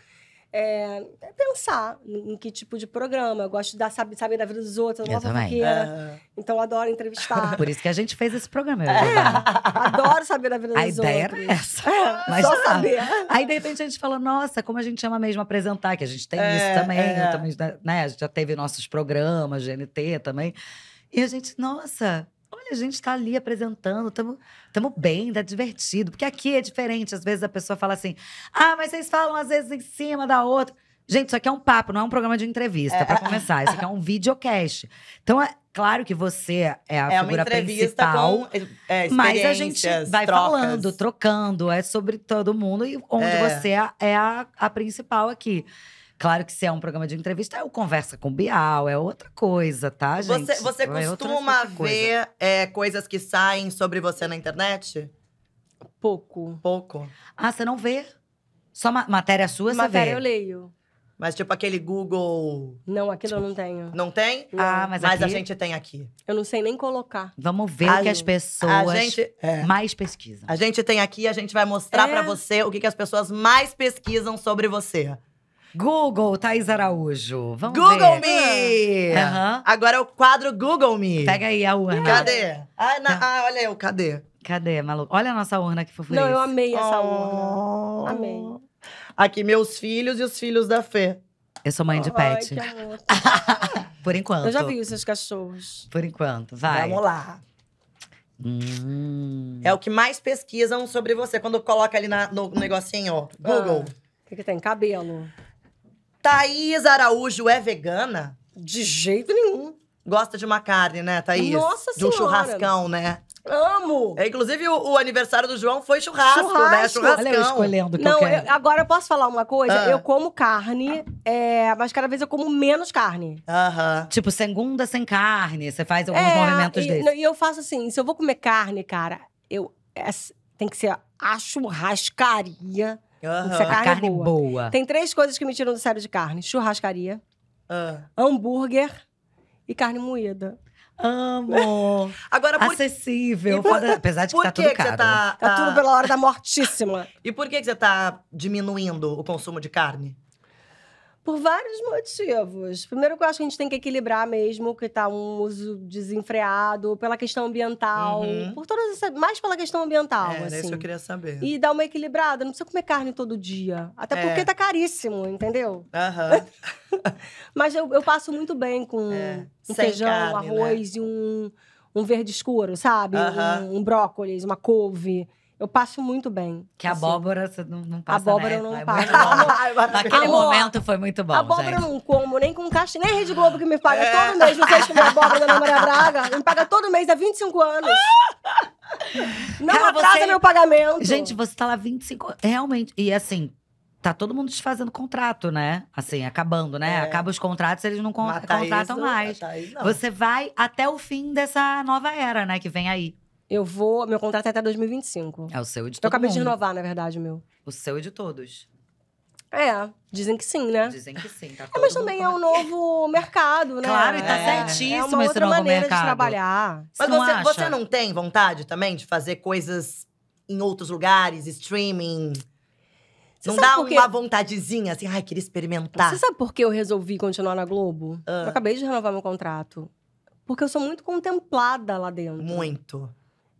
É, é, pensar em que tipo de programa. Eu gosto de dar, sabe, saber da vida dos outros, eu, eu também. Então eu adoro entrevistar. Por isso que a gente fez esse programa. É, adoro saber da vida a dos outros. A ideia era essa. É, mas só saber. Aí de repente a gente falou: nossa, como a gente ama mesmo apresentar, que a gente tem é, isso também, é. também né? A né, gente já teve nossos programas, GNT também. E a gente, nossa, Olha, a gente está ali apresentando, estamos bem, está divertido. Porque aqui é diferente. Às vezes a pessoa fala assim: ah, mas vocês falam às vezes em cima da outra. Gente, isso aqui é um papo, não é um programa de entrevista, é. para começar. Isso aqui é um videocast. Então, é claro que você é a é figura principal. Com, é, mas a gente vai trocas. falando, trocando, é sobre todo mundo e onde é. você é a, é a principal aqui. Claro que se é um programa de entrevista, é o Conversa com Bial, é outra coisa, tá, gente? Você, você é costuma é ver é, coisas que saem sobre você na internet? Pouco. Pouco. Ah, você não vê? Só ma matéria sua, matéria você vê? Matéria eu leio. Mas tipo aquele Google. Não, aquilo tipo, eu não tenho. Não tem? Não. Ah, mas, mas aqui... a gente tem aqui. Eu não sei nem colocar. Vamos ver o que as pessoas gente, é. mais pesquisam. A gente tem aqui, a gente vai mostrar é. para você o que, que as pessoas mais pesquisam sobre você. Google, Thaís Araújo. Vamos Google ver. Me! Uhum. Agora é o quadro Google Me. Pega aí a urna. Cadê? Tá. Ah, na, ah olha eu, cadê? Cadê, maluco? Olha a nossa urna que fofura. Não, eu amei essa oh. urna. Amei. Aqui, meus filhos e os filhos da Fê. Eu sou mãe de pet. Ai, que amor. Por enquanto. Eu já vi os seus cachorros. Por enquanto, vai. Vamos lá. Hum. É o que mais pesquisam sobre você. Quando coloca ali na, no negocinho, ó. Ah. Google. O ah, que, que tem? Cabelo. Thaís Araújo é vegana? De jeito nenhum. Gosta de uma carne, né, Thaís? Nossa Senhora! De um churrascão, né? Amo! É, inclusive, o, o, aniversário do João foi churrasco, né? churrasco. né? Churrascão. Olha eu escolhendo que Não, eu quero. Eu, agora eu posso falar uma coisa? Ah. Eu como carne, é, mas cada vez eu como menos carne. Aham. Tipo, segunda sem carne. Você faz alguns é, movimentos e, desses. E eu faço assim, se eu vou comer carne, cara, eu... É, tem que ser a churrascaria Uhum. carne, é carne boa. boa. Tem três coisas que me tiram do sério de carne: churrascaria, uhum. hambúrguer e carne moída. Amo. Agora, por... Acessível. Por... Apesar de que tá que tudo que caro. Tá, tá... tá, tudo ah, pela hora da mortíssima. e por que, que você tá diminuindo o consumo de carne? Por vários motivos. Primeiro, que eu acho que a gente tem que equilibrar mesmo, que está um uso desenfreado, pela questão ambiental, uhum. por todas essas, mais pela questão ambiental. É, assim. isso eu queria saber. E dar uma equilibrada, não precisa comer carne todo dia. Até é. porque tá caríssimo, entendeu? Aham. Uhum. Mas eu, eu, passo muito bem com é. um Sem feijão, carne, arroz né? e um, um verde escuro, sabe? Uhum. Um, um brócolis, uma couve. Eu passo muito bem. Que assim. abóbora você não, não passa, Abóbora né? eu não é passo. Naquele Amor, momento foi muito bom, Abóbora gente. eu não como, nem com caixa, nem Rede Globo que me é. paga é. todo mês. Vocês comem abóbora da Maria Braga? Me paga todo mês há 25 anos. não Cara, atrasa você... meu pagamento. Gente, você tá lá 25 Realmente. E assim, tá todo mundo desfazendo contrato, né? Assim, acabando, né? É. Acaba os contratos, eles não con Mata contratam isso, mais. Isso, não. Você vai até o fim dessa nova era, né? Que vem aí. Eu vou. Meu contrato é até 2025. É o seu e de todos. Eu acabei mundo. de renovar, na verdade, o meu. O seu e de todos. É, dizem que sim, né? Dizem que sim. Tá é, mas também é um novo mercado, né? Claro, e tá é, certíssimo é uma outra maneira mercado. de trabalhar. Mas você, você, não você não tem vontade também de fazer coisas em outros lugares, streaming? Você não dá uma vontadezinha assim, ai, queria experimentar. Você sabe por que eu resolvi continuar na Globo? Ah. Eu acabei de renovar meu contrato. Porque eu sou muito contemplada lá dentro. Muito.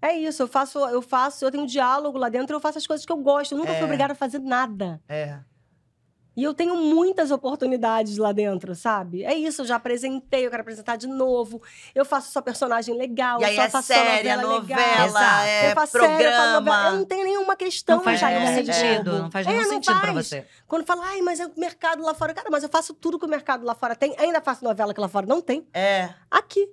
É isso, eu faço, eu faço, eu tenho um diálogo lá dentro, eu faço as coisas que eu gosto. Eu nunca é. fui obrigada a fazer nada. É. E eu tenho muitas oportunidades lá dentro, sabe? É isso, eu já apresentei, eu quero apresentar de novo. Eu faço só personagem legal, e aí eu só é faço série, novela, é novela, legal. É, eu faço programa. Série, eu, novela. eu não tenho nenhuma questão. Não faz nenhum sentido, Não faz nenhum é, sentido faz. É, pra você. Quando fala, ai, mas é o mercado lá fora. Cara, mas eu faço tudo que o mercado lá fora tem. Ainda faço novela que lá fora não tem. É. Aqui.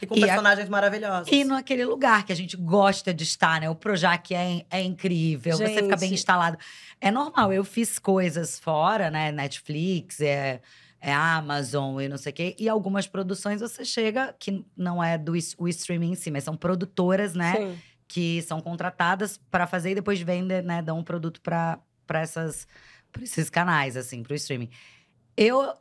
E com e personagens a... maravilhosos. E naquele lugar que a gente gosta de estar, né? O Projac é, é incrível, gente. você fica bem instalado. É normal, eu fiz coisas fora, né? Netflix, é é Amazon e não sei o quê. E algumas produções você chega, que não é do o streaming em si, mas são produtoras, né? Sim. Que são contratadas para fazer e depois vendem, né? Dão um produto para essas pra esses canais, assim, para o streaming. Eu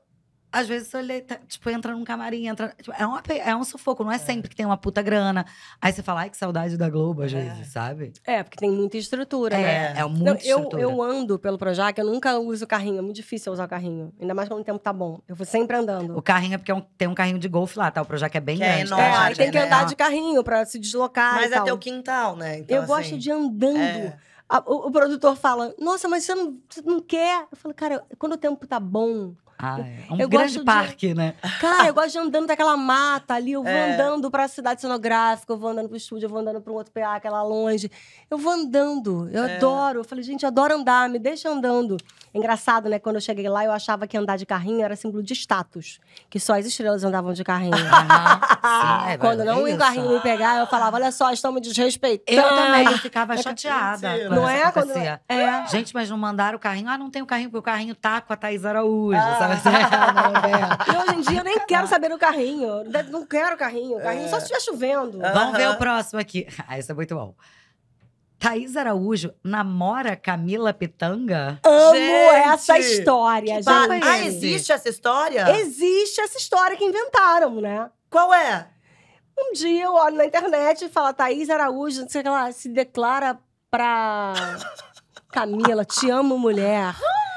às vezes ele, tá, tipo, entra num camarim, entra. Tipo, é, uma, é um sufoco, não é, é, sempre que tem uma puta grana. Aí você fala, ai, que saudade da Globo, às é. vezes, sabe? É, porque tem muita estrutura, é, né? É, é muita estrutura. Eu, eu ando pelo Projac, eu nunca uso carrinho, é muito difícil usar o carrinho. Ainda mais quando o tempo tá bom. Eu vou sempre andando. O carrinho é porque é um, tem um carrinho de golfe lá, tá? O Projac é bem é grande. Tá? É, enorme, tá? aí né? tem que andar de é. carrinho pra se deslocar. Mas é teu quintal, né? Então, eu assim, gosto de andando. A, o, o, produtor fala, nossa, mas você não, você não quer? Eu falo, cara, quando o tempo tá bom, ah, é. é um eu grande parque, de... né? Cara, eu gosto de andando daquela mata ali. Eu vou é. andando pra cidade cenográfica, eu vou andando pro estúdio, eu vou andando pra um outro PA, aquela longe. Eu vou andando. Eu é. adoro. Eu falei, gente, eu adoro andar, me deixa andando. É engraçado, né? Quando eu cheguei lá, eu achava que andar de carrinho era símbolo de status. Que só as estrelas andavam de carrinho. Ah, sim, é Quando não é o carrinho me pegar, eu falava, olha só, estão me desrespeitando. Eu também, eu ficava chateada. Não é? Quando... É? é? Gente, mas não mandaram o carrinho. Ah, não tem o carrinho, porque o carrinho tá com a Thaís Araújo, ah. sabe? Assim? É, e hoje em dia eu nem quero saber do carrinho. Não quero carrinho. Carrinho só se estiver chovendo. Vamos ver o próximo aqui. Ah, isso é muito bom. Thaís Araújo namora Camila Pitanga? Amo gente, essa história, gente. Ah, existe essa história? Existe essa história que inventaram, né? Qual é? Um dia eu olho na internet e falo, Thaís Araújo, não sei o que lá, se declara pra Camila, te amo mulher.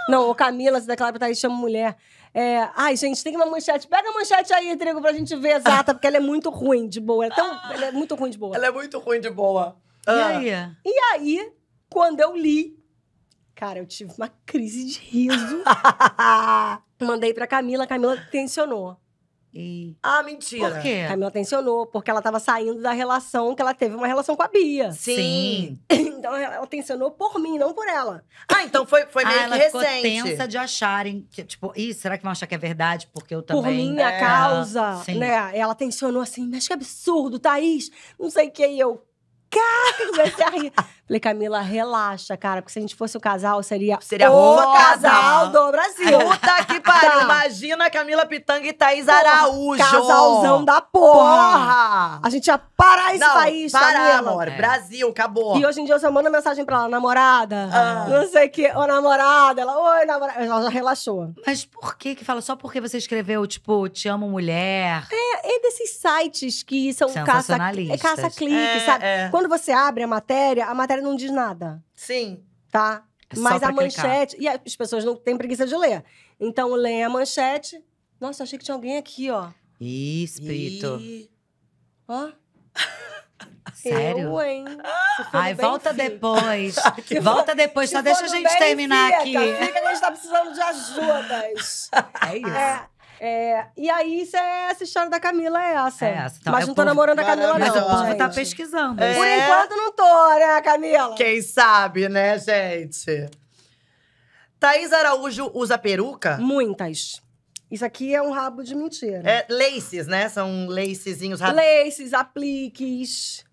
Não, Camila se declara pra Thaís, te amo mulher. É... Ai, gente, tem uma manchete. Pega a manchete aí, Trigo, pra gente ver exata, porque ela é muito ruim de boa. É tão... Ela é muito ruim de boa. Ela é muito ruim de boa. E ah. aí? e aí, quando eu li, cara, eu tive uma crise de riso. Mandei pra Camila, Camila tensionou. E... Ah, mentira. Por quê? Camila tensionou, porque ela tava saindo da relação que ela teve uma relação com a Bia. Sim. então ela tensionou por mim, não por ela. Ah, então foi, foi ah, meio ah, ela recente. Ficou tensa de acharem que, tipo, Ih, será que vão achar que é verdade? Porque eu também. Por minha é... causa, Sim. né? Ela tensionou assim, mas que absurdo, Thaís. Não sei o que, eu. car vous Falei, Camila, relaxa, cara, porque se a gente fosse o casal, seria, seria o casal do Brasil. Puta que pariu. Tá. Imagina Camila Pitanga e Thaís porra, Araújo. Casalzão da porra. porra. A gente ia parar esse não, país, parar, Camila. Amor, é. Brasil, acabou. E hoje em dia eu só mando mensagem pra ela, namorada, ah. não sei o quê, ô namorada. Ela, oi, namorada. Ela já relaxou. Mas por que que fala? Só porque você escreveu, tipo, te amo mulher? É, é desses sites que são caça-clique, caça é, é sabe? É. Quando você abre a matéria, a matéria matéria não diz nada. Sim. Tá? É Mas a manchete. E as pessoas não têm preguiça de ler. Então, leem a manchete. Nossa, achei que tinha alguém aqui, ó. Ih, espírito. Ó. Sério? Eu, hein? Ai, volta depois. Tá volta depois, só deixa a gente terminar fica, aqui. Fica, a gente tá precisando de ajudas. É isso. É, é, e aí, isso é, essa história da Camila é essa. É essa. Então, mas é não tô povo... namorando a Camila, não. Mas o povo gente. tá pesquisando. É. Por enquanto não tô, né, Camila? Quem sabe, né, gente? Thaís Araújo usa peruca? Muitas. Isso aqui é um rabo de mentira. É, laces, né? São lacezinhos… Rab... Laces, apliques…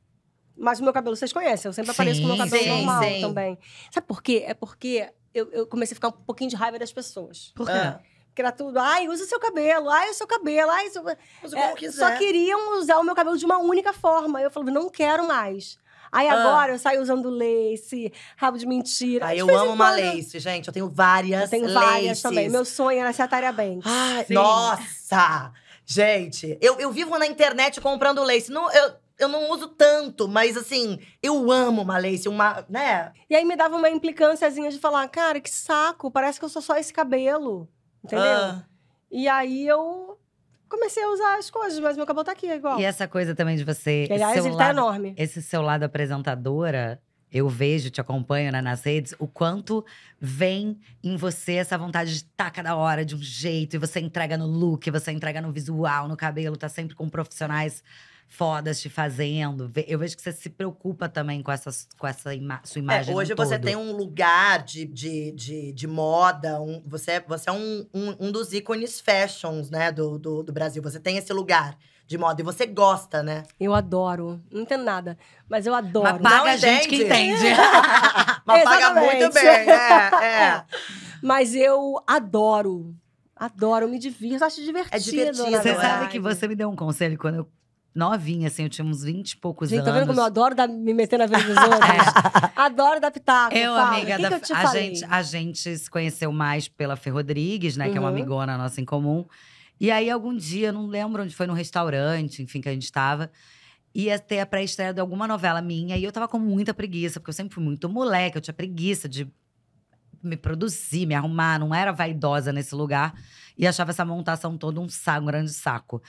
Mas o meu cabelo, vocês conhecem. Eu sempre sim, apareço com o meu cabelo sim, normal sim. também. Sabe por quê? É porque eu, eu, comecei a ficar um pouquinho de raiva das pessoas. Por quê? Ah que era tudo, ai, usa seu cabelo, ai, o seu cabelo, ai, seu... é, quiser. Só é? queriam usar o meu cabelo de uma única forma. Eu falava, não quero mais. Aí ah. agora eu saio usando lace, rabo de mentira. Aí ah, eu amo uma lace, gente. Eu tenho várias Eu tenho laces. várias também. Meu sonho era ser a Tária Banks. Ai, Sim. nossa! Gente, eu, eu vivo na internet comprando lace. Não, eu, eu não uso tanto, mas assim, eu amo uma lace, uma, né? E aí me dava uma implicânciazinha de falar, cara, que saco, parece que eu sou só esse cabelo. Entendeu? Ah. E aí eu comecei a usar as coisas, mas meu cabelo tá aqui igual. E essa coisa também de você. Aliás, ele tá lado, tá enorme. Esse seu lado apresentadora, eu vejo, te acompanho né, nas redes, o quanto vem em você essa vontade de estar tá cada hora de um jeito, e você entrega no look, você entrega no visual, no cabelo, tá sempre com profissionais fodas te fazendo. Eu vejo que você se preocupa também com essa, com essa ima sua é, imagem. É, hoje você todo. tem um lugar de, de, de, de moda, um, você, você é um, um, um, dos ícones fashions né, do, do, do Brasil. Você tem esse lugar de moda. E você gosta, né? Eu adoro. Não entendo nada. Mas eu adoro. Mas paga não a gente que entende. mas paga muito bem. Né? É, é. Mas eu adoro. Adoro, me divirto, acho divertido. É divertido. Você né? sabe que você me deu um conselho quando eu novinha, assim, eu tinha uns 20 e poucos Gente, anos. Gente, tá vendo como eu adoro dar, me meter na vida dos outros? é. Adoro dar pitaco. Eu, fala. amiga, que da, que eu te a, falei? Gente, a gente se conheceu mais pela Fer Rodrigues, né? Uhum. Que é uma uhum. amigona nossa em comum. E aí, algum dia, não lembro onde foi, num restaurante, enfim, que a gente estava ia ter a pré-estreia de alguma novela minha e eu tava com muita preguiça, porque eu sempre fui muito moleque, eu tinha preguiça de me produzir, me arrumar, não era vaidosa nesse lugar e achava essa montação toda um saco, um grande saco.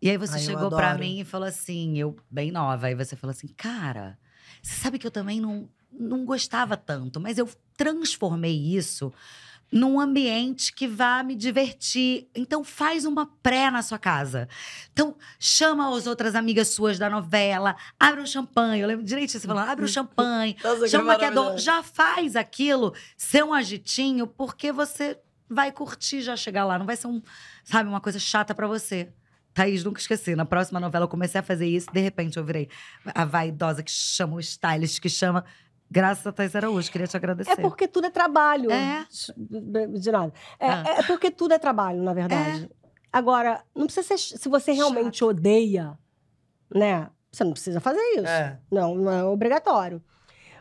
E aí você Ai, chegou para mim e falou assim, eu bem nova, aí você falou assim, cara, você sabe que eu também não, não gostava tanto, mas eu transformei isso num ambiente que vá me divertir. Então faz uma pré na sua casa. Então chama as outras amigas suas da novela, abre um champanhe, eu lembro direito você falando, abre um champanhe, Nossa, chama é o maquiador, já faz aquilo, ser um agitinho, porque você vai curtir já chegar lá, não vai ser um, sabe, uma coisa chata para você. Thaís, nunca esqueci. Na próxima novela eu comecei a fazer isso, de repente eu virei a vaidosa que chama, o stylist que chama. Graças a Thais Araújo, queria te agradecer. É porque tudo é trabalho. É. De nada. É, ah. é porque tudo é trabalho, na verdade. É. Agora, não precisa ser. Se você realmente Chato. odeia, né? Você não precisa fazer isso. É. Não, não é obrigatório.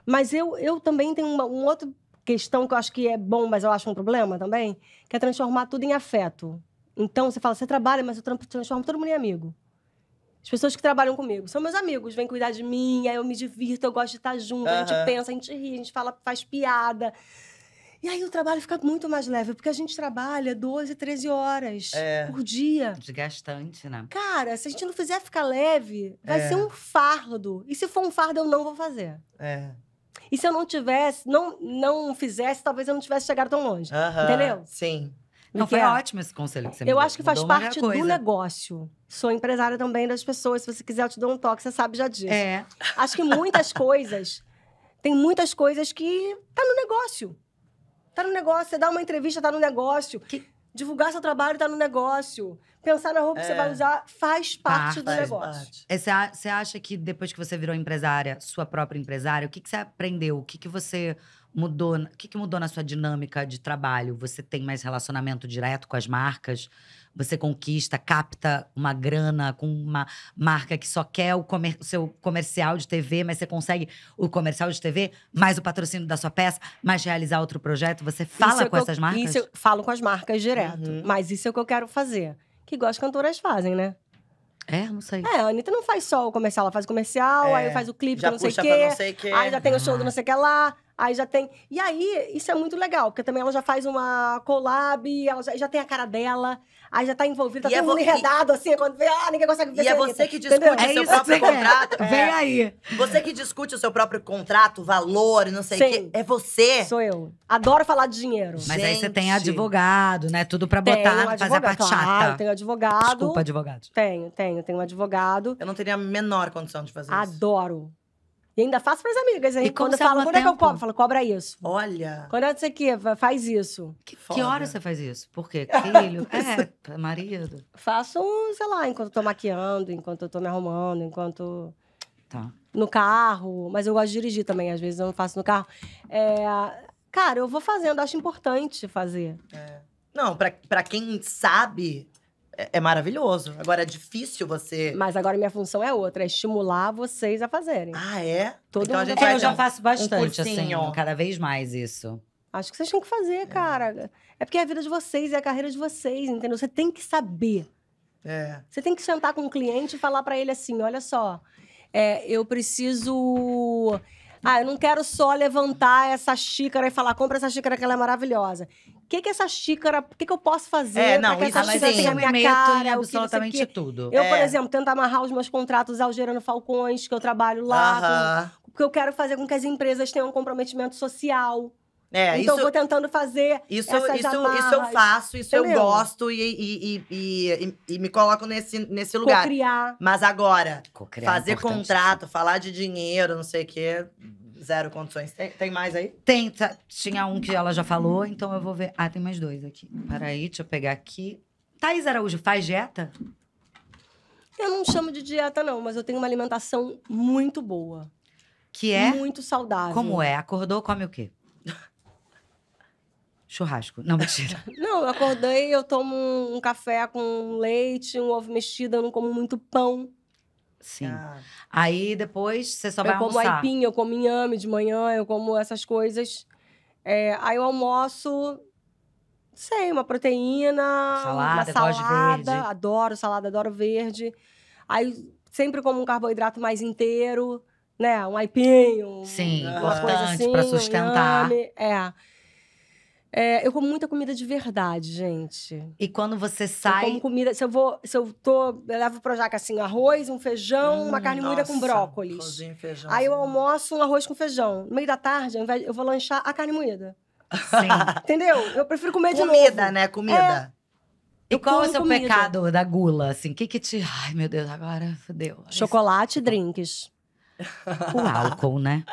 Mas eu, eu também tenho uma outra questão que eu acho que é bom, mas eu acho um problema também, que é transformar tudo em afeto. Então, você fala, você trabalha, mas eu transformo todo mundo em amigo. As pessoas que trabalham comigo são meus amigos, vêm cuidar de mim, aí eu me divirto, eu gosto de estar junto, uhum. a gente pensa, a gente ri, a gente fala, faz piada. E aí o trabalho fica muito mais leve, porque a gente trabalha 12, 13 horas é. por dia. Desgastante, né? Cara, se a gente não fizer ficar leve, vai é. ser um fardo. E se for um fardo, eu não vou fazer. É. E se eu não tivesse, não, não fizesse, talvez eu não tivesse chegado tão longe. Uhum. Entendeu? Sim. Não, foi é. ótimo esse conselho que você me deu. Eu acho que faz parte do negócio. Sou empresária também das pessoas. Se você quiser, eu te dou um toque, você sabe já disso. É. Acho que muitas coisas. Tem muitas coisas que tá no negócio. Tá no negócio. Você dá uma entrevista, tá no negócio. Que... Divulgar seu trabalho tá no negócio. Pensar na roupa é. que você é. vai usar faz tá, parte ah, do faz negócio. Parte. É, você acha que depois que você virou empresária, sua própria empresária, o que, que você aprendeu? O que, que você mudou? O que, que mudou na sua dinâmica de trabalho? Você tem mais relacionamento direto com as marcas? Você conquista, capta uma grana com uma marca que só quer o, comer, seu comercial de TV, mas você consegue o comercial de TV, mais o patrocínio da sua peça, mais realizar outro projeto? Você fala isso é com essas marcas? Isso eu falo com as marcas direto. Uhum. Mas isso é o que eu quero fazer. Que igual as cantoras fazem, né? É, não sei. É, a Anitta não faz só o comercial, ela faz o comercial, é, aí faz o clipe do não sei o quê. Aí já tem o show do não sei o que lá. Aí já tem. E aí, isso é muito legal, porque também ela já faz uma collab, ela já, já tem a cara dela, aí já tá envolvida, tá é e todo é mundo enredado, assim, quando vê, ah, ninguém consegue ver. E é você que discute é o seu é próprio contrato. É. Vem aí. Você que discute o seu próprio contrato, valor, não sei o quê. É você. Sou eu. Adoro falar de dinheiro. Mas Gente. aí você tem advogado, né? Tudo pra botar, tenho fazer a parte chata. Eu tenho advogado. Desculpa, advogado. Tenho, tenho, tenho um advogado. Eu não teria a menor condição de fazer Adoro. isso. Adoro. E ainda faço para as amigas. Hein? E quando eu falo, quando é que eu cobro? Eu falo, cobra isso. Olha. Quando é isso aqui, faz isso. Que, que hora você faz isso? Por quê? Filho? é, marido? Faço, sei lá, enquanto eu tô maquiando, enquanto eu tô me arrumando, enquanto... Tá. No carro. Mas eu gosto de dirigir também, às vezes eu não faço no carro. É... Cara, eu vou fazendo, acho importante fazer. É. Não, para quem sabe é, é, maravilhoso. Agora é difícil você. Mas agora minha função é outra, é estimular vocês a fazerem. Ah, é? Todo então a gente vai é, eu já faço bastante, um assim, cada vez mais isso. Acho que vocês têm que fazer, cara. É porque é a vida de vocês, é a carreira de vocês, entendeu? Você tem que saber. É. Você tem que sentar com o um cliente e falar para ele assim: olha só, é, eu preciso. Ah, eu não quero só levantar essa xícara e falar, compra essa xícara que ela é maravilhosa que que essa xícara, o que que eu posso fazer é, não, que essa isso, xícara sim, tenha minha cara, absolutamente tudo. Eu, é. por exemplo, tento amarrar os meus contratos ao Gerando Falcões, que eu trabalho lá, uh -huh. com, porque eu quero fazer com que as empresas tenham um comprometimento social. É, então, isso, eu vou tentando fazer. Isso, isso, amarras, isso eu faço, isso entendeu? eu gosto e, e, e, e, e me coloco nesse, nesse lugar. Cocriar. Mas agora, é fazer contrato, falar de dinheiro, não sei o quê, zero condições. Tem, tem mais aí? Tem, tá, tinha um que ela já falou, então eu vou ver. Ah, tem mais dois aqui. Peraí, deixa eu pegar aqui. Thaís Araújo, faz dieta? Eu não chamo de dieta, não, mas eu tenho uma alimentação muito boa. Que é? Muito saudável. Como é? Acordou, come o quê? Churrasco. Não, mentira. não, eu acordei, eu tomo um café com leite, um ovo mexido, eu não como muito pão. Sim. Ah. Aí depois você só vai almoçar. Eu como aipim, eu como inhame de manhã, eu como essas coisas. É, aí eu almoço, sei, uma proteína, salada, uma salada, verde. adoro salada, adoro verde. Aí sempre como um carboidrato mais inteiro, né? Um aipim, um, Sim, importante assim, para sustentar. Um inhame, é. É, eu como muita comida de verdade, gente. E quando você sai. Eu como comida. Se eu vou. Se eu tô. Eu levo pro jaca assim, arroz, um feijão, hum, uma carne moída com hum, brócolis. feijão. Aí eu almoço um arroz com feijão. No meio da tarde, eu vou lanchar a carne moída. Sim. Entendeu? Eu prefiro comer comida, de novo. Comida, né? Comida. É. E qual é o seu comida. pecado da gula, assim? O que que te... Ai, meu Deus, agora fodeu. Chocolate e é drinks. O álcool, né?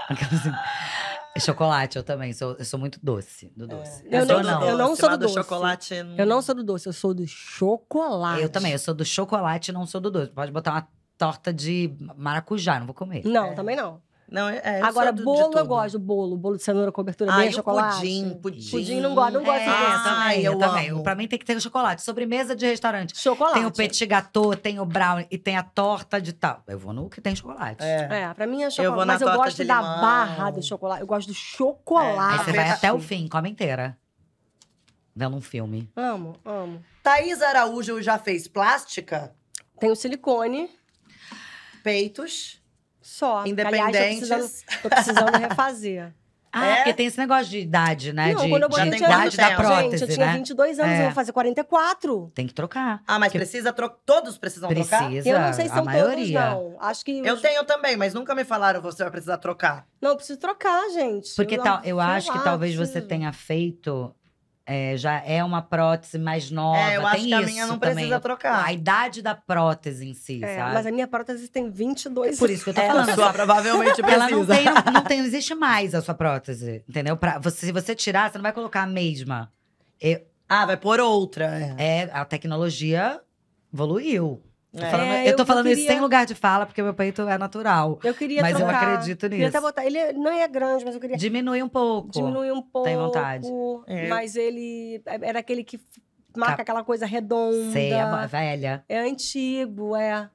É chocolate, eu também. Sou, eu sou muito doce, do é. doce. É. Eu, não, eu não sou do doce. Chocolate, não... Eu não sou do doce, eu sou do chocolate. Eu também, eu sou do chocolate não sou do doce. Pode botar uma torta de maracujá, não vou comer. Não, é. também não. Não, é, é Agora, do, bolo eu gosto. Bolo, bolo de cenoura, cobertura ah, de chocolate. pudim, pudim. Pudim não gosto, não gosto. É, Também, eu, eu também. Amo. Pra mim tem que ter chocolate. Sobremesa de restaurante. Chocolate. Tem o petit gâteau, tem o brownie e tem a torta de tal. Eu vou no que tem chocolate. É, é pra mim é chocolate. Eu vou na mas torta eu gosto da limão. barra do chocolate. Eu gosto do chocolate. É. Aí você vai até o fim, come inteira. Vendo um filme. Amo, amo. Thaís Araújo já fez plástica? tem o silicone. Peitos. Só. Independentes. Aliás, tô, precisando, tô precisando refazer. Ah, é? porque tem esse negócio de idade, né? Não, de, quando eu de idade da prótese, Gente, eu né? tinha né? 22 anos, é. eu vou fazer 44. Tem que trocar. Ah, mas precisa trocar? Todos precisam precisa, trocar? Precisa, Eu não sei se são maioria. todos, não. Acho que... Eu tenho também, mas nunca me falaram você vai precisar trocar. Não, preciso trocar, gente. Porque eu, tal, eu é acho lá, que talvez preciso. você tenha feito é, já é uma prótese mais nova. É, eu acho tem que a minha não também. precisa trocar. A idade da prótese em si, é, sabe? Mas a minha prótese tem 22 é Por isso que eu tô é, falando. A sua assim, provavelmente precisa. Ela não tem, não, não, tem, não existe mais a sua prótese, entendeu? Pra, você, se você tirar, você não vai colocar a mesma. Eu, ah, vai pôr outra. É, é a tecnologia evoluiu. É. Falando, é, eu, eu tô falando queria... isso sem lugar de fala, porque meu peito é natural. Eu queria Mas trocar, eu acredito nisso. Queria botar. Ele é, não é grande, mas eu queria. Diminui um pouco. Diminui um pouco. Tem vontade. É. Mas ele é, era aquele que marca Cap... aquela coisa redonda. Sei, é velha. É antigo, é.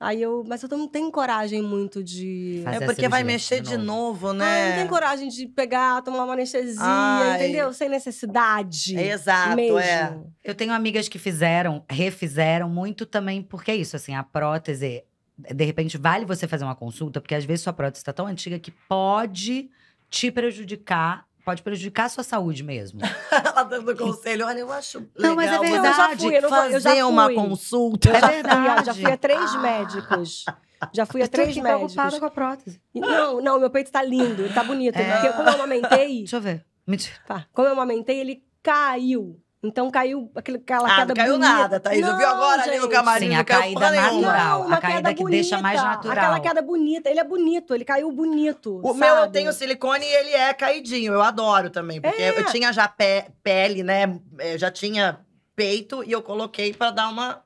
Aí eu, mas eu não tenho coragem muito de. Fazer é porque vai mexer de novo, novo né? Ah, eu não tenho coragem de pegar, tomar uma anestesia, Ai. entendeu? Sem necessidade. É exato, mesmo. é. Eu tenho amigas que fizeram, refizeram muito também, porque é isso, assim, a prótese, de repente, vale você fazer uma consulta, porque às vezes sua prótese está tão antiga que pode te prejudicar pode prejudicar a sua saúde mesmo. Ela dando conselho, olha, eu acho. Não, legal, mas é verdade. eu já fui, eu não, fazer eu já fui. uma consulta. É verdade. já fui a três médicos. Já fui eu a três aqui médicos. preocupada com a prótese. Não, não, meu peito tá lindo, tá bonito. É. Porque como eu amamentei. Deixa eu ver. Mentira. Tá. Como eu amamentei, ele caiu. Então caiu aquele, aquela ah, queda não caiu bonita. nada, Thaís. Não, eu vi agora gente. ali no camarim. Sim, a caída natural. Não, a caída, caída que bonita. deixa mais natural. Aquela queda bonita. Ele é bonito, ele caiu bonito. O sabe? meu eu tenho silicone e ele é caidinho. Eu adoro também. Porque é. eu tinha já pe pele, né? Eu é, já tinha peito e eu coloquei para dar uma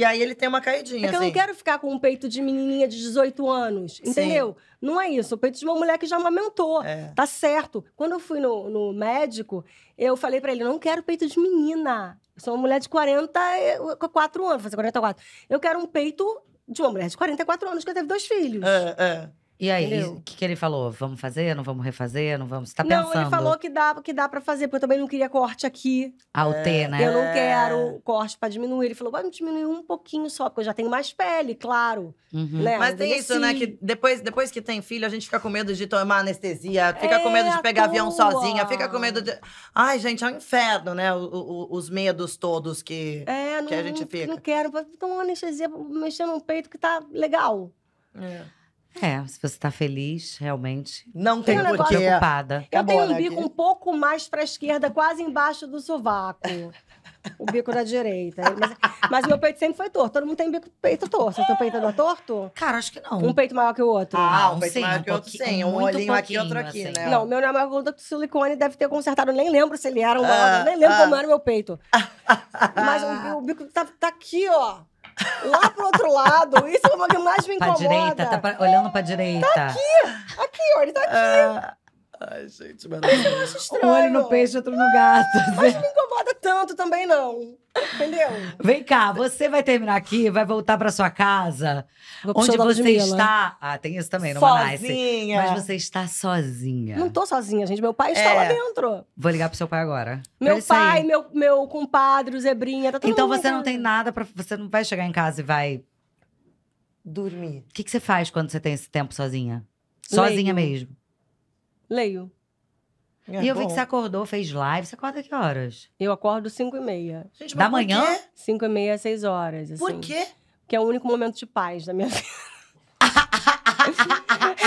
e aí ele tem uma caidinha. É que assim. eu não assim. quero ficar com um peito de menininha de 18 anos, entendeu? Sim. Não é isso. O peito de uma mulher que já amamentou. É. Tá certo. Quando eu fui no, no médico, eu falei para ele: não quero peito de menina. Eu sou uma mulher de 44 anos, vou fazer 44. Eu quero um peito de uma mulher de 44 anos que teve dois filhos. É, é. E aí, o que, que ele falou? Vamos fazer? Não vamos refazer? Não vamos? Você tá pensando? Não, ele falou que dá, que dá pra fazer, porque eu também não queria corte aqui. Ao T, é. né? Eu não quero corte pra diminuir. Ele falou, vamos diminuir um pouquinho só, porque eu já tenho mais pele, claro. Uhum. Né? Mas tem isso, assim né? Que depois, depois que tem filho, a gente fica com medo de tomar anestesia, fica é com medo é, de pegar avião sozinha, fica com medo de. Ai, gente, é um inferno, né? O, o, os medos todos que, é, que não, a gente fica. Não quero, tomar anestesia mexendo no peito que tá legal. É. É, se você tá feliz, realmente. Não tem um porquê. É é. Ocupada. Eu tenho um né, bico um pouco mais pra esquerda, quase embaixo do sovaco. o bico da direita. Mas, mas, meu peito sempre foi torto. Todo mundo tem bico peito torto. Seu tem peito é torto? Cara, acho que não. Um peito maior que o outro. Ah, ah um, um peito sim, maior que o um outro, sim. Um olhinho aqui, outro aqui, assim. né? Não, meu não é maior que o silicone. Deve ter consertado. Nem lembro se ele era um ah, ah, Nem lembro ah, como era o meu peito. mas o, o bico tá, tá aqui, ó lá pro outro lado. Isso é o que mais me incomoda. Pra direita, tá pra, olhando pra direita. Tá aqui, aqui, olha ele tá aqui. Ah, Ai, gente, mas eu acho estranho. Um olho no peixe, outro no gato. Mas não me incomoda tanto também, não. Entendeu? Vem cá, você vai terminar aqui, vai voltar pra sua casa. Vou onde você está. Ah, tem isso também, não Sozinha. Mas você está sozinha. Não tô sozinha, gente. Meu pai é. está lá dentro. Vou ligar pro seu pai agora. Meu pai, meu, meu compadre, o Zebrinha, tá Então você não tem nada pra. Você não vai chegar em casa e vai. Dormir. O que, que você faz quando você tem esse tempo sozinha? Sozinha Leio. mesmo. Leio. É e eu bom. vi que você acordou, fez live. Você acorda que horas? Eu acordo 5 e meia. Gente, da manhã? 5 e meia, 6 horas. Assim. Por quê? Porque é o único momento de paz da minha vida.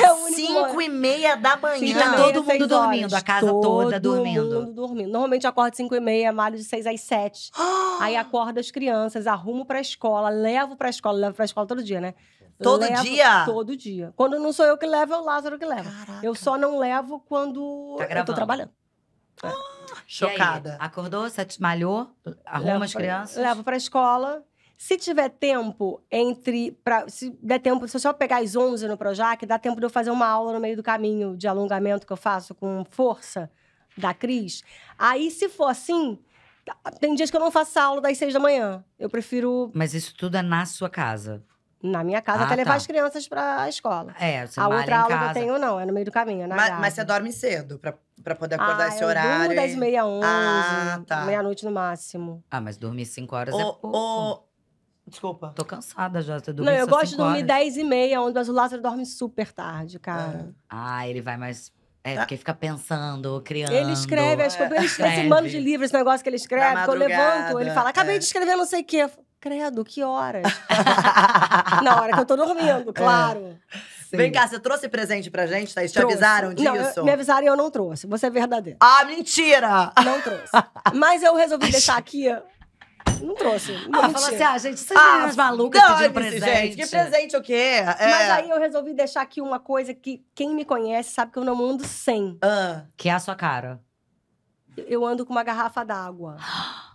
é o único e meia da manhã. E tá todo mundo dormindo, horas. a casa todo toda dormindo. Todo mundo dormindo. Normalmente eu acordo 5 e meia, malho de seis às sete. aí acordo as crianças, arrumo pra escola, levo pra escola, levo pra escola todo dia, né? Todo levo, dia? Todo dia. Quando não sou eu que levo, é o Lázaro que leva. Caraca. Eu só não levo quando tá eu tô trabalhando. Ah, é. Chocada. acordou, se malhou, arruma levo as crianças? Pra, levo pra escola. Se tiver tempo entre. Pra, se der tempo, se eu só pegar as 11 no Projac, dá tempo de eu fazer uma aula no meio do caminho de alongamento que eu faço com força da Cris. Aí, se for assim, tem dias que eu não faço aula das seis da manhã. Eu prefiro. Mas isso tudo é na sua casa? na minha casa, ah, até levar tá. as crianças pra escola. É, você A outra aula casa. que eu tenho, não, é no meio do caminho, na mas, mas você dorme cedo pra, pra poder acordar ah, esse horário? Durmo e... meia ah, onze, ah, tá. meia-noite no máximo. Ah, mas dormir cinco horas o, é pouco. O... Desculpa. Tô cansada já. Você não, eu gosto de dormir dez e meia, onde, o Lázaro dorme super tarde, cara. É. Ah, ele vai mais. É, ah. porque fica pensando, criando. Ele escreve, é. as eu… ele escreve. esse mando de livros esse negócio que ele escreve, que eu levanto, ele fala, acabei é. de escrever não sei o quê. Credo, que horas? Na hora que eu tô dormindo, é. claro. É. Vem cá, você trouxe presente pra gente, Thaís? Te trouxe. avisaram disso? Não, eu, me avisaram e eu não trouxe. Você é verdadeiro. Ah, mentira! Não trouxe. Mas eu resolvi deixar aqui não trouxe. Ah, não ah, falou assim, ah, gente, vocês ah, as malucas não, pedindo presente. Gente, que presente o quê? É. Mas aí eu resolvi deixar aqui uma coisa que quem me conhece sabe que eu não ando sem. Ah. Que é a sua cara. Eu ando com uma garrafa d'água. ah,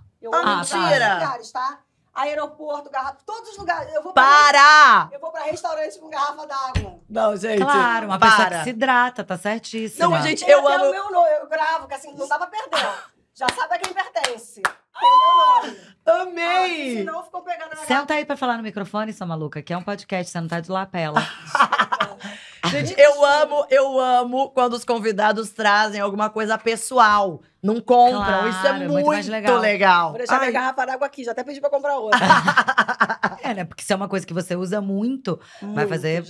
mentira! tá? aeroporto, garrafa, todos os lugares. Eu vou pra para! eu vou pra restaurante com garrafa d'água. Não, gente. Claro, uma pessoa que se hidrata, tá certíssima. Não, gente, eu, eu amo. Meu nome, eu gravo, que assim, não dá pra perder. Já sabe a quem pertence. ah, meu Amei! Ah, senão ficou pegando na Senta garrafa. aí pra falar no microfone, sua maluca, que é um podcast, você não tá de lapela. Gente, eu amo, eu amo quando os convidados trazem alguma coisa pessoal. Não compram. Claro, Isso é, é muito, muito legal. legal. Vou deixar Ai. minha garrafa d'água aqui, já até pedi pra comprar outra. é, né? Porque se é uma coisa que você usa muito, muito vai fazer. Gente,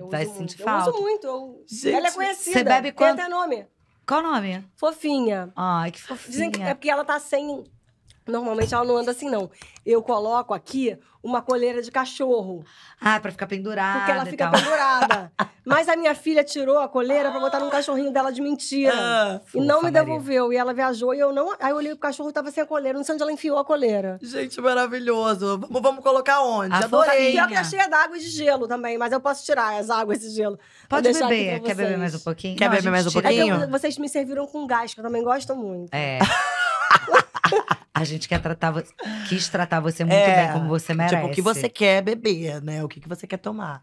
vai vai sentir falta. Eu uso muito. Eu... Gente, ela é conhecida. Você bebe quanto? Tem até nome. Qual o nome? Fofinha. Ai, que fofinha. Dizem que é porque ela tá sem Normalmente ela não anda assim, não. Eu coloco aqui uma coleira de cachorro. Ah, pra ficar pendurada. Porque ela fica pendurada. Mas a minha filha tirou a coleira pra botar num cachorrinho dela de mentira. Ah, e não me devolveu. Maria. E ela viajou e eu não. Aí eu olhei pro cachorro tava sem a coleira. Não sei onde ela enfiou a coleira. Gente, maravilhoso. Vamos, vamos colocar onde? A Adorei. Pior que tá cheia d'água e de gelo também, mas eu posso tirar as águas e gelo. Pode beber. Quer beber mais um pouquinho? Quer não, beber mais um é pouquinho? É vocês me serviram com gás, que eu também gosto muito. É. A gente quer tratar, quis tratar você muito é, bem, como você merece. Tipo, o que você quer beber, né? O que, que você quer tomar.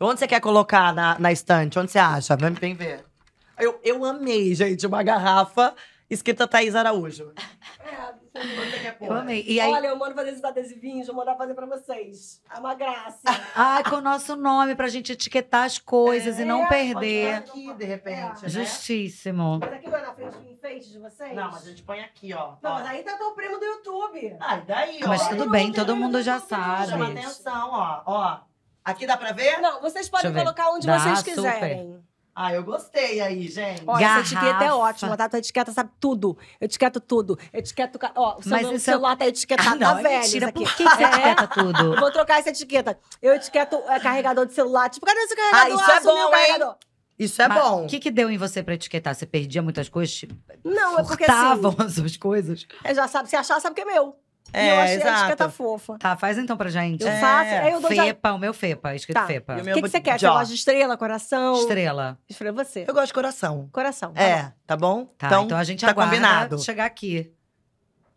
Onde você quer colocar na, na estante? Onde você acha? Vem, vem ver. Eu, eu amei, gente, uma garrafa escrita Thaís Araújo. É, eu amei. E aí... Olha, eu mando fazer esses adesivinhos, vou mandar fazer pra vocês. É uma graça. Ai, com o nosso nome, pra gente etiquetar as coisas é, e não perder. aqui, de repente, é. Justíssimo. Mas aqui vai na frente do enfeite de vocês? Não, mas a gente põe aqui, ó. Não, ó. mas aí tá o prêmio do YouTube. Ah, daí, ó. Mas tudo bem, todo mundo já sabe. Chama atenção, ó. Ó, Aqui dá pra ver? Não, vocês podem colocar onde dá, vocês quiserem. Super. Ah, eu gostei aí, gente. Olha, essa etiqueta é ótima, tá? Tua etiqueta sabe tudo. Eu etiqueto tudo. etiqueto... Ó, o celular, Seu é celular tá etiquetado, ah, não, tá é velho. Mentira, por que, você é. etiqueta tudo? vou trocar essa etiqueta. Eu etiqueto é, carregador de celular. Tipo, cadê esse carregador? Ah, isso ah, é bom, hein? Isso é Mas bom. O que, que deu em você pra etiquetar? Você perdia muitas coisas? Tipo, não, é porque assim... as suas coisas? Eu já sabe, se achar, sabe que é meu. É, e eu é, acho que a etiqueta fofa. Tá, faz então pra gente. Eu é. faço. Aí eu dou Fepa, já... o meu Fepa, escrito tá. Fepa. O que, que você quer? Você gosta de estrela, coração? Estrela. Estrela é você. Eu gosto de coração. Coração. Tá é, bom. tá bom? Tá, então, então a gente tá combinado. chegar aqui.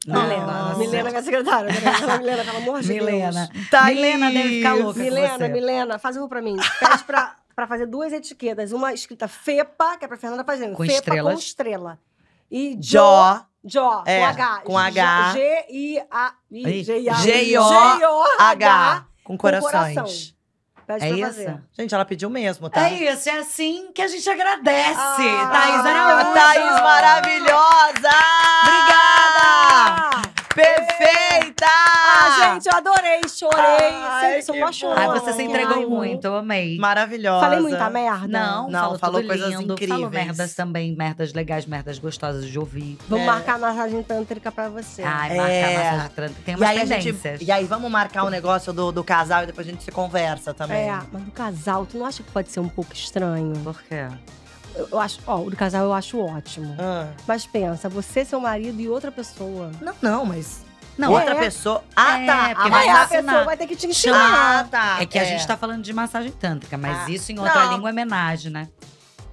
Milena. Milena, minha é secretária. Né? Milena, pelo amor de Milena. Deus. Tá Milena deve ficar louca. Milena, Milena, faz um pra mim. Pede pra, pra fazer duas etiquetas. Uma escrita FEPA, que é pra Fernanda fazendo. Com Fepa estrelas. com estrela. E Jó. Jó, é, com H. Com H. G-I-O-H. A Com corações. Pede é isso? Fazer. Gente, ela pediu mesmo, tá? É isso, é assim que a gente agradece. Ah, Thaís, ah, Thaís maravilhosa! Obrigada! Perfeita! Ah, gente, eu adorei, chorei. sou uma chorona. Ai, você se entregou Ai, muito, eu amei. Maravilhosa. Falei muita merda. Não, não falou, falou coisas lindo, incríveis. Falou merdas também, merdas legais, merdas gostosas de ouvir. Vamos é. marcar a massagem tântrica pra você. Ai, é. marcar a massagem tântrica. Tem umas e aí tendências. Gente, e aí, vamos marcar o um negócio do, do casal e depois a gente se conversa também. É, mas do casal, tu não acha que pode ser um pouco estranho? Por quê? Eu acho, ó, o do casal eu acho ótimo. Ah. Mas pensa, você, seu marido e outra pessoa. Não, não, mas. Não, outra é. pessoa. Ah, é, tá. a ah, vai, pessoa vai ter que te ensinar. Ah, ah tá. tá. É que a é. gente tá falando de massagem tântrica, mas ah. isso em outra não. língua é homenagem, né?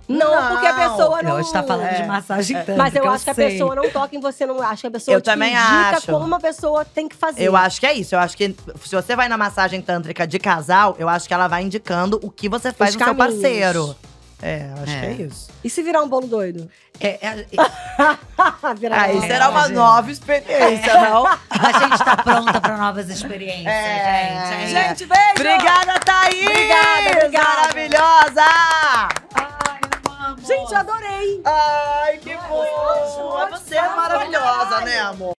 Não, não, porque a pessoa não. não está falando é. de massagem é. tântrica. Mas eu, eu acho sei. que a pessoa não toca em você, não acho que a pessoa eu te também indica acho. como uma pessoa tem que fazer. Eu acho que é isso. Eu acho que se você vai na massagem tântrica de casal, eu acho que ela vai indicando o que você faz Os no caminhos. seu parceiro. É, acho é. que é isso. E se virar um bolo doido? É, é, é... virar Aí será uma nova experiência, é. não? A gente tá pronta pra novas experiências, é. gente. Gente, beijo! Obrigada, Thaís! Obrigada, obrigada. Maravilhosa! Ai, amor. Gente, adorei! Ai, que bom! Você é maravilhosa, né, amor?